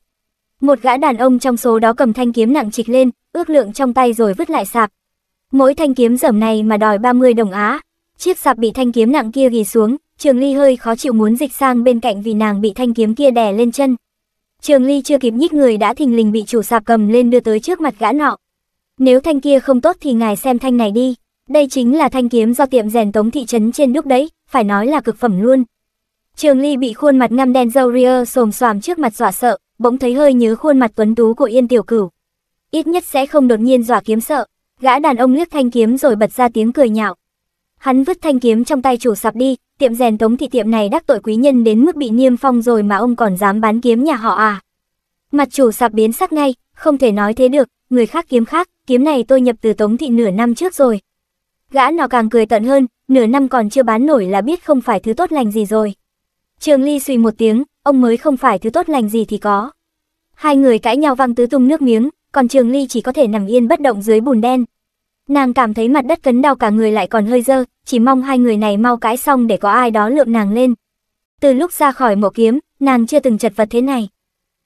Một gã đàn ông trong số đó cầm thanh kiếm nặng trịch lên, ước lượng trong tay rồi vứt lại sạp. Mỗi thanh kiếm dởm này mà đòi 30 đồng á, Chiếc sạp bị thanh kiếm nặng kia ghi xuống, Trường Ly hơi khó chịu muốn dịch sang bên cạnh vì nàng bị thanh kiếm kia đè lên chân. Trường Ly chưa kịp nhích người đã thình lình bị chủ sạp cầm lên đưa tới trước mặt gã nọ. Nếu thanh kia không tốt thì ngài xem thanh này đi, đây chính là thanh kiếm do tiệm rèn Tống thị trấn trên đúc đấy, phải nói là cực phẩm luôn. Trường Ly bị khuôn mặt ngăm đen râu ria xồm xoàm trước mặt dọa sợ, bỗng thấy hơi nhớ khuôn mặt tuấn tú của Yên Tiểu Cửu. Ít nhất sẽ không đột nhiên dọa kiếm sợ. Gã đàn ông liếc thanh kiếm rồi bật ra tiếng cười nhạo. Hắn vứt thanh kiếm trong tay chủ sạp đi, tiệm rèn tống thị tiệm này đắc tội quý nhân đến mức bị niêm phong rồi mà ông còn dám bán kiếm nhà họ à. Mặt chủ sạp biến sắc ngay, không thể nói thế được, người khác kiếm khác, kiếm này tôi nhập từ tống thị nửa năm trước rồi. Gã nào càng cười tận hơn, nửa năm còn chưa bán nổi là biết không phải thứ tốt lành gì rồi. Trường Ly suy một tiếng, ông mới không phải thứ tốt lành gì thì có. Hai người cãi nhau văng tứ tung nước miếng, còn Trường Ly chỉ có thể nằm yên bất động dưới bùn đen, Nàng cảm thấy mặt đất cấn đau cả người lại còn hơi dơ, chỉ mong hai người này mau cãi xong để có ai đó lượm nàng lên. Từ lúc ra khỏi mộ kiếm, nàng chưa từng chật vật thế này.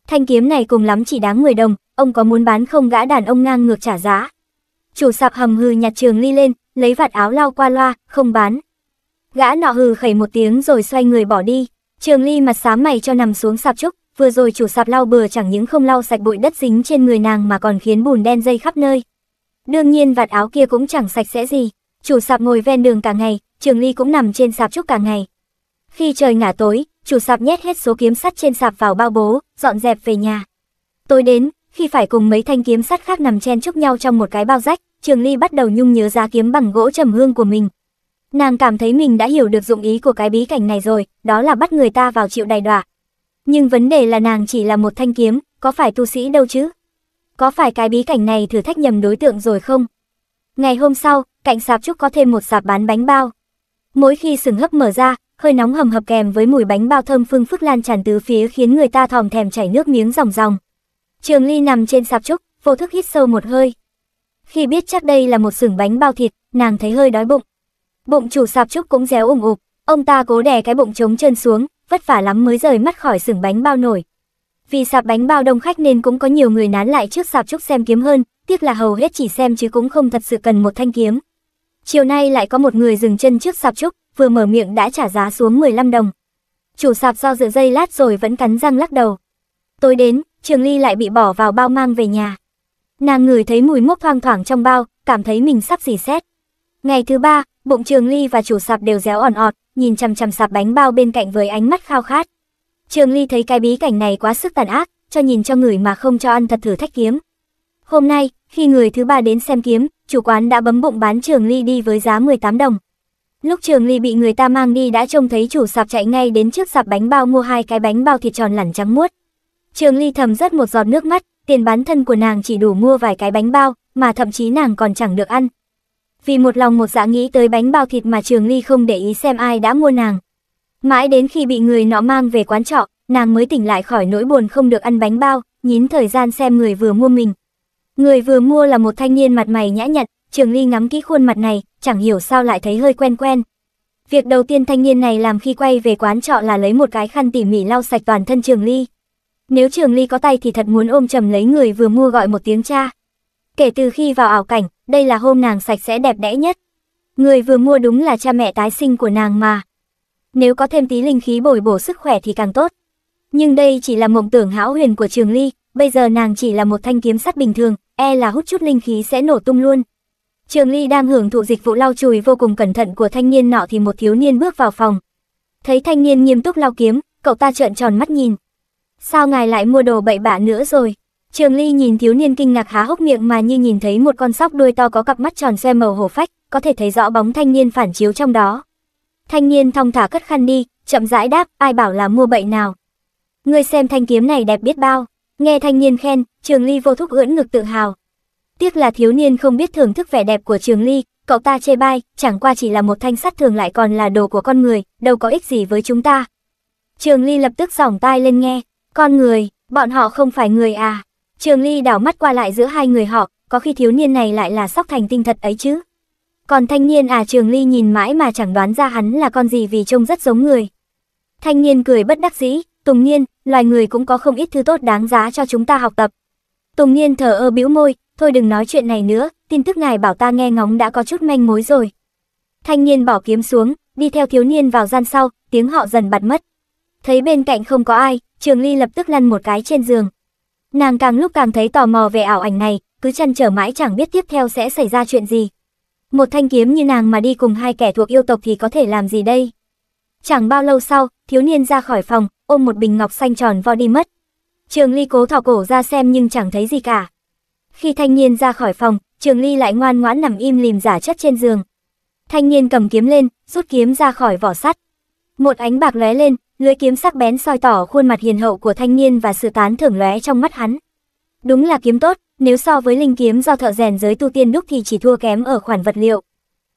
Thanh kiếm này cùng lắm chỉ đáng 10 đồng, ông có muốn bán không gã đàn ông ngang ngược trả giá. Chủ sạp hầm hừ nhặt trường ly lên, lấy vạt áo lau qua loa, không bán. Gã nọ hừ khẩy một tiếng rồi xoay người bỏ đi. Trường ly mặt xám mày cho nằm xuống sạp trúc, vừa rồi chủ sạp lau bừa chẳng những không lau sạch bụi đất dính trên người nàng mà còn khiến bùn đen dây khắp nơi. Đương nhiên vạt áo kia cũng chẳng sạch sẽ gì, chủ sạp ngồi ven đường cả ngày, Trường Ly cũng nằm trên sạp trúc cả ngày. Khi trời ngả tối, chủ sạp nhét hết số kiếm sắt trên sạp vào bao bố, dọn dẹp về nhà. Tối đến, khi phải cùng mấy thanh kiếm sắt khác nằm chen chúc nhau trong một cái bao rách, Trường Ly bắt đầu nhung nhớ giá kiếm bằng gỗ trầm hương của mình. Nàng cảm thấy mình đã hiểu được dụng ý của cái bí cảnh này rồi, đó là bắt người ta vào chịu đày đọa. Nhưng vấn đề là nàng chỉ là một thanh kiếm, có phải tu sĩ đâu chứ? có phải cái bí cảnh này thử thách nhầm đối tượng rồi không? Ngày hôm sau, cạnh sạp trúc có thêm một sạp bán bánh bao. Mỗi khi sừng hấp mở ra, hơi nóng hầm hập kèm với mùi bánh bao thơm phương phức lan tràn tứ phía khiến người ta thòm thèm chảy nước miếng ròng ròng. Trường Ly nằm trên sạp trúc, vô thức hít sâu một hơi. Khi biết chắc đây là một sừng bánh bao thịt, nàng thấy hơi đói bụng. Bụng chủ sạp trúc cũng réo ủng ụp, ông ta cố đè cái bụng trống chân xuống, vất vả lắm mới rời mắt khỏi sừng bánh bao nổi. Vì sạp bánh bao đông khách nên cũng có nhiều người nán lại trước sạp trúc xem kiếm hơn, tiếc là hầu hết chỉ xem chứ cũng không thật sự cần một thanh kiếm. Chiều nay lại có một người dừng chân trước sạp trúc, vừa mở miệng đã trả giá xuống 15 đồng. Chủ sạp do dự dây lát rồi vẫn cắn răng lắc đầu. Tối đến, Trường Ly lại bị bỏ vào bao mang về nhà. Nàng ngửi thấy mùi mốc thoang thoảng trong bao, cảm thấy mình sắp dì xét. Ngày thứ ba, bụng Trường Ly và chủ sạp đều réo ỏn ọt, nhìn chằm chằm sạp bánh bao bên cạnh với ánh mắt khao khát. Trường Ly thấy cái bí cảnh này quá sức tàn ác, cho nhìn cho người mà không cho ăn thật thử thách kiếm. Hôm nay, khi người thứ ba đến xem kiếm, chủ quán đã bấm bụng bán Trường Ly đi với giá 18 đồng. Lúc Trường Ly bị người ta mang đi đã trông thấy chủ sạp chạy ngay đến trước sạp bánh bao mua hai cái bánh bao thịt tròn lẳn trắng muốt. Trường Ly thầm rớt một giọt nước mắt, tiền bán thân của nàng chỉ đủ mua vài cái bánh bao, mà thậm chí nàng còn chẳng được ăn. Vì một lòng một dạ nghĩ tới bánh bao thịt mà Trường Ly không để ý xem ai đã mua nàng, Mãi đến khi bị người nọ mang về quán trọ, nàng mới tỉnh lại khỏi nỗi buồn không được ăn bánh bao, nhín thời gian xem người vừa mua mình. Người vừa mua là một thanh niên mặt mày nhã nhặn, Trường Ly ngắm kỹ khuôn mặt này, chẳng hiểu sao lại thấy hơi quen quen. Việc đầu tiên thanh niên này làm khi quay về quán trọ là lấy một cái khăn tỉ mỉ lau sạch toàn thân Trường Ly. Nếu Trường Ly có tay thì thật muốn ôm chầm lấy người vừa mua gọi một tiếng cha. Kể từ khi vào ảo cảnh, đây là hôm nàng sạch sẽ đẹp đẽ nhất. Người vừa mua đúng là cha mẹ tái sinh của nàng mà. Nếu có thêm tí linh khí bồi bổ sức khỏe thì càng tốt. Nhưng đây chỉ là mộng tưởng hão huyền của Trường Ly, bây giờ nàng chỉ là một thanh kiếm sắt bình thường, e là hút chút linh khí sẽ nổ tung luôn. Trường Ly đang hưởng thụ dịch vụ lau chùi vô cùng cẩn thận của thanh niên nọ thì một thiếu niên bước vào phòng. Thấy thanh niên nghiêm túc lau kiếm, cậu ta trợn tròn mắt nhìn. Sao ngài lại mua đồ bậy bạ nữa rồi? Trường Ly nhìn thiếu niên kinh ngạc há hốc miệng mà như nhìn thấy một con sóc đuôi to có cặp mắt tròn xoe màu hổ phách, có thể thấy rõ bóng thanh niên phản chiếu trong đó. Thanh niên thong thả cất khăn đi, chậm rãi đáp, ai bảo là mua bậy nào. Ngươi xem thanh kiếm này đẹp biết bao. Nghe thanh niên khen, Trường Ly vô thúc ưỡn ngực tự hào. Tiếc là thiếu niên không biết thưởng thức vẻ đẹp của Trường Ly, cậu ta chê bai, chẳng qua chỉ là một thanh sắt thường lại còn là đồ của con người, đâu có ích gì với chúng ta. Trường Ly lập tức giỏng tai lên nghe, con người, bọn họ không phải người à. Trường Ly đảo mắt qua lại giữa hai người họ, có khi thiếu niên này lại là sóc thành tinh thật ấy chứ. Còn thanh niên à Trường Ly nhìn mãi mà chẳng đoán ra hắn là con gì vì trông rất giống người. Thanh niên cười bất đắc dĩ, Tùng Niên, loài người cũng có không ít thứ tốt đáng giá cho chúng ta học tập. Tùng Niên thở ơ bĩu môi, thôi đừng nói chuyện này nữa, tin tức ngài bảo ta nghe ngóng đã có chút manh mối rồi. Thanh niên bỏ kiếm xuống, đi theo thiếu niên vào gian sau, tiếng họ dần bật mất. Thấy bên cạnh không có ai, Trường Ly lập tức lăn một cái trên giường. Nàng càng lúc càng thấy tò mò về ảo ảnh này, cứ chăn trở mãi chẳng biết tiếp theo sẽ xảy ra chuyện gì. Một thanh kiếm như nàng mà đi cùng hai kẻ thuộc yêu tộc thì có thể làm gì đây? Chẳng bao lâu sau, thiếu niên ra khỏi phòng, ôm một bình ngọc xanh tròn vo đi mất. Trường Ly cố thò cổ ra xem nhưng chẳng thấy gì cả. Khi thanh niên ra khỏi phòng, Trường Ly lại ngoan ngoãn nằm im lìm giả chất trên giường. Thanh niên cầm kiếm lên, rút kiếm ra khỏi vỏ sắt. Một ánh bạc lóe lên, lưỡi kiếm sắc bén soi tỏ khuôn mặt hiền hậu của thanh niên và sự tán thưởng lóe trong mắt hắn. Đúng là kiếm tốt, nếu so với linh kiếm do thợ rèn giới tu tiên đúc thì chỉ thua kém ở khoản vật liệu.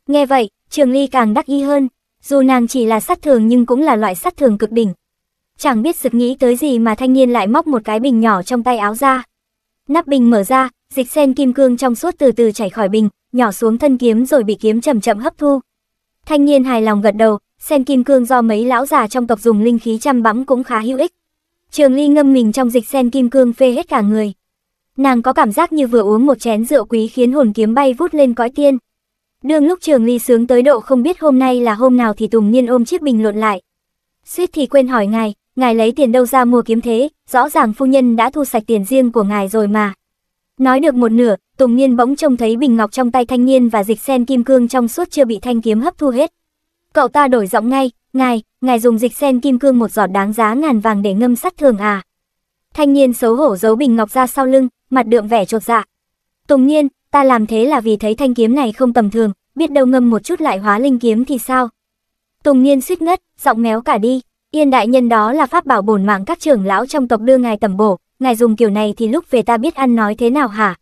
Nghe vậy, Trường Ly càng đắc ý hơn, dù nàng chỉ là sắt thường nhưng cũng là loại sắt thường cực đỉnh. Chẳng biết sực nghĩ tới gì mà thanh niên lại móc một cái bình nhỏ trong tay áo ra. Nắp bình mở ra, dịch sen kim cương trong suốt từ từ chảy khỏi bình, nhỏ xuống thân kiếm rồi bị kiếm chậm chậm hấp thu. Thanh niên hài lòng gật đầu, sen kim cương do mấy lão già trong tộc dùng linh khí chăm bẵm cũng khá hữu ích. Trường Ly ngâm mình trong dịch sen kim cương phê hết cả người. Nàng có cảm giác như vừa uống một chén rượu quý khiến hồn kiếm bay vút lên cõi tiên. Đương lúc trường ly sướng tới độ không biết hôm nay là hôm nào thì Tùng Niên ôm chiếc bình lộn lại. Suýt thì quên hỏi ngài, ngài lấy tiền đâu ra mua kiếm thế, rõ ràng phu nhân đã thu sạch tiền riêng của ngài rồi mà. Nói được một nửa, Tùng Niên bỗng trông thấy bình ngọc trong tay thanh niên và dịch sen kim cương trong suốt chưa bị thanh kiếm hấp thu hết. Cậu ta đổi giọng ngay, ngài, ngài dùng dịch sen kim cương một giọt đáng giá ngàn vàng để ngâm sắt thường à. Thanh niên xấu hổ giấu bình ngọc ra sau lưng, mặt đượm vẻ chột dạ. Tùng nhiên, ta làm thế là vì thấy thanh kiếm này không tầm thường, biết đâu ngâm một chút lại hóa linh kiếm thì sao? Tùng nhiên suýt ngất, giọng méo cả đi, yên đại nhân đó là pháp bảo bổn mạng các trưởng lão trong tộc đưa ngài tầm bổ, ngài dùng kiểu này thì lúc về ta biết ăn nói thế nào hả?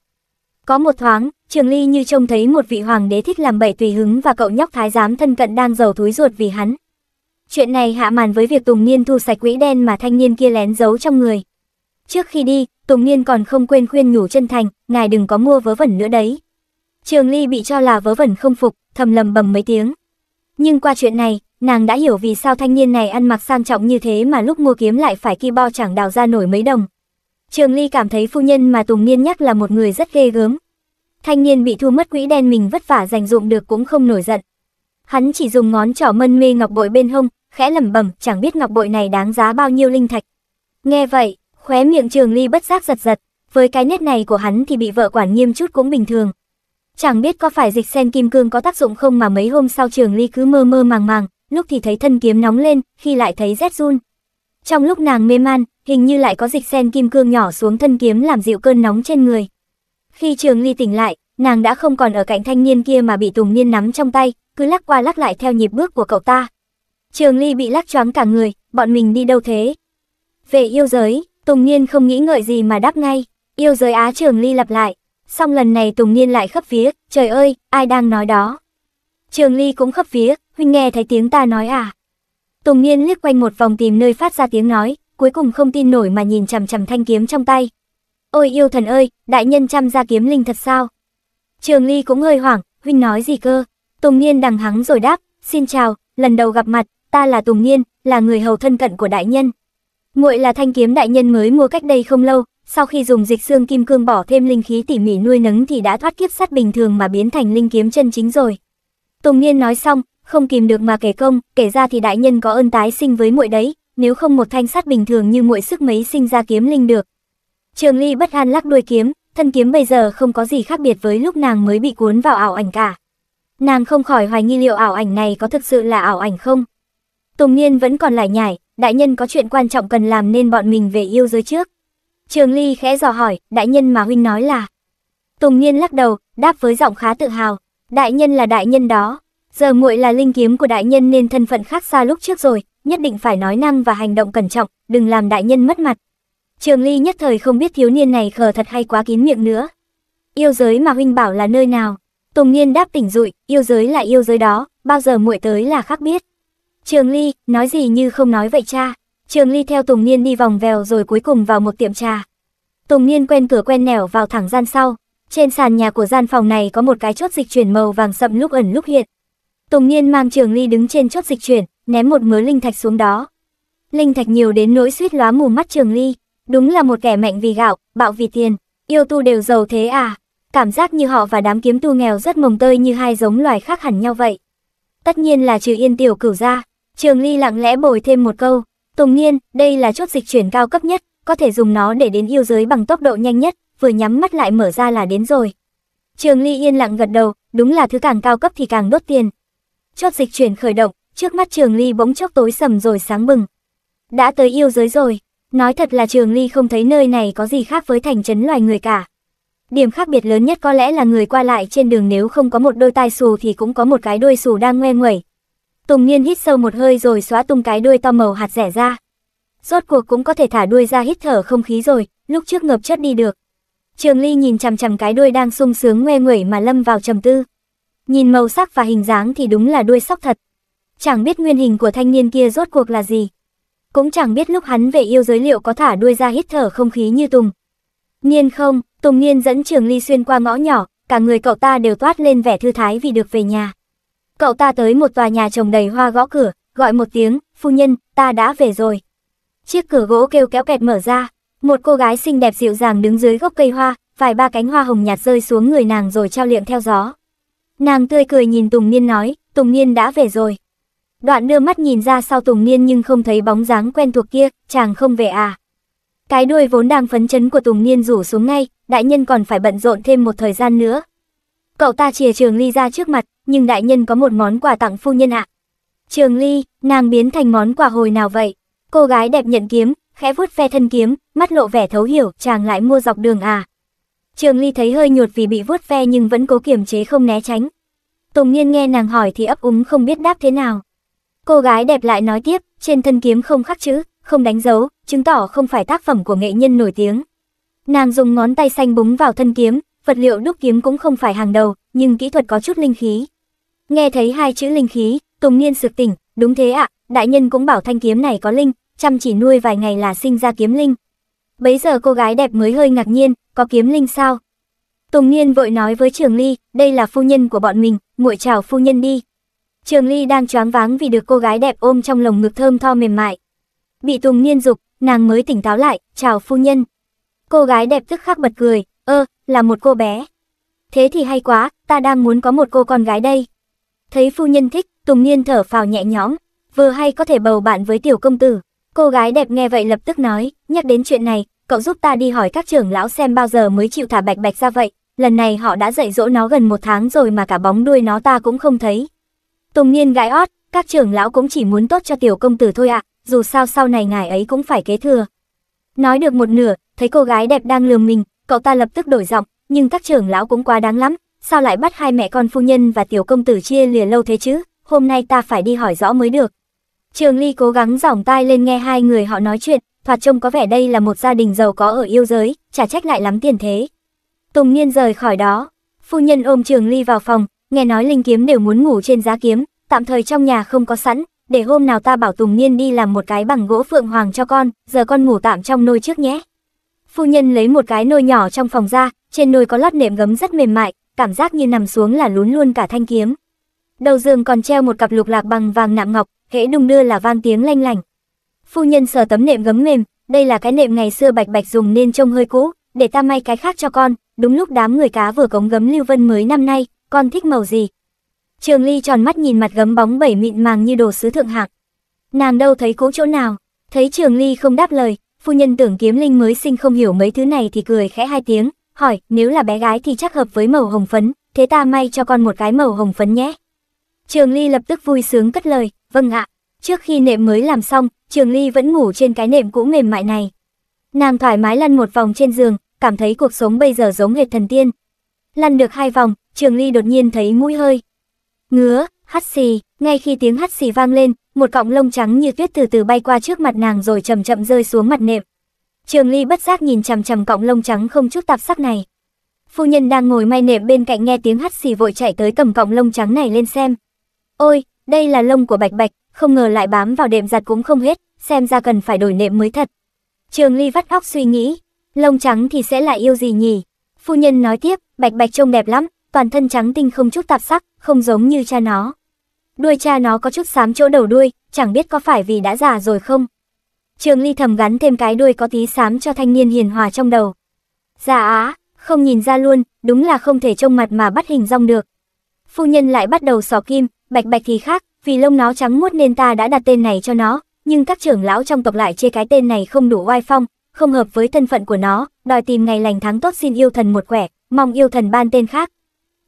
Có một thoáng, Trường Ly như trông thấy một vị hoàng đế thích làm bậy tùy hứng và cậu nhóc thái giám thân cận đang giàu thúi ruột vì hắn. Chuyện này hạ màn với việc Tùng Niên thu sạch quỹ đen mà thanh niên kia lén giấu trong người. Trước khi đi, Tùng Niên còn không quên khuyên nhủ chân thành, ngài đừng có mua vớ vẩn nữa đấy. Trường Ly bị cho là vớ vẩn không phục, thầm lầm bầm mấy tiếng. Nhưng qua chuyện này, nàng đã hiểu vì sao thanh niên này ăn mặc sang trọng như thế mà lúc mua kiếm lại phải ki bo chẳng đào ra nổi mấy đồng. Trường Ly cảm thấy phu nhân mà Tùng Niên nhắc là một người rất ghê gớm. Thanh niên bị thu mất quỹ đen mình vất vả dành dụng được cũng không nổi giận. Hắn chỉ dùng ngón trỏ mân mê ngọc bội bên hông, khẽ lẩm bẩm, chẳng biết ngọc bội này đáng giá bao nhiêu linh thạch. Nghe vậy, Khóe miệng Trường Ly bất giác giật giật, với cái nét này của hắn thì bị vợ quản nghiêm chút cũng bình thường. Chẳng biết có phải dịch sen kim cương có tác dụng không mà mấy hôm sau Trường Ly cứ mơ mơ màng màng, lúc thì thấy thân kiếm nóng lên, khi lại thấy rét run. Trong lúc nàng mê man, hình như lại có dịch sen kim cương nhỏ xuống thân kiếm làm dịu cơn nóng trên người. Khi Trường Ly tỉnh lại, nàng đã không còn ở cạnh thanh niên kia mà bị Tùng Niên nắm trong tay, cứ lắc qua lắc lại theo nhịp bước của cậu ta. Trường Ly bị lắc choáng cả người, bọn mình đi đâu thế? Về yêu giới. Tùng Niên không nghĩ ngợi gì mà đáp ngay, yêu giới Á Trường Ly lặp lại, xong lần này Tùng Niên lại khấp vía, trời ơi, ai đang nói đó. Trường Ly cũng khấp vía, huynh nghe thấy tiếng ta nói à. Tùng Niên liếc quanh một vòng tìm nơi phát ra tiếng nói, cuối cùng không tin nổi mà nhìn chằm chằm thanh kiếm trong tay. Ôi yêu thần ơi, đại nhân chăm ra kiếm linh thật sao? Trường Ly cũng hơi hoảng, huynh nói gì cơ? Tùng Niên đằng hắng rồi đáp, xin chào, lần đầu gặp mặt, ta là Tùng Niên, là người hầu thân cận của đại nhân. Nguội là thanh kiếm đại nhân mới mua cách đây không lâu, sau khi dùng dịch xương kim cương bỏ thêm linh khí tỉ mỉ nuôi nấng thì đã thoát kiếp sắt bình thường mà biến thành linh kiếm chân chính rồi. Tùng Niên nói xong, không kìm được mà kể công, kể ra thì đại nhân có ơn tái sinh với muội đấy, nếu không một thanh sắt bình thường như muội sức mấy sinh ra kiếm linh được. Trường Ly bất an lắc đuôi kiếm, thân kiếm bây giờ không có gì khác biệt với lúc nàng mới bị cuốn vào ảo ảnh cả. Nàng không khỏi hoài nghi liệu ảo ảnh này có thực sự là ảo ảnh không. Tùng Niên vẫn còn lải nhải, đại nhân có chuyện quan trọng cần làm nên bọn mình về yêu giới trước. Trường Ly khẽ dò hỏi, đại nhân mà huynh nói là. Tùng Niên lắc đầu, đáp với giọng khá tự hào, đại nhân là đại nhân đó, giờ muội là linh kiếm của đại nhân nên thân phận khác xa lúc trước rồi, nhất định phải nói năng và hành động cẩn trọng, đừng làm đại nhân mất mặt. Trường Ly nhất thời không biết thiếu niên này khờ thật hay quá kín miệng nữa. Yêu giới mà huynh bảo là nơi nào? Tùng Niên đáp tỉnh rụi, yêu giới là yêu giới đó, bao giờ muội tới là khác biết. Trường Ly, nói gì như không nói vậy cha. Trường Ly theo Tùng Niên đi vòng vèo rồi cuối cùng vào một tiệm trà. Tùng Niên quen cửa quen nẻo vào thẳng gian sau. Trên sàn nhà của gian phòng này có một cái chốt dịch chuyển màu vàng sậm lúc ẩn lúc hiện. Tùng Niên mang Trường Ly đứng trên chốt dịch chuyển, ném một mớ linh thạch xuống đó. Linh thạch nhiều đến nỗi suýt lóa mù mắt Trường Ly, đúng là một kẻ mạnh vì gạo, bạo vì tiền, yêu tu đều giàu thế à. Cảm giác như họ và đám kiếm tu nghèo rất mồng tơi như hai giống loài khác hẳn nhau vậy. Tất nhiên là trừ Yên Tiểu Cửu ra, Trường Ly lặng lẽ bồi thêm một câu, Tùng Nghiên, đây là chốt dịch chuyển cao cấp nhất, có thể dùng nó để đến yêu giới bằng tốc độ nhanh nhất, vừa nhắm mắt lại mở ra là đến rồi. Trường Ly yên lặng gật đầu, đúng là thứ càng cao cấp thì càng đốt tiền. Chốt dịch chuyển khởi động, trước mắt Trường Ly bỗng chốc tối sầm rồi sáng bừng. Đã tới yêu giới rồi, nói thật là Trường Ly không thấy nơi này có gì khác với thành trấn loài người cả. Điểm khác biệt lớn nhất có lẽ là người qua lại trên đường nếu không có một đôi tai xù thì cũng có một cái đuôi xù đang ngoe nguẩy, Tùng nhiên hít sâu một hơi rồi xóa tung cái đuôi to màu hạt rẻ ra. Rốt cuộc cũng có thể thả đuôi ra hít thở không khí rồi, lúc trước ngập chất đi được. Trường Ly nhìn chằm chằm cái đuôi đang sung sướng ngoe nguẩy mà lâm vào trầm tư. Nhìn màu sắc và hình dáng thì đúng là đuôi sóc thật. Chẳng biết nguyên hình của thanh niên kia rốt cuộc là gì. Cũng chẳng biết lúc hắn về yêu giới liệu có thả đuôi ra hít thở không khí như Tùng. Nhiên không, Tùng Nhiên dẫn Trường Ly xuyên qua ngõ nhỏ, cả người cậu ta đều toát lên vẻ thư thái vì được về nhà. Cậu ta tới một tòa nhà trồng đầy hoa gõ cửa, gọi một tiếng, phu nhân, ta đã về rồi. Chiếc cửa gỗ kêu kéo kẹt mở ra, một cô gái xinh đẹp dịu dàng đứng dưới gốc cây hoa, vài ba cánh hoa hồng nhạt rơi xuống người nàng rồi trao liệng theo gió. Nàng tươi cười nhìn Tùng Niên nói, Tùng Niên đã về rồi. Đoạn đưa mắt nhìn ra sau Tùng Niên nhưng không thấy bóng dáng quen thuộc kia, chàng không về à. Cái đuôi vốn đang phấn chấn của Tùng Niên rủ xuống ngay, đại nhân còn phải bận rộn thêm một thời gian nữa, Cậu ta chìa Trường Ly ra trước mặt, nhưng đại nhân có một món quà tặng phu nhân ạ. Trường Ly, nàng biến thành món quà hồi nào vậy? Cô gái đẹp nhận kiếm, khẽ vuốt ve thân kiếm, mắt lộ vẻ thấu hiểu, chàng lại mua dọc đường à. Trường Ly thấy hơi nhột vì bị vuốt ve nhưng vẫn cố kiềm chế không né tránh. Tùng Nhiên nghe nàng hỏi thì ấp úng không biết đáp thế nào. Cô gái đẹp lại nói tiếp, trên thân kiếm không khắc chữ, không đánh dấu, chứng tỏ không phải tác phẩm của nghệ nhân nổi tiếng. Nàng dùng ngón tay xanh búng vào thân kiếm, vật liệu đúc kiếm cũng không phải hàng đầu, nhưng kỹ thuật có chút linh khí. Nghe thấy hai chữ linh khí, Tùng Niên sực tỉnh, đúng thế ạ, đại nhân cũng bảo thanh kiếm này có linh, chăm chỉ nuôi vài ngày là sinh ra kiếm linh. Bấy giờ cô gái đẹp mới hơi ngạc nhiên, có kiếm linh sao? Tùng Niên vội nói với Trường Ly, đây là phu nhân của bọn mình, muội chào phu nhân đi. Trường Ly đang choáng váng vì được cô gái đẹp ôm trong lồng ngực thơm tho mềm mại. Bị Tùng Niên dục, nàng mới tỉnh táo lại, chào phu nhân. Cô gái đẹp tức khắc bật cười, ơ, là một cô bé. Thế thì hay quá, ta đang muốn có một cô con gái đây. Thấy phu nhân thích, Tùng Niên thở phào nhẹ nhõm, vừa hay có thể bầu bạn với tiểu công tử. Cô gái đẹp nghe vậy lập tức nói, nhắc đến chuyện này, cậu giúp ta đi hỏi các trưởng lão xem bao giờ mới chịu thả bạch bạch ra vậy. Lần này họ đã dạy dỗ nó gần một tháng rồi mà cả bóng đuôi nó ta cũng không thấy. Tùng Niên gãi ót, các trưởng lão cũng chỉ muốn tốt cho tiểu công tử thôi ạ, à, dù sao sau này ngài ấy cũng phải kế thừa. Nói được một nửa, thấy cô gái đẹp đang lườm mình, Cậu ta lập tức đổi giọng, nhưng các trưởng lão cũng quá đáng lắm, sao lại bắt hai mẹ con phu nhân và tiểu công tử chia lìa lâu thế chứ, hôm nay ta phải đi hỏi rõ mới được. Trường Ly cố gắng giỏng tai lên nghe hai người họ nói chuyện, thoạt trông có vẻ đây là một gia đình giàu có ở yêu giới, chả trách lại lắm tiền thế. Tùng Niên rời khỏi đó, phu nhân ôm Trường Ly vào phòng, nghe nói linh kiếm đều muốn ngủ trên giá kiếm, tạm thời trong nhà không có sẵn, để hôm nào ta bảo Tùng Niên đi làm một cái bằng gỗ phượng hoàng cho con, giờ con ngủ tạm trong nôi trước nhé. Phu nhân lấy một cái nồi nhỏ trong phòng ra, trên nồi có lót nệm gấm rất mềm mại, cảm giác như nằm xuống là lún luôn cả thanh kiếm. Đầu giường còn treo một cặp lục lạc bằng vàng nạm ngọc, hễ đung đưa là vang tiếng lanh lảnh. Phu nhân sờ tấm nệm gấm mềm, đây là cái nệm ngày xưa Bạch Bạch dùng nên trông hơi cũ, để ta may cái khác cho con, đúng lúc đám người cá vừa cống gấm lưu vân mới năm nay, con thích màu gì? Trường Ly tròn mắt nhìn mặt gấm bóng bẩy mịn màng như đồ sứ thượng hạng. Nàng đâu thấy cũ chỗ nào, thấy Trường Ly không đáp lời, phu nhân tưởng kiếm linh mới sinh không hiểu mấy thứ này thì cười khẽ hai tiếng, hỏi, nếu là bé gái thì chắc hợp với màu hồng phấn, thế ta may cho con một cái màu hồng phấn nhé. Trường Ly lập tức vui sướng cất lời, vâng ạ. Trước khi nệm mới làm xong, Trường Ly vẫn ngủ trên cái nệm cũ mềm mại này. Nàng thoải mái lăn một vòng trên giường, cảm thấy cuộc sống bây giờ giống hệt thần tiên. Lăn được hai vòng, Trường Ly đột nhiên thấy mũi hơi. Ngứa, hắt xì, ngay khi tiếng hắt xì vang lên, một cọng lông trắng như tuyết từ từ bay qua trước mặt nàng rồi chậm chậm rơi xuống mặt nệm. Trường Ly bất giác nhìn chằm chằm cọng lông trắng không chút tạp sắc này. Phu nhân đang ngồi may nệm bên cạnh nghe tiếng hắt xì vội chạy tới cầm cọng lông trắng này lên xem. Ôi, đây là lông của Bạch Bạch, không ngờ lại bám vào đệm giặt cũng không hết, xem ra cần phải đổi nệm mới thật. Trường Ly vắt óc suy nghĩ, lông trắng thì sẽ là yêu gì nhỉ? Phu nhân nói tiếp, Bạch Bạch trông đẹp lắm, toàn thân trắng tinh không chút tạp sắc, không giống như cha nó. Đuôi cha nó có chút xám chỗ đầu đuôi, chẳng biết có phải vì đã già rồi không. Trường Ly thầm gắn thêm cái đuôi có tí xám cho thanh niên hiền hòa trong đầu. Già dạ á, không nhìn ra luôn, đúng là không thể trông mặt mà bắt hình rong được. Phu nhân lại bắt đầu sò kim, bạch bạch thì khác, vì lông nó trắng muốt nên ta đã đặt tên này cho nó, nhưng các trưởng lão trong tộc lại chê cái tên này không đủ oai phong, không hợp với thân phận của nó, đòi tìm ngày lành tháng tốt xin yêu thần một quẻ, mong yêu thần ban tên khác.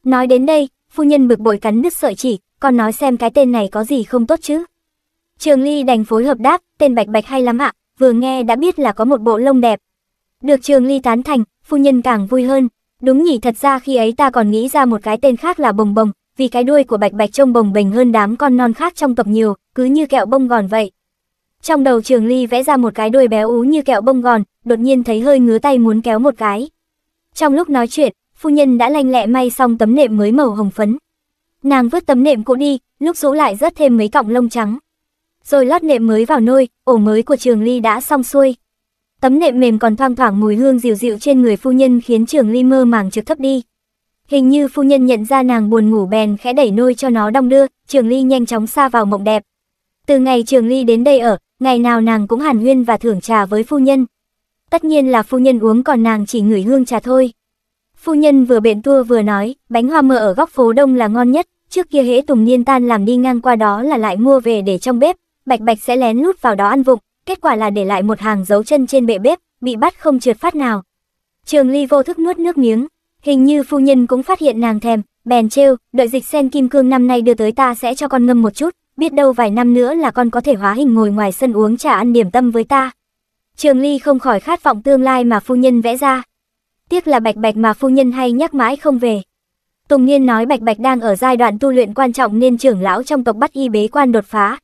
Nói đến đây, phu nhân bực bội cắn đứt sợi chỉ, con nói xem cái tên này có gì không tốt chứ. Trường Ly đành phối hợp đáp, tên Bạch Bạch hay lắm ạ, vừa nghe đã biết là có một bộ lông đẹp. Được Trường Ly tán thành, phu nhân càng vui hơn. Đúng nhỉ thật ra khi ấy ta còn nghĩ ra một cái tên khác là Bồng Bồng, vì cái đuôi của Bạch Bạch trông bồng bềnh hơn đám con non khác trong tộc nhiều, cứ như kẹo bông gòn vậy. Trong đầu Trường Ly vẽ ra một cái đuôi béo ú như kẹo bông gòn, đột nhiên thấy hơi ngứa tay muốn kéo một cái. Trong lúc nói chuyện, phu nhân đã lanh lẹ may xong tấm nệm mới màu hồng phấn, Nàng vứt tấm nệm cũ đi, lúc rũ lại rất thêm mấy cọng lông trắng. Rồi lót nệm mới vào nôi, ổ mới của Trường Ly đã xong xuôi. Tấm nệm mềm còn thoang thoảng mùi hương dịu dịu trên người phu nhân khiến Trường Ly mơ màng trực thấp đi. Hình như phu nhân nhận ra nàng buồn ngủ bèn khẽ đẩy nôi cho nó đong đưa, Trường Ly nhanh chóng xa vào mộng đẹp. Từ ngày Trường Ly đến đây ở, ngày nào nàng cũng hàn huyên và thưởng trà với phu nhân. Tất nhiên là phu nhân uống còn nàng chỉ ngửi hương trà thôi. Phu nhân vừa bện tua vừa nói, bánh hoa mơ ở góc phố đông là ngon nhất, Trước kia hễ Tùng Niên tan làm đi ngang qua đó là lại mua về để trong bếp, Bạch Bạch sẽ lén lút vào đó ăn vụng, kết quả là để lại một hàng dấu chân trên bệ bếp, bị bắt không trượt phát nào. Trường Ly vô thức nuốt nước miếng, hình như phu nhân cũng phát hiện nàng thèm, bèn trêu, đợi dịch sen kim cương năm nay đưa tới ta sẽ cho con ngâm một chút, biết đâu vài năm nữa là con có thể hóa hình ngồi ngoài sân uống trà ăn điểm tâm với ta. Trường Ly không khỏi khát vọng tương lai mà phu nhân vẽ ra. Tiếc là bạch bạch mà phu nhân hay nhắc mãi không về. Tùng Niên nói Bạch Bạch đang ở giai đoạn tu luyện quan trọng nên trưởng lão trong tộc bắt y bế quan đột phá.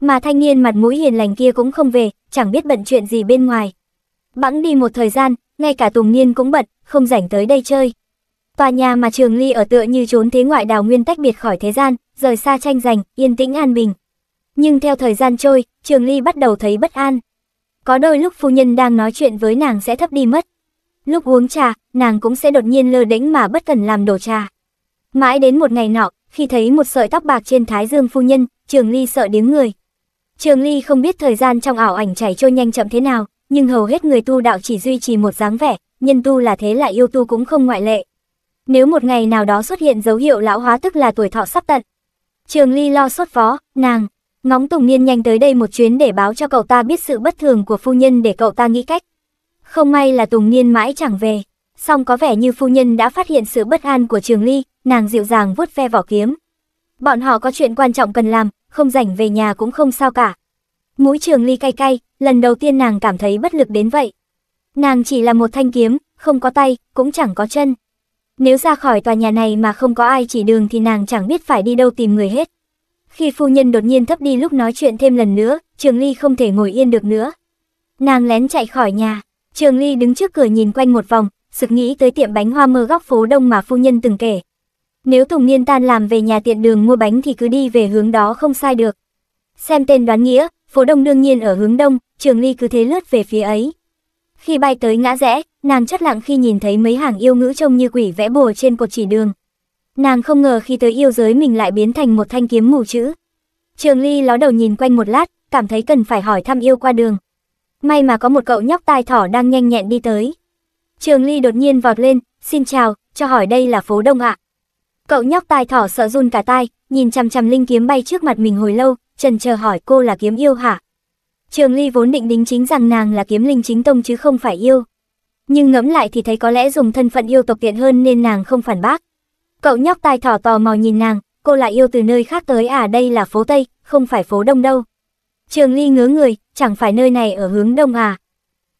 Mà thanh niên mặt mũi hiền lành kia cũng không về, chẳng biết bận chuyện gì bên ngoài. Bẵng đi một thời gian, ngay cả Tùng Niên cũng bận, không rảnh tới đây chơi. Tòa nhà mà Trường Ly ở tựa như trốn thế ngoại đào nguyên tách biệt khỏi thế gian, rời xa tranh giành, yên tĩnh an bình. Nhưng theo thời gian trôi, Trường Ly bắt đầu thấy bất an. Có đôi lúc phu nhân đang nói chuyện với nàng sẽ thấp đi mất, Lúc uống trà, nàng cũng sẽ đột nhiên lơ đễnh mà bất cần làm đổ trà. Mãi đến một ngày nọ, khi thấy một sợi tóc bạc trên thái dương phu nhân, Trường Ly sợ đến người. Trường Ly không biết thời gian trong ảo ảnh chảy trôi nhanh chậm thế nào, nhưng hầu hết người tu đạo chỉ duy trì một dáng vẻ, nhân tu là thế lại yêu tu cũng không ngoại lệ. Nếu một ngày nào đó xuất hiện dấu hiệu lão hóa tức là tuổi thọ sắp tận. Trường Ly lo sốt phó nàng, ngóng Tùng Niên nhanh tới đây một chuyến để báo cho cậu ta biết sự bất thường của phu nhân để cậu ta nghĩ cách. Không may là Tùng Niên mãi chẳng về, song có vẻ như phu nhân đã phát hiện sự bất an của Trường Ly, nàng dịu dàng vuốt ve vỏ kiếm. Bọn họ có chuyện quan trọng cần làm, không rảnh về nhà cũng không sao cả. Mũi Trường Ly cay cay, lần đầu tiên nàng cảm thấy bất lực đến vậy. Nàng chỉ là một thanh kiếm, không có tay, cũng chẳng có chân. Nếu ra khỏi tòa nhà này mà không có ai chỉ đường thì nàng chẳng biết phải đi đâu tìm người hết. Khi phu nhân đột nhiên thấp đi lúc nói chuyện thêm lần nữa, Trường Ly không thể ngồi yên được nữa. Nàng lén chạy khỏi nhà, Trường Ly đứng trước cửa nhìn quanh một vòng, sực nghĩ tới tiệm bánh hoa mơ góc phố đông mà phu nhân từng kể. Nếu Tùng Niên tan làm về nhà tiện đường mua bánh thì cứ đi về hướng đó không sai được. Xem tên đoán nghĩa, phố đông đương nhiên ở hướng đông, Trường Ly cứ thế lướt về phía ấy. Khi bay tới ngã rẽ, nàng chất lặng khi nhìn thấy mấy hàng yêu ngữ trông như quỷ vẽ bùa trên cột chỉ đường. Nàng không ngờ khi tới yêu giới mình lại biến thành một thanh kiếm mù chữ. Trường Ly ló đầu nhìn quanh một lát, cảm thấy cần phải hỏi thăm yêu qua đường. May mà có một cậu nhóc tai thỏ đang nhanh nhẹn đi tới. Trường Ly đột nhiên vọt lên, xin chào, cho hỏi đây là phố Đông ạ. À. Cậu nhóc tai thỏ sợ run cả tai, nhìn chằm chằm linh kiếm bay trước mặt mình hồi lâu, trần chờ hỏi cô là kiếm yêu hả? Trường Ly vốn định đính chính rằng nàng là kiếm linh chính tông chứ không phải yêu. Nhưng ngẫm lại thì thấy có lẽ dùng thân phận yêu tộc tiện hơn nên nàng không phản bác. Cậu nhóc tai thỏ tò mò nhìn nàng, cô lại yêu từ nơi khác tới à đây là phố Tây, không phải phố Đông đâu. Trường Ly ngớ người, chẳng phải nơi này ở hướng đông à?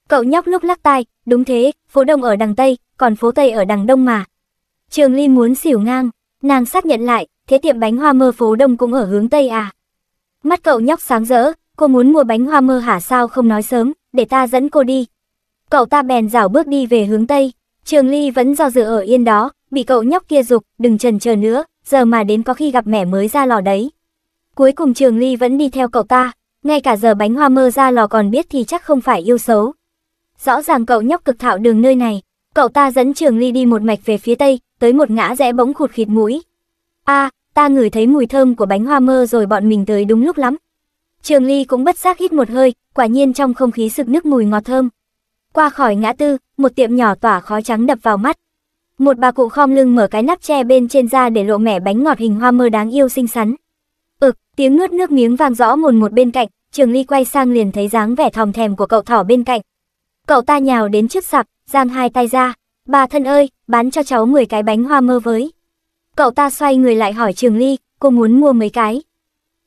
Cậu nhóc lúc lắc tai, đúng thế, phố đông ở đằng Tây, còn phố Tây ở đằng Đông mà. Trường Ly muốn xỉu ngang, nàng xác nhận lại, thế tiệm bánh hoa mơ phố đông cũng ở hướng Tây à? Mắt cậu nhóc sáng rỡ, cô muốn mua bánh hoa mơ hả sao không nói sớm, để ta dẫn cô đi. Cậu ta bèn rảo bước đi về hướng Tây, Trường Ly vẫn do dự ở yên đó, bị cậu nhóc kia dục, đừng chần chờ nữa, giờ mà đến có khi gặp mẹ mới ra lò đấy. Cuối cùng Trường Ly vẫn đi theo cậu ta, ngay cả giờ bánh hoa mơ ra lò còn biết thì chắc không phải yêu xấu. Rõ ràng cậu nhóc cực thạo đường nơi này, cậu ta dẫn trường ly đi một mạch về phía tây, tới một ngã rẽ bỗng khụt khịt mũi. a ta ngửi thấy mùi thơm của bánh hoa mơ rồi bọn mình tới đúng lúc lắm. Trường ly cũng bất giác hít một hơi, quả nhiên trong không khí sực nước mùi ngọt thơm. Qua khỏi ngã tư, một tiệm nhỏ tỏa khói trắng đập vào mắt. Một bà cụ khom lưng mở cái nắp tre bên trên ra để lộ mẻ bánh ngọt hình hoa mơ đáng yêu xinh xắn. Tiếng nuốt nước miếng vang rõ mồn một bên cạnh, Trường Ly quay sang liền thấy dáng vẻ thòm thèm của cậu thỏ bên cạnh. Cậu ta nhào đến trước sạp, giang hai tay ra, "Bà thân ơi, bán cho cháu 10 cái bánh hoa mơ với." Cậu ta xoay người lại hỏi Trường Ly, "Cô muốn mua mấy cái?"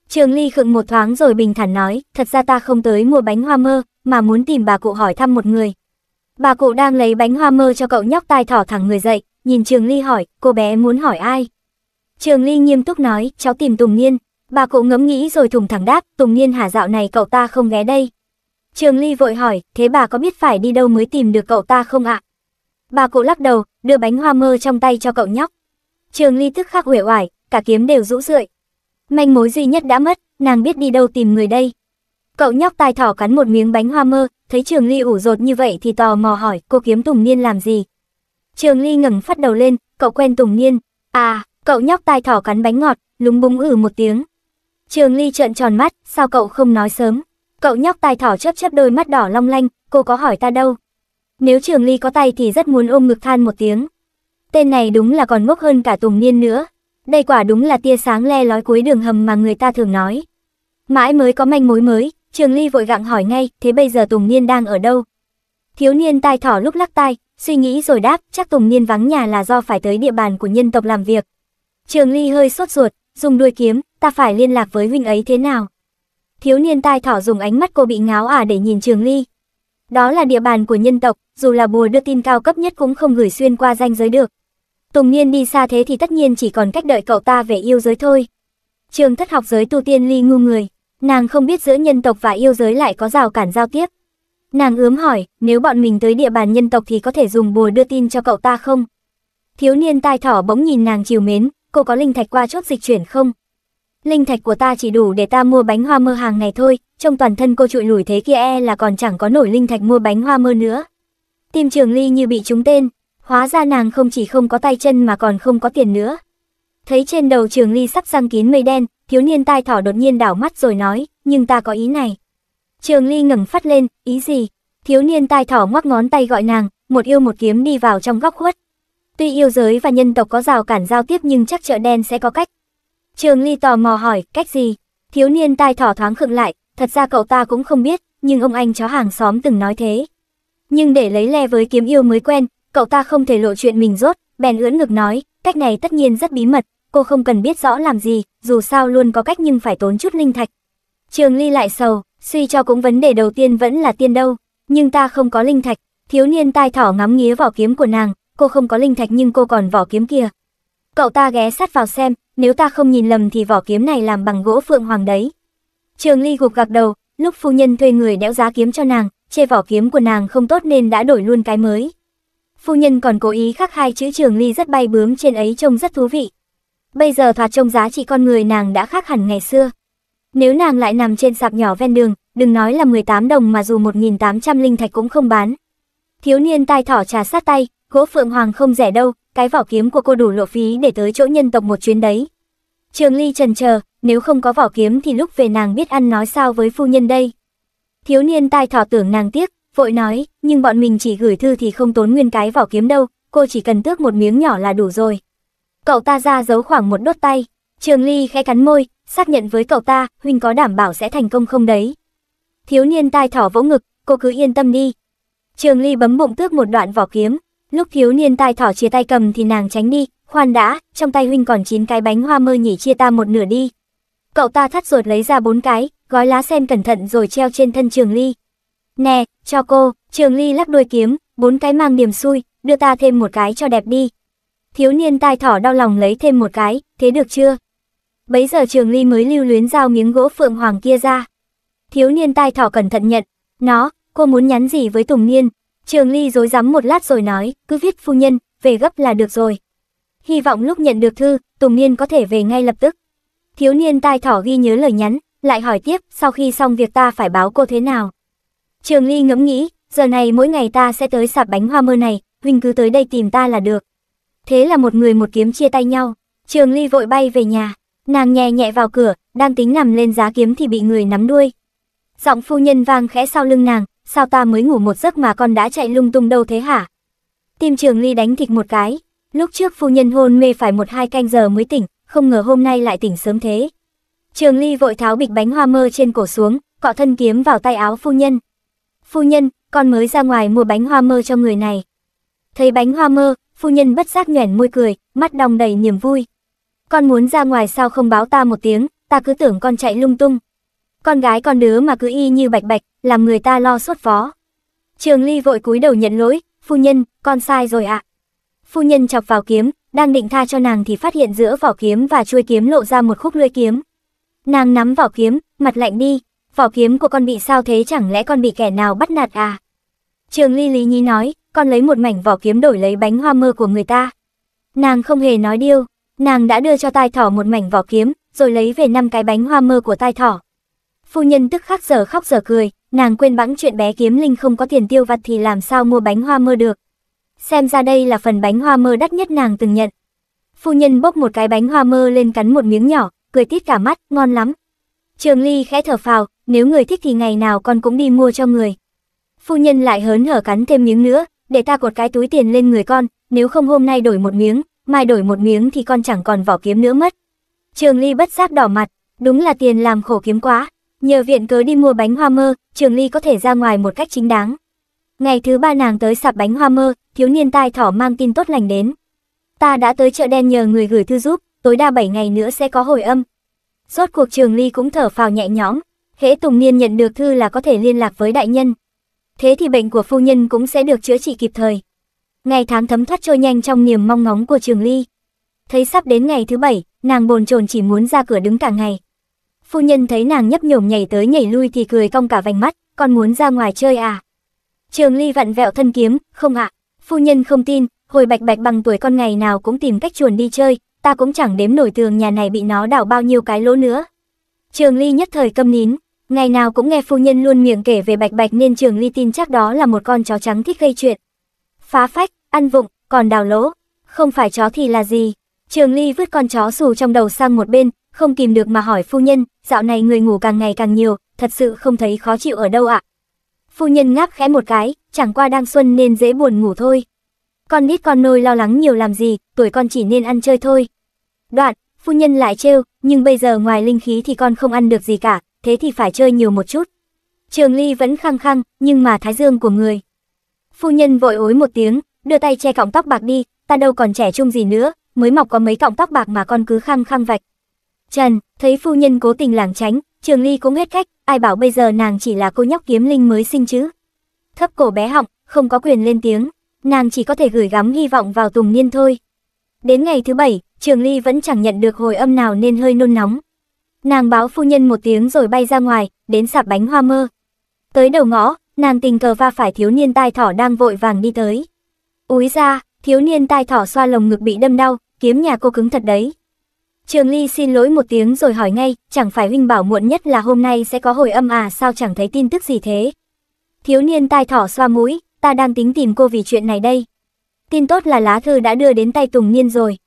Trường Ly khựng một thoáng rồi bình thản nói, "Thật ra ta không tới mua bánh hoa mơ, mà muốn tìm bà cụ hỏi thăm một người." Bà cụ đang lấy bánh hoa mơ cho cậu nhóc tai thỏ thẳng người dậy, nhìn Trường Ly hỏi, "Cô bé muốn hỏi ai?" Trường Ly nghiêm túc nói, "Cháu tìm Tùng Nghiên, Bà cụ ngẫm nghĩ rồi thùng thẳng đáp, Tùng Niên Hà dạo này cậu ta không ghé đây. Trường Ly vội hỏi, thế bà có biết phải đi đâu mới tìm được cậu ta không ạ? Bà cụ lắc đầu, đưa bánh hoa mơ trong tay cho cậu nhóc. Trường Ly tức khắc uể oải, cả kiếm đều rũ rượi. Manh mối duy nhất đã mất, nàng biết đi đâu tìm người đây. Cậu nhóc tai thỏ cắn một miếng bánh hoa mơ, thấy Trường Ly ủ rột như vậy thì tò mò hỏi, cô kiếm Tùng Niên làm gì? Trường Ly ngẩng phát đầu lên, cậu quen Tùng Niên. À, cậu nhóc tai thỏ cắn bánh ngọt, lúng búng ử một tiếng. Trường Ly trợn tròn mắt, sao cậu không nói sớm? Cậu nhóc tai thỏ chớp chớp đôi mắt đỏ long lanh, cô có hỏi ta đâu? Nếu Trường Ly có tay thì rất muốn ôm ngực than một tiếng. Tên này đúng là còn ngốc hơn cả Tùng Niên nữa. Đây quả đúng là tia sáng le lói cuối đường hầm mà người ta thường nói. Mãi mới có manh mối mới, Trường Ly vội gặng hỏi ngay, thế bây giờ Tùng Niên đang ở đâu? Thiếu niên tai thỏ lúc lắc tai, suy nghĩ rồi đáp, chắc Tùng Niên vắng nhà là do phải tới địa bàn của nhân tộc làm việc. Trường Ly hơi sốt ruột, dùng đuôi kiếm, ta phải liên lạc với huynh ấy thế nào? Thiếu niên tai thỏ dùng ánh mắt cô bị ngáo à để nhìn Trường Ly. Đó là địa bàn của nhân tộc, dù là bùa đưa tin cao cấp nhất cũng không gửi xuyên qua ranh giới được. Tùng Niên đi xa thế thì tất nhiên chỉ còn cách đợi cậu ta về yêu giới thôi. Trường thất học giới tu tiên ly ngu người, nàng không biết giữa nhân tộc và yêu giới lại có rào cản giao tiếp. Nàng ướm hỏi, nếu bọn mình tới địa bàn nhân tộc thì có thể dùng bùa đưa tin cho cậu ta không? Thiếu niên tai thỏ bỗng nhìn nàng chiều mến, cô có linh thạch qua chốt dịch chuyển không? Linh thạch của ta chỉ đủ để ta mua bánh hoa mơ hàng ngày thôi, trong toàn thân cô trụi lủi thế kia e là còn chẳng có nổi linh thạch mua bánh hoa mơ nữa. Tim trường ly như bị trúng tên, hóa ra nàng không chỉ không có tay chân mà còn không có tiền nữa. Thấy trên đầu trường ly sắp răng kín mây đen, thiếu niên tai thỏ đột nhiên đảo mắt rồi nói, nhưng ta có ý này. Trường ly ngẩng phát lên, ý gì? Thiếu niên tai thỏ ngoắc ngón tay gọi nàng, một yêu một kiếm đi vào trong góc khuất. Tuy yêu giới và nhân tộc có rào cản giao tiếp nhưng chắc chợ đen sẽ có cách, Trường Ly tò mò hỏi, cách gì? Thiếu niên tai thỏ thoáng khựng lại, thật ra cậu ta cũng không biết, nhưng ông anh chó hàng xóm từng nói thế. Nhưng để lấy le với kiếm yêu mới quen, cậu ta không thể lộ chuyện mình rốt, bèn ưỡn ngực nói, cách này tất nhiên rất bí mật, cô không cần biết rõ làm gì, dù sao luôn có cách nhưng phải tốn chút linh thạch. Trường Ly lại sầu, suy cho cũng vấn đề đầu tiên vẫn là tiên đâu, nhưng ta không có linh thạch. Thiếu niên tai thỏ ngắm nghía vỏ kiếm của nàng, cô không có linh thạch nhưng cô còn vỏ kiếm kia. Cậu ta ghé sát vào xem, nếu ta không nhìn lầm thì vỏ kiếm này làm bằng gỗ phượng hoàng đấy. Trường Ly gục gạc đầu, lúc phu nhân thuê người đẽo giá kiếm cho nàng, chê vỏ kiếm của nàng không tốt nên đã đổi luôn cái mới. Phu nhân còn cố ý khắc hai chữ Trường Ly rất bay bướm trên ấy trông rất thú vị. Bây giờ thoạt trông giá trị con người nàng đã khác hẳn ngày xưa. Nếu nàng lại nằm trên sạp nhỏ ven đường, đừng nói là 18 đồng mà dù 1.800 linh thạch cũng không bán. Thiếu niên tai thỏ trà sát tay, gỗ phượng hoàng không rẻ đâu, cái vỏ kiếm của cô đủ lộ phí để tới chỗ nhân tộc một chuyến đấy. Trường Ly trần chờ, nếu không có vỏ kiếm thì lúc về nàng biết ăn nói sao với phu nhân đây. Thiếu niên tai thỏ tưởng nàng tiếc, vội nói, nhưng bọn mình chỉ gửi thư thì không tốn nguyên cái vỏ kiếm đâu, cô chỉ cần tước một miếng nhỏ là đủ rồi. Cậu ta ra giấu khoảng một đốt tay, Trường Ly khẽ cắn môi, xác nhận với cậu ta, huynh có đảm bảo sẽ thành công không đấy. Thiếu niên tai thỏ vỗ ngực, cô cứ yên tâm đi. Trường Ly bấm bụng tước một đoạn vỏ kiếm, Lúc thiếu niên tai thỏ chia tay cầm thì nàng tránh đi, khoan đã, trong tay huynh còn 9 cái bánh hoa mơ nhỉ chia ta một nửa đi. Cậu ta thắt ruột lấy ra bốn cái, gói lá sen cẩn thận rồi treo trên thân Trường Ly. Nè, cho cô, Trường Ly lắc đuôi kiếm, bốn cái mang niềm xui, đưa ta thêm một cái cho đẹp đi. Thiếu niên tai thỏ đau lòng lấy thêm một cái, thế được chưa? Bấy giờ Trường Ly mới lưu luyến dao miếng gỗ phượng hoàng kia ra. Thiếu niên tai thỏ cẩn thận nhận, nó, cô muốn nhắn gì với Tùng Niên, Trường Ly dối rắm một lát rồi nói, cứ viết phu nhân, về gấp là được rồi. Hy vọng lúc nhận được thư, Tùng Niên có thể về ngay lập tức. Thiếu niên tai thỏ ghi nhớ lời nhắn, lại hỏi tiếp, sau khi xong việc ta phải báo cô thế nào? Trường Ly ngẫm nghĩ, giờ này mỗi ngày ta sẽ tới sạp bánh hoa mơ này, huynh cứ tới đây tìm ta là được. Thế là một người một kiếm chia tay nhau, Trường Ly vội bay về nhà, nàng nhẹ nhẹ vào cửa, đang tính nằm lên giá kiếm thì bị người nắm đuôi. Giọng phu nhân vang khẽ sau lưng nàng, sao ta mới ngủ một giấc mà con đã chạy lung tung đâu thế hả? Tim trường ly đánh thịt một cái, lúc trước phu nhân hôn mê phải một hai canh giờ mới tỉnh, không ngờ hôm nay lại tỉnh sớm thế. Trường ly vội tháo bịch bánh hoa mơ trên cổ xuống, cọ thân kiếm vào tay áo phu nhân. Phu nhân, con mới ra ngoài mua bánh hoa mơ cho người này. Thấy bánh hoa mơ, phu nhân bất giác nhoẻn môi cười, mắt đong đầy niềm vui. Con muốn ra ngoài sao không báo ta một tiếng, ta cứ tưởng con chạy lung tung. Con gái con đứa mà cứ y như bạch bạch, làm người ta lo suốt phó. Trường Ly vội cúi đầu nhận lỗi, phu nhân, con sai rồi ạ. Phu nhân chọc vào kiếm, đang định tha cho nàng thì phát hiện giữa vỏ kiếm và chuôi kiếm lộ ra một khúc lưỡi kiếm. Nàng nắm vỏ kiếm, mặt lạnh đi, vỏ kiếm của con bị sao thế chẳng lẽ con bị kẻ nào bắt nạt à? Trường Ly Lý nhi nói, con lấy một mảnh vỏ kiếm đổi lấy bánh hoa mơ của người ta. Nàng không hề nói điêu, nàng đã đưa cho tai thỏ một mảnh vỏ kiếm, rồi lấy về năm cái bánh hoa mơ của tai thỏ. Phu nhân tức khắc giờ khóc giờ cười, nàng quên bẵng chuyện bé kiếm linh không có tiền tiêu vặt thì làm sao mua bánh hoa mơ được. Xem ra đây là phần bánh hoa mơ đắt nhất nàng từng nhận. Phu nhân bốc một cái bánh hoa mơ lên cắn một miếng nhỏ, cười tít cả mắt, ngon lắm. Trường Ly khẽ thở phào, nếu người thích thì ngày nào con cũng đi mua cho người. Phu nhân lại hớn hở cắn thêm miếng nữa, để ta cột cái túi tiền lên người con, nếu không hôm nay đổi một miếng, mai đổi một miếng thì con chẳng còn vỏ kiếm nữa mất. Trường Ly bất giác đỏ mặt, đúng là tiền làm khổ kiếm quá. Nhờ viện cớ đi mua bánh hoa mơ, Trường Ly có thể ra ngoài một cách chính đáng. Ngày thứ ba nàng tới sạp bánh hoa mơ, thiếu niên tai thỏ mang tin tốt lành đến. Ta đã tới chợ đen nhờ người gửi thư giúp, tối đa 7 ngày nữa sẽ có hồi âm. Rốt cuộc Trường Ly cũng thở phào nhẹ nhõm, hễ Tùng Niên nhận được thư là có thể liên lạc với đại nhân. Thế thì bệnh của phu nhân cũng sẽ được chữa trị kịp thời. Ngày tháng thấm thoát trôi nhanh trong niềm mong ngóng của Trường Ly. Thấy sắp đến ngày thứ bảy, nàng bồn chồn chỉ muốn ra cửa đứng cả ngày. Phu nhân thấy nàng nhấp nhổm nhảy tới nhảy lui thì cười cong cả vành mắt, con muốn ra ngoài chơi à? Trường Ly vặn vẹo thân kiếm, không ạ. À? Phu nhân không tin, hồi bạch bạch bằng tuổi con ngày nào cũng tìm cách chuồn đi chơi, ta cũng chẳng đếm nổi tường nhà này bị nó đảo bao nhiêu cái lỗ nữa. Trường Ly nhất thời câm nín, ngày nào cũng nghe phu nhân luôn miệng kể về bạch bạch nên Trường Ly tin chắc đó là một con chó trắng thích gây chuyện. Phá phách, ăn vụng, còn đào lỗ, không phải chó thì là gì? Trường Ly vứt con chó xù trong đầu sang một bên, không kìm được mà hỏi phu nhân, dạo này người ngủ càng ngày càng nhiều, thật sự không thấy khó chịu ở đâu ạ. Phu nhân ngáp khẽ một cái, chẳng qua đang xuân nên dễ buồn ngủ thôi. Con nít con nôi lo lắng nhiều làm gì, tuổi con chỉ nên ăn chơi thôi. Đoạn, phu nhân lại trêu, nhưng bây giờ ngoài linh khí thì con không ăn được gì cả, thế thì phải chơi nhiều một chút. Trường Ly vẫn khăng khăng, nhưng mà thái dương của người. Phu nhân vội ối một tiếng, đưa tay che cọng tóc bạc đi, ta đâu còn trẻ trung gì nữa, mới mọc có mấy cọng tóc bạc mà con cứ khăng khăng vạch, Trần, thấy phu nhân cố tình lảng tránh, Trường Ly cũng hết cách, ai bảo bây giờ nàng chỉ là cô nhóc kiếm linh mới sinh chứ. Thấp cổ bé họng, không có quyền lên tiếng, nàng chỉ có thể gửi gắm hy vọng vào Tùng Niên thôi. Đến ngày thứ bảy, Trường Ly vẫn chẳng nhận được hồi âm nào nên hơi nôn nóng. Nàng báo phu nhân một tiếng rồi bay ra ngoài, đến sạp bánh hoa mơ. Tới đầu ngõ, nàng tình cờ va phải thiếu niên tai thỏ đang vội vàng đi tới. Úi ra, thiếu niên tai thỏ xoa lồng ngực bị đâm đau, kiếm nhà cô cứng thật đấy. Trường Ly xin lỗi một tiếng rồi hỏi ngay, chẳng phải huynh bảo muộn nhất là hôm nay sẽ có hồi âm à sao chẳng thấy tin tức gì thế. Thiếu niên tai thỏ xoa mũi, ta đang tính tìm cô vì chuyện này đây. Tin tốt là lá thư đã đưa đến tay Tùng Niên rồi.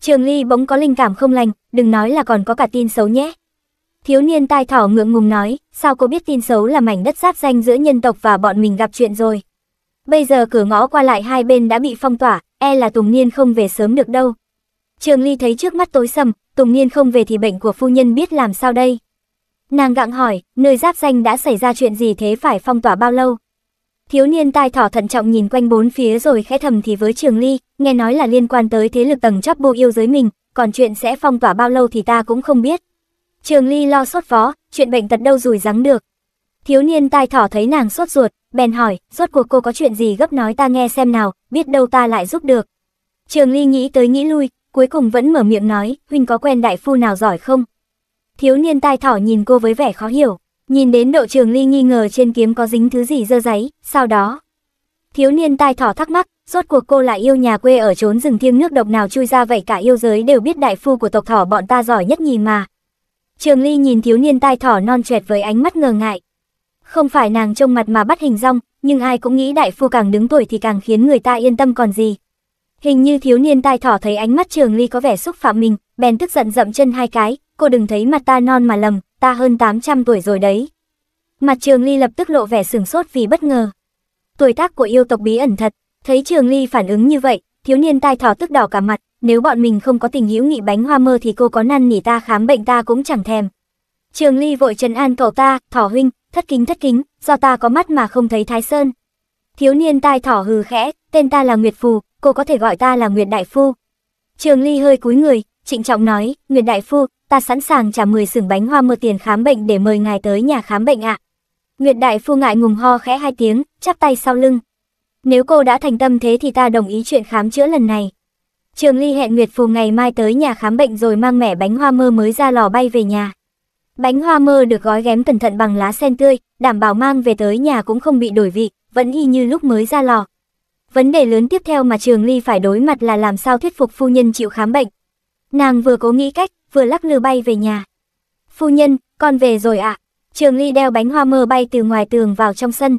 Trường Ly bỗng có linh cảm không lành, đừng nói là còn có cả tin xấu nhé. Thiếu niên tai thỏ ngượng ngùng nói, sao cô biết tin xấu là mảnh đất giáp danh giữa nhân tộc và bọn mình gặp chuyện rồi. Bây giờ cửa ngõ qua lại hai bên đã bị phong tỏa, e là Tùng Niên không về sớm được đâu. Trường Ly thấy trước mắt tối sầm, Tùng Niên không về thì bệnh của phu nhân biết làm sao đây. Nàng gặng hỏi, nơi giáp danh đã xảy ra chuyện gì thế phải phong tỏa bao lâu? Thiếu niên tai thỏ thận trọng nhìn quanh bốn phía rồi khẽ thầm thì với Trường Ly, nghe nói là liên quan tới thế lực tầng chóp bô yêu giới mình, còn chuyện sẽ phong tỏa bao lâu thì ta cũng không biết. Trường Ly lo sốt vó, chuyện bệnh tật đâu rủi rắng được. Thiếu niên tai thỏ thấy nàng sốt ruột, bèn hỏi, rốt cuộc cô có chuyện gì gấp nói ta nghe xem nào, biết đâu ta lại giúp được. Trường Ly nghĩ tới nghĩ lui, cuối cùng vẫn mở miệng nói, huynh có quen đại phu nào giỏi không? Thiếu niên tai thỏ nhìn cô với vẻ khó hiểu, nhìn đến độ trường ly nghi ngờ trên kiếm có dính thứ gì dơ giấy, sau đó. Thiếu niên tai thỏ thắc mắc, rốt cuộc cô lại yêu nhà quê ở trốn rừng thiêng nước độc nào chui ra vậy cả yêu giới đều biết đại phu của tộc thỏ bọn ta giỏi nhất nhì mà. Trường ly nhìn thiếu niên tai thỏ non chuệt với ánh mắt ngờ ngại. Không phải nàng trông mặt mà bắt hình rong, nhưng ai cũng nghĩ đại phu càng đứng tuổi thì càng khiến người ta yên tâm còn gì. Hình như thiếu niên tai thỏ thấy ánh mắt Trường Ly có vẻ xúc phạm mình, bèn tức giận dậm chân hai cái, cô đừng thấy mặt ta non mà lầm, ta hơn 800 tuổi rồi đấy. Mặt Trường Ly lập tức lộ vẻ sửng sốt vì bất ngờ. Tuổi tác của yêu tộc bí ẩn thật, thấy Trường Ly phản ứng như vậy, thiếu niên tai thỏ tức đỏ cả mặt, nếu bọn mình không có tình hữu nghị bánh hoa mơ thì cô có năn nỉ ta khám bệnh ta cũng chẳng thèm. Trường Ly vội trấn an cậu ta, "Thỏ huynh, thất kính thất kính, do ta có mắt mà không thấy Thái Sơn." Thiếu niên tai thỏ hừ khẽ, "Tên ta là Nguyệt Phù, cô có thể gọi ta là Nguyệt Đại Phu. Trường Ly hơi cúi người, trịnh trọng nói, Nguyệt Đại Phu, ta sẵn sàng trả 10 sừng bánh hoa mơ tiền khám bệnh để mời ngài tới nhà khám bệnh ạ. Nguyệt Đại Phu ngại ngùng ho khẽ hai tiếng, chắp tay sau lưng. Nếu cô đã thành tâm thế thì ta đồng ý chuyện khám chữa lần này. Trường Ly hẹn Nguyệt Phù ngày mai tới nhà khám bệnh rồi mang mẻ bánh hoa mơ mới ra lò bay về nhà. Bánh hoa mơ được gói ghém cẩn thận bằng lá sen tươi, đảm bảo mang về tới nhà cũng không bị đổi vị, vẫn y như lúc mới ra lò. Vấn đề lớn tiếp theo mà Trường Ly phải đối mặt là làm sao thuyết phục phu nhân chịu khám bệnh. Nàng vừa cố nghĩ cách, vừa lắc lư bay về nhà. Phu nhân, con về rồi ạ. À. Trường Ly đeo bánh hoa mơ bay từ ngoài tường vào trong sân.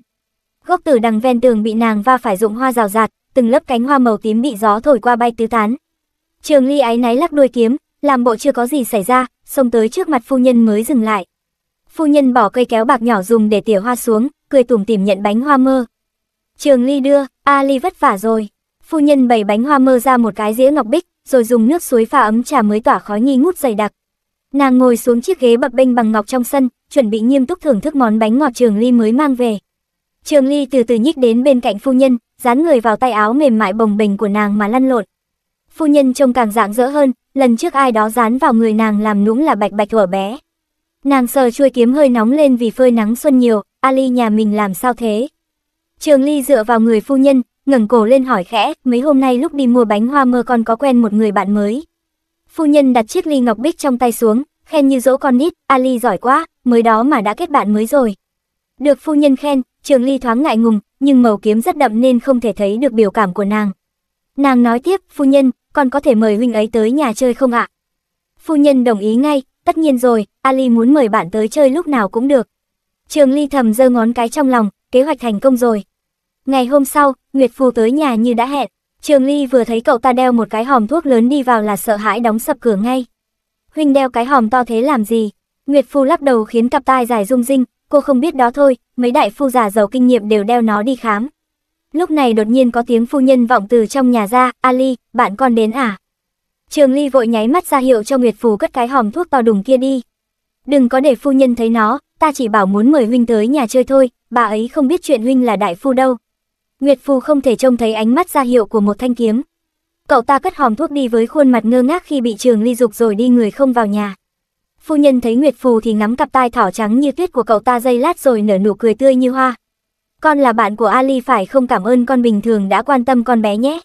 Gốc tử đằng ven tường bị nàng va phải rụng hoa rào rạt, từng lớp cánh hoa màu tím bị gió thổi qua bay tứ tán. Trường Ly áy náy lắc đuôi kiếm, làm bộ chưa có gì xảy ra, xông tới trước mặt phu nhân mới dừng lại. Phu nhân bỏ cây kéo bạc nhỏ dùng để tỉa hoa xuống, cười tủm tỉm nhận bánh hoa mơ. Trường Ly đưa, A Ly vất vả rồi. Phu nhân bày bánh hoa mơ ra một cái dĩa ngọc bích, rồi dùng nước suối pha ấm trà mới tỏa khói nghi ngút dày đặc. Nàng ngồi xuống chiếc ghế bập bênh bằng ngọc trong sân, chuẩn bị nghiêm túc thưởng thức món bánh ngọt Trường Ly mới mang về. Trường Ly từ từ nhích đến bên cạnh phu nhân, dán người vào tay áo mềm mại bồng bềnh của nàng mà lăn lộn. Phu nhân trông càng rạng rỡ hơn, lần trước ai đó dán vào người nàng làm nũng là bạch bạch thuở bé. Nàng sờ chuôi kiếm hơi nóng lên vì phơi nắng xuân nhiều, Ali nhà mình làm sao thế? Trường Ly dựa vào người phu nhân, ngẩng cổ lên hỏi khẽ, mấy hôm nay lúc đi mua bánh hoa mơ con có quen một người bạn mới. Phu nhân đặt chiếc ly ngọc bích trong tay xuống, khen như dỗ con nít, Ali giỏi quá, mới đó mà đã kết bạn mới rồi. Được phu nhân khen, Trường Ly thoáng ngại ngùng, nhưng màu kiếm rất đậm nên không thể thấy được biểu cảm của nàng. Nàng nói tiếp, phu nhân, con có thể mời huynh ấy tới nhà chơi không ạ? Phu nhân đồng ý ngay, tất nhiên rồi, Ali muốn mời bạn tới chơi lúc nào cũng được. Trường Ly thầm giơ ngón cái trong lòng, kế hoạch thành công rồi. Ngày hôm sau, Nguyệt Phù tới nhà như đã hẹn, Trường Ly vừa thấy cậu ta đeo một cái hòm thuốc lớn đi vào là sợ hãi đóng sập cửa ngay. Huynh đeo cái hòm to thế làm gì? Nguyệt Phu lắc đầu khiến cặp tai dài rung rinh, cô không biết đó thôi, mấy đại phu già giàu kinh nghiệm đều đeo nó đi khám. Lúc này đột nhiên có tiếng phu nhân vọng từ trong nhà ra, Ali, bạn con đến à? Trường Ly vội nháy mắt ra hiệu cho Nguyệt Phù cất cái hòm thuốc to đùng kia đi. Đừng có để phu nhân thấy nó, ta chỉ bảo muốn mời huynh tới nhà chơi thôi, bà ấy không biết chuyện huynh là đại phu đâu. Nguyệt Phù không thể trông thấy ánh mắt ra hiệu của một thanh kiếm. Cậu ta cất hòm thuốc đi với khuôn mặt ngơ ngác khi bị trường ly dục rồi đi người không vào nhà. Phu nhân thấy Nguyệt Phù thì ngắm cặp tai thỏ trắng như tuyết của cậu ta dây lát rồi nở nụ cười tươi như hoa. Con là bạn của Ali phải không cảm ơn con bình thường đã quan tâm con bé nhé.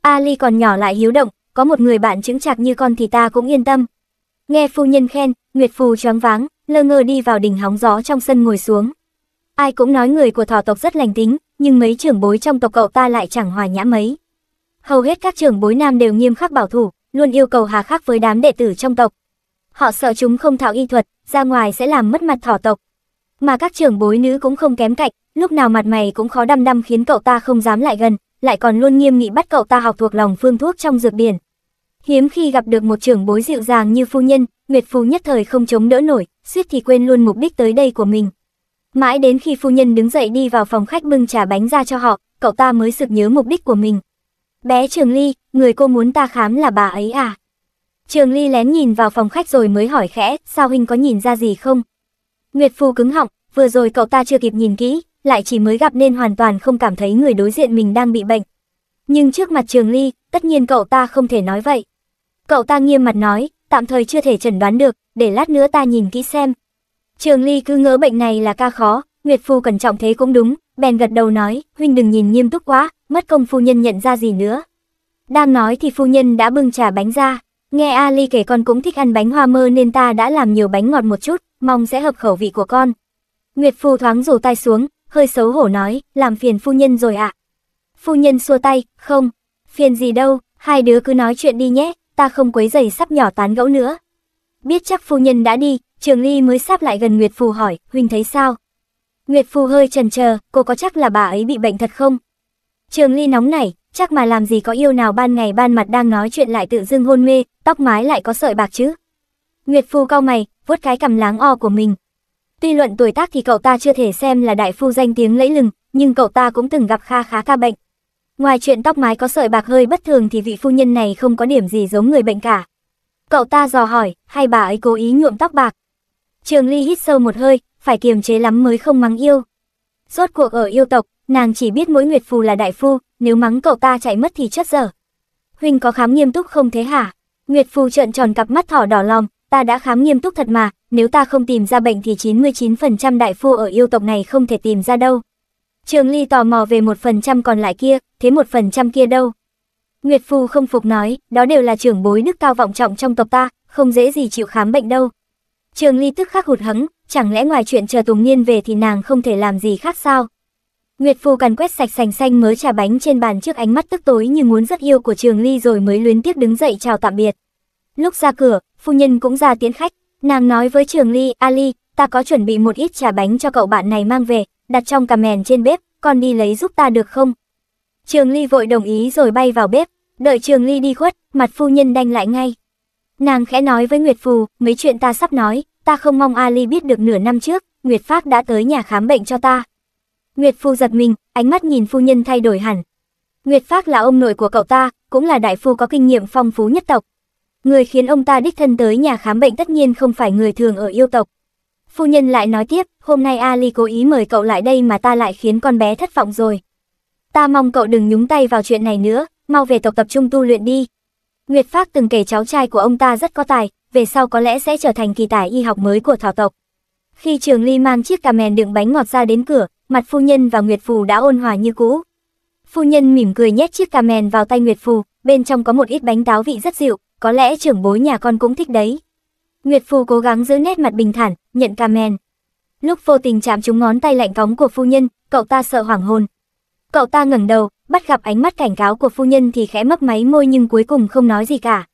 Ali còn nhỏ lại hiếu động, có một người bạn chững chạc như con thì ta cũng yên tâm, Nghe phu nhân khen, Nguyệt Phù choáng váng, lơ ngơ đi vào đỉnh hóng gió trong sân ngồi xuống. Ai cũng nói người của thỏ tộc rất lành tính, nhưng mấy trưởng bối trong tộc cậu ta lại chẳng hòa nhã mấy. Hầu hết các trưởng bối nam đều nghiêm khắc bảo thủ, luôn yêu cầu hà khắc với đám đệ tử trong tộc. Họ sợ chúng không thạo y thuật, ra ngoài sẽ làm mất mặt thỏ tộc. Mà các trưởng bối nữ cũng không kém cạnh, lúc nào mặt mày cũng khó đăm đăm khiến cậu ta không dám lại gần, lại còn luôn nghiêm nghị bắt cậu ta học thuộc lòng phương thuốc trong dược biển. Hiếm khi gặp được một trưởng bối dịu dàng như phu nhân, Nguyệt Phù nhất thời không chống đỡ nổi, suýt thì quên luôn mục đích tới đây của mình. Mãi đến khi phu nhân đứng dậy đi vào phòng khách bưng trà bánh ra cho họ, cậu ta mới sực nhớ mục đích của mình. Bé Trường Ly, người cô muốn ta khám là bà ấy à? Trường Ly lén nhìn vào phòng khách rồi mới hỏi khẽ, sao Huynh có nhìn ra gì không? Nguyệt Phu cứng họng, vừa rồi cậu ta chưa kịp nhìn kỹ, lại chỉ mới gặp nên hoàn toàn không cảm thấy người đối diện mình đang bị bệnh. Nhưng trước mặt Trường Ly, tất nhiên cậu ta không thể nói vậy. Cậu ta nghiêm mặt nói, tạm thời chưa thể chẩn đoán được, để lát nữa ta nhìn kỹ xem. Trường Ly cứ ngỡ bệnh này là ca khó, Nguyệt Phu cẩn trọng thế cũng đúng, bèn gật đầu nói, huynh đừng nhìn nghiêm túc quá, mất công phu nhân nhận ra gì nữa. Đang nói thì phu nhân đã bưng trà bánh ra, nghe a ly kể con cũng thích ăn bánh hoa mơ nên ta đã làm nhiều bánh ngọt một chút, mong sẽ hợp khẩu vị của con. Nguyệt Phu thoáng rủ tay xuống, hơi xấu hổ nói, làm phiền phu nhân rồi ạ. À. Phu nhân xua tay, không, phiền gì đâu, hai đứa cứ nói chuyện đi nhé, ta không quấy giày sắp nhỏ tán gẫu nữa. Biết chắc phu nhân đã đi, Trường Ly mới sắp lại gần Nguyệt Phù hỏi, huynh thấy sao? Nguyệt Phù hơi chần chờ, cô có chắc là bà ấy bị bệnh thật không? Trường Ly nóng nảy, chắc mà làm gì có yêu nào ban ngày ban mặt đang nói chuyện lại tự dưng hôn mê, tóc mái lại có sợi bạc chứ. Nguyệt phù cau mày, vuốt cái cằm láng o của mình. Tuy luận tuổi tác thì cậu ta chưa thể xem là đại phu danh tiếng lẫy lừng, nhưng cậu ta cũng từng gặp kha khá ca bệnh. Ngoài chuyện tóc mái có sợi bạc hơi bất thường thì vị phu nhân này không có điểm gì giống người bệnh cả. Cậu ta dò hỏi, hay bà ấy cố ý nhuộm tóc bạc? Trường Ly hít sâu một hơi, phải kiềm chế lắm mới không mắng yêu. Rốt cuộc ở yêu tộc, nàng chỉ biết mỗi Nguyệt Phù là đại phu, nếu mắng cậu ta chạy mất thì chất dở. Huynh có khám nghiêm túc không thế hả? Nguyệt Phù trợn tròn cặp mắt thỏ đỏ lòm, ta đã khám nghiêm túc thật mà, nếu ta không tìm ra bệnh thì 99% đại phu ở yêu tộc này không thể tìm ra đâu. Trường Ly tò mò về một phần trăm còn lại kia, thế một phần trăm kia đâu? Nguyệt Phu không phục nói, đó đều là trưởng bối đức cao vọng trọng trong tộc ta, không dễ gì chịu khám bệnh đâu. Trường Ly tức khắc hụt hẫng, chẳng lẽ ngoài chuyện chờ Tùng Niên về thì nàng không thể làm gì khác sao? Nguyệt Phu cần quét sạch sành xanh mớ trà bánh trên bàn trước ánh mắt tức tối như muốn rất yêu của Trường Ly rồi mới luyến tiếc đứng dậy chào tạm biệt. Lúc ra cửa, phu nhân cũng ra tiễn khách, nàng nói với Trường Ly, "Ali, ta có chuẩn bị một ít trà bánh cho cậu bạn này mang về, đặt trong cà mèn trên bếp, con đi lấy giúp ta được không? Trường Ly vội đồng ý rồi bay vào bếp, đợi Trường Ly đi khuất, mặt phu nhân đanh lại ngay. Nàng khẽ nói với Nguyệt Phù, mấy chuyện ta sắp nói, ta không mong Ali biết được nửa năm trước, Nguyệt Phác đã tới nhà khám bệnh cho ta. Nguyệt Phù giật mình, ánh mắt nhìn phu nhân thay đổi hẳn. Nguyệt Phác là ông nội của cậu ta, cũng là đại phu có kinh nghiệm phong phú nhất tộc. Người khiến ông ta đích thân tới nhà khám bệnh tất nhiên không phải người thường ở yêu tộc. Phu nhân lại nói tiếp, hôm nay Ali cố ý mời cậu lại đây mà ta lại khiến con bé thất vọng rồi. Ta mong cậu đừng nhúng tay vào chuyện này nữa, mau về tộc tập trung tu luyện đi. Nguyệt Phác từng kể cháu trai của ông ta rất có tài, về sau có lẽ sẽ trở thành kỳ tài y học mới của thảo tộc. Khi trường ly mang chiếc cà mèn đựng bánh ngọt ra đến cửa, mặt phu nhân và Nguyệt Phù đã ôn hòa như cũ. Phu nhân mỉm cười nhét chiếc cà mèn vào tay Nguyệt Phù, bên trong có một ít bánh táo vị rất dịu, có lẽ trưởng bối nhà con cũng thích đấy. Nguyệt Phù cố gắng giữ nét mặt bình thản, nhận comment. Lúc vô tình chạm trúng ngón tay lạnh cóng của phu nhân, cậu ta sợ hoảng hồn. Cậu ta ngẩng đầu, bắt gặp ánh mắt cảnh cáo của phu nhân thì khẽ mấp máy môi nhưng cuối cùng không nói gì cả.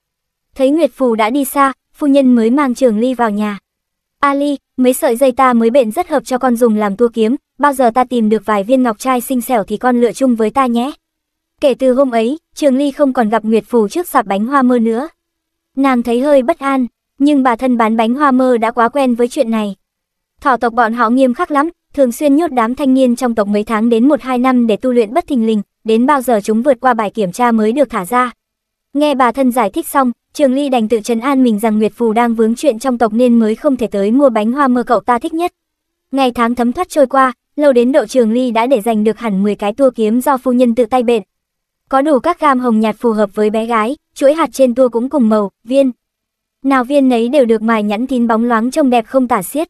Thấy Nguyệt Phù đã đi xa, phu nhân mới mang trường ly vào nhà. Ali, mấy sợi dây ta mới bệnh rất hợp cho con dùng làm tua kiếm, bao giờ ta tìm được vài viên ngọc trai xinh xẻo thì con lựa chung với ta nhé. Kể từ hôm ấy, Trường Ly không còn gặp Nguyệt Phù trước sạp bánh hoa mơ nữa. Nàng thấy hơi bất an, nhưng bà thân bán bánh hoa mơ đã quá quen với chuyện này. Thỏ tộc bọn họ nghiêm khắc lắm, thường xuyên nhốt đám thanh niên trong tộc mấy tháng đến 1-2 năm để tu luyện bất thình lình, đến bao giờ chúng vượt qua bài kiểm tra mới được thả ra. Nghe bà thân giải thích xong, Trường Ly đành tự trấn an mình rằng Nguyệt Phù đang vướng chuyện trong tộc nên mới không thể tới mua bánh hoa mơ cậu ta thích nhất. Ngày tháng thấm thoát trôi qua, lâu đến độ Trường Ly đã để giành được hẳn 10 cái tua kiếm do phu nhân tự tay bện. Có đủ các gam hồng nhạt phù hợp với bé gái, chuỗi hạt trên tua cũng cùng màu, viên, nào viên nấy đều được mài nhẵn thín bóng loáng trông đẹp không tả xiết.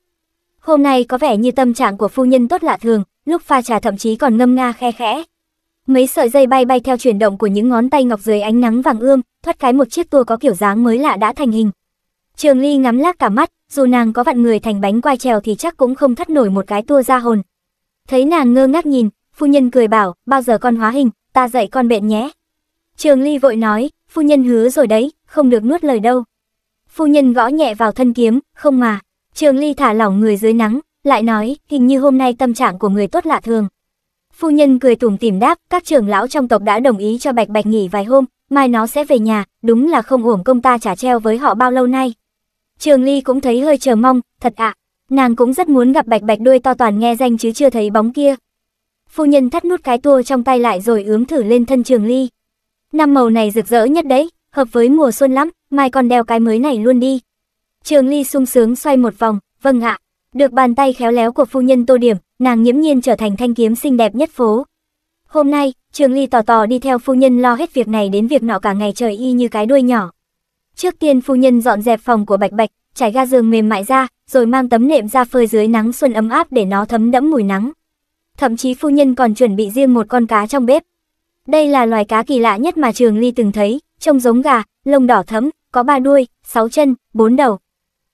Hôm nay có vẻ như tâm trạng của phu nhân tốt lạ thường, lúc pha trà thậm chí còn ngâm nga khe khẽ. Mấy sợi dây bay bay theo chuyển động của những ngón tay ngọc dưới ánh nắng vàng ươm, thoát cái một chiếc tua có kiểu dáng mới lạ đã thành hình. Trường Ly ngắm lác cả mắt, dù nàng có vặn người thành bánh quai trèo thì chắc cũng không thắt nổi một cái tua ra hồn. Thấy nàng ngơ ngác nhìn, phu nhân cười bảo, bao giờ con hóa hình, ta dạy con bệnh nhé. Trường Ly vội nói, phu nhân hứa rồi đấy, không được nuốt lời đâu. Phu nhân gõ nhẹ vào thân kiếm, không mà. Trường Ly thả lỏng người dưới nắng, lại nói, hình như hôm nay tâm trạng của người tốt lạ thường. Phu nhân cười tủm tỉm đáp, các trưởng lão trong tộc đã đồng ý cho Bạch Bạch nghỉ vài hôm, mai nó sẽ về nhà, đúng là không uổng công ta trả treo với họ bao lâu nay. Trường Ly cũng thấy hơi chờ mong, thật ạ, à, nàng cũng rất muốn gặp Bạch Bạch đuôi to toàn nghe danh chứ chưa thấy bóng kia. Phu nhân thắt nút cái tua trong tay lại rồi ướm thử lên thân Trường Ly. Năm màu này rực rỡ nhất đấy, hợp với mùa xuân lắm, mai còn đeo cái mới này luôn đi. Trường Ly sung sướng xoay một vòng, vâng ạ. Được bàn tay khéo léo của phu nhân tô điểm, nàng nhiễm nhiên trở thành thanh kiếm xinh đẹp nhất phố. Hôm nay, Trường Ly tò tò đi theo phu nhân lo hết việc này đến việc nọ cả ngày trời y như cái đuôi nhỏ. Trước tiên phu nhân dọn dẹp phòng của Bạch Bạch, trải ga giường mềm mại ra, rồi mang tấm nệm ra phơi dưới nắng xuân ấm áp để nó thấm đẫm mùi nắng. Thậm chí phu nhân còn chuẩn bị riêng một con cá trong bếp, đây là loài cá kỳ lạ nhất mà Trường Ly từng thấy, trông giống gà, lông đỏ thẫm, có ba đuôi, sáu chân, bốn đầu.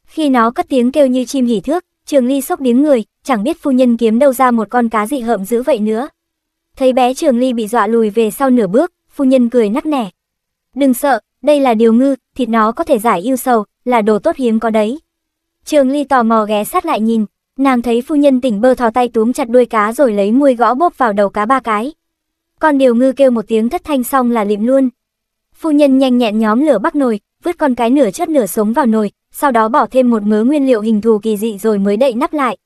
Khi nó cất tiếng kêu như chim hỉ thước, Trường Ly sốc điếng người, chẳng biết phu nhân kiếm đâu ra một con cá dị hợm dữ vậy nữa. Thấy bé Trường Ly bị dọa lùi về sau nửa bước, phu nhân cười nắc nẻ. Đừng sợ, đây là điều ngư, thịt nó có thể giải yêu sầu, là đồ tốt hiếm có đấy. Trường Ly tò mò ghé sát lại nhìn, nàng thấy phu nhân tỉnh bơ thò tay túm chặt đuôi cá rồi lấy muôi gõ bóp vào đầu cá ba cái, con điều ngư kêu một tiếng thất thanh xong là lịm luôn. Phu nhân nhanh nhẹn nhóm lửa bắc nồi, vứt con cái nửa chất nửa sống vào nồi, sau đó bỏ thêm một mớ nguyên liệu hình thù kỳ dị rồi mới đậy nắp lại.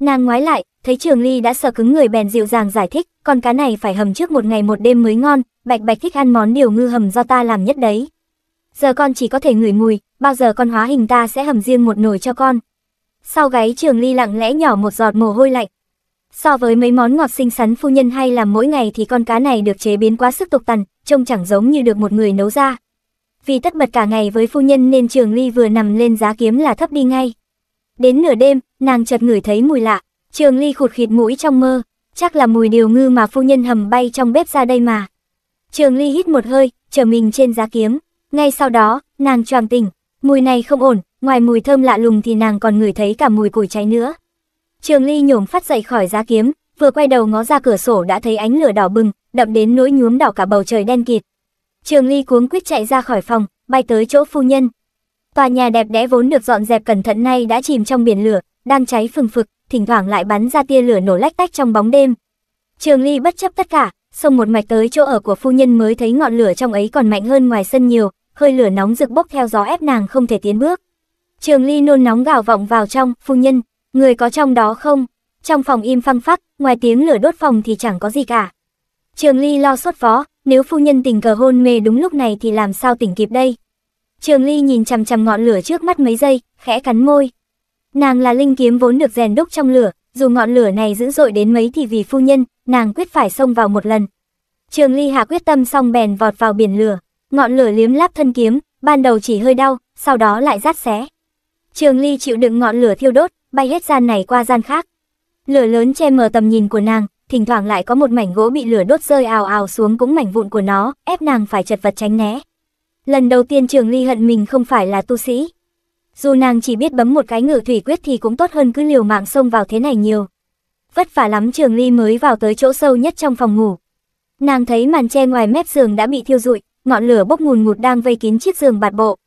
Nàng ngoái lại, thấy Trường Ly đã sợ cứng người bèn dịu dàng giải thích, con cá này phải hầm trước một ngày một đêm mới ngon, Bạch Bạch thích ăn món điều ngư hầm do ta làm nhất đấy. Giờ con chỉ có thể ngửi mùi, bao giờ con hóa hình ta sẽ hầm riêng một nồi cho con. Sau gáy Trường Ly lặng lẽ nhỏ một giọt mồ hôi lạnh, So với mấy món ngọt xinh xắn phu nhân hay làm mỗi ngày thì con cá này được chế biến quá sức tục tằn, trông chẳng giống như được một người nấu ra. Vì tất bật cả ngày với phu nhân nên Trường Ly vừa nằm lên giá kiếm là thấp đi ngay. Đến nửa đêm, nàng chợt ngửi thấy mùi lạ, Trường Ly khụt khịt mũi trong mơ, chắc là mùi điều ngư mà phu nhân hầm bay trong bếp ra đây mà. Trường Ly hít một hơi, chờ mình trên giá kiếm, ngay sau đó, nàng choàng tỉnh, mùi này không ổn, ngoài mùi thơm lạ lùng thì nàng còn ngửi thấy cả mùi củi cháy nữa. Trường Ly nhổm phát dậy khỏi giá kiếm, vừa quay đầu ngó ra cửa sổ đã thấy ánh lửa đỏ bừng, đậm đến nỗi nhuốm đỏ cả bầu trời đen kịt. Trường Ly cuống quýt chạy ra khỏi phòng, bay tới chỗ phu nhân. Tòa nhà đẹp đẽ vốn được dọn dẹp cẩn thận nay đã chìm trong biển lửa, đang cháy phừng phực, thỉnh thoảng lại bắn ra tia lửa nổ lách tách trong bóng đêm. Trường Ly bất chấp tất cả, xông một mạch tới chỗ ở của phu nhân mới thấy ngọn lửa trong ấy còn mạnh hơn ngoài sân nhiều, hơi lửa nóng rực bốc theo gió ép nàng không thể tiến bước. Trường Ly nôn nóng gào vọng vào trong, "Phu nhân, Người có trong đó không? Trong phòng im phăng phắc, ngoài tiếng lửa đốt phòng thì chẳng có gì cả. Trường Ly lo sốt phó, nếu phu nhân tình cờ hôn mê đúng lúc này thì làm sao tỉnh kịp đây? Trường Ly nhìn chằm chằm ngọn lửa trước mắt mấy giây, khẽ cắn môi. Nàng là linh kiếm vốn được rèn đúc trong lửa, dù ngọn lửa này dữ dội đến mấy thì vì phu nhân, nàng quyết phải xông vào một lần. Trường Ly hạ quyết tâm xong bèn vọt vào biển lửa, ngọn lửa liếm láp thân kiếm, ban đầu chỉ hơi đau, sau đó lại rát xé. Trường Ly chịu đựng ngọn lửa thiêu đốt, bay hết gian này qua gian khác. Lửa lớn che mờ tầm nhìn của nàng, thỉnh thoảng lại có một mảnh gỗ bị lửa đốt rơi ào ào xuống cũng mảnh vụn của nó, ép nàng phải chật vật tránh né. Lần đầu tiên Trường Ly hận mình không phải là tu sĩ. Dù nàng chỉ biết bấm một cái ngự thủy quyết thì cũng tốt hơn cứ liều mạng xông vào thế này nhiều. Vất vả lắm Trường Ly mới vào tới chỗ sâu nhất trong phòng ngủ. Nàng thấy màn che ngoài mép giường đã bị thiêu rụi, ngọn lửa bốc ngùn ngụt đang vây kín chiếc giường bạt bộ,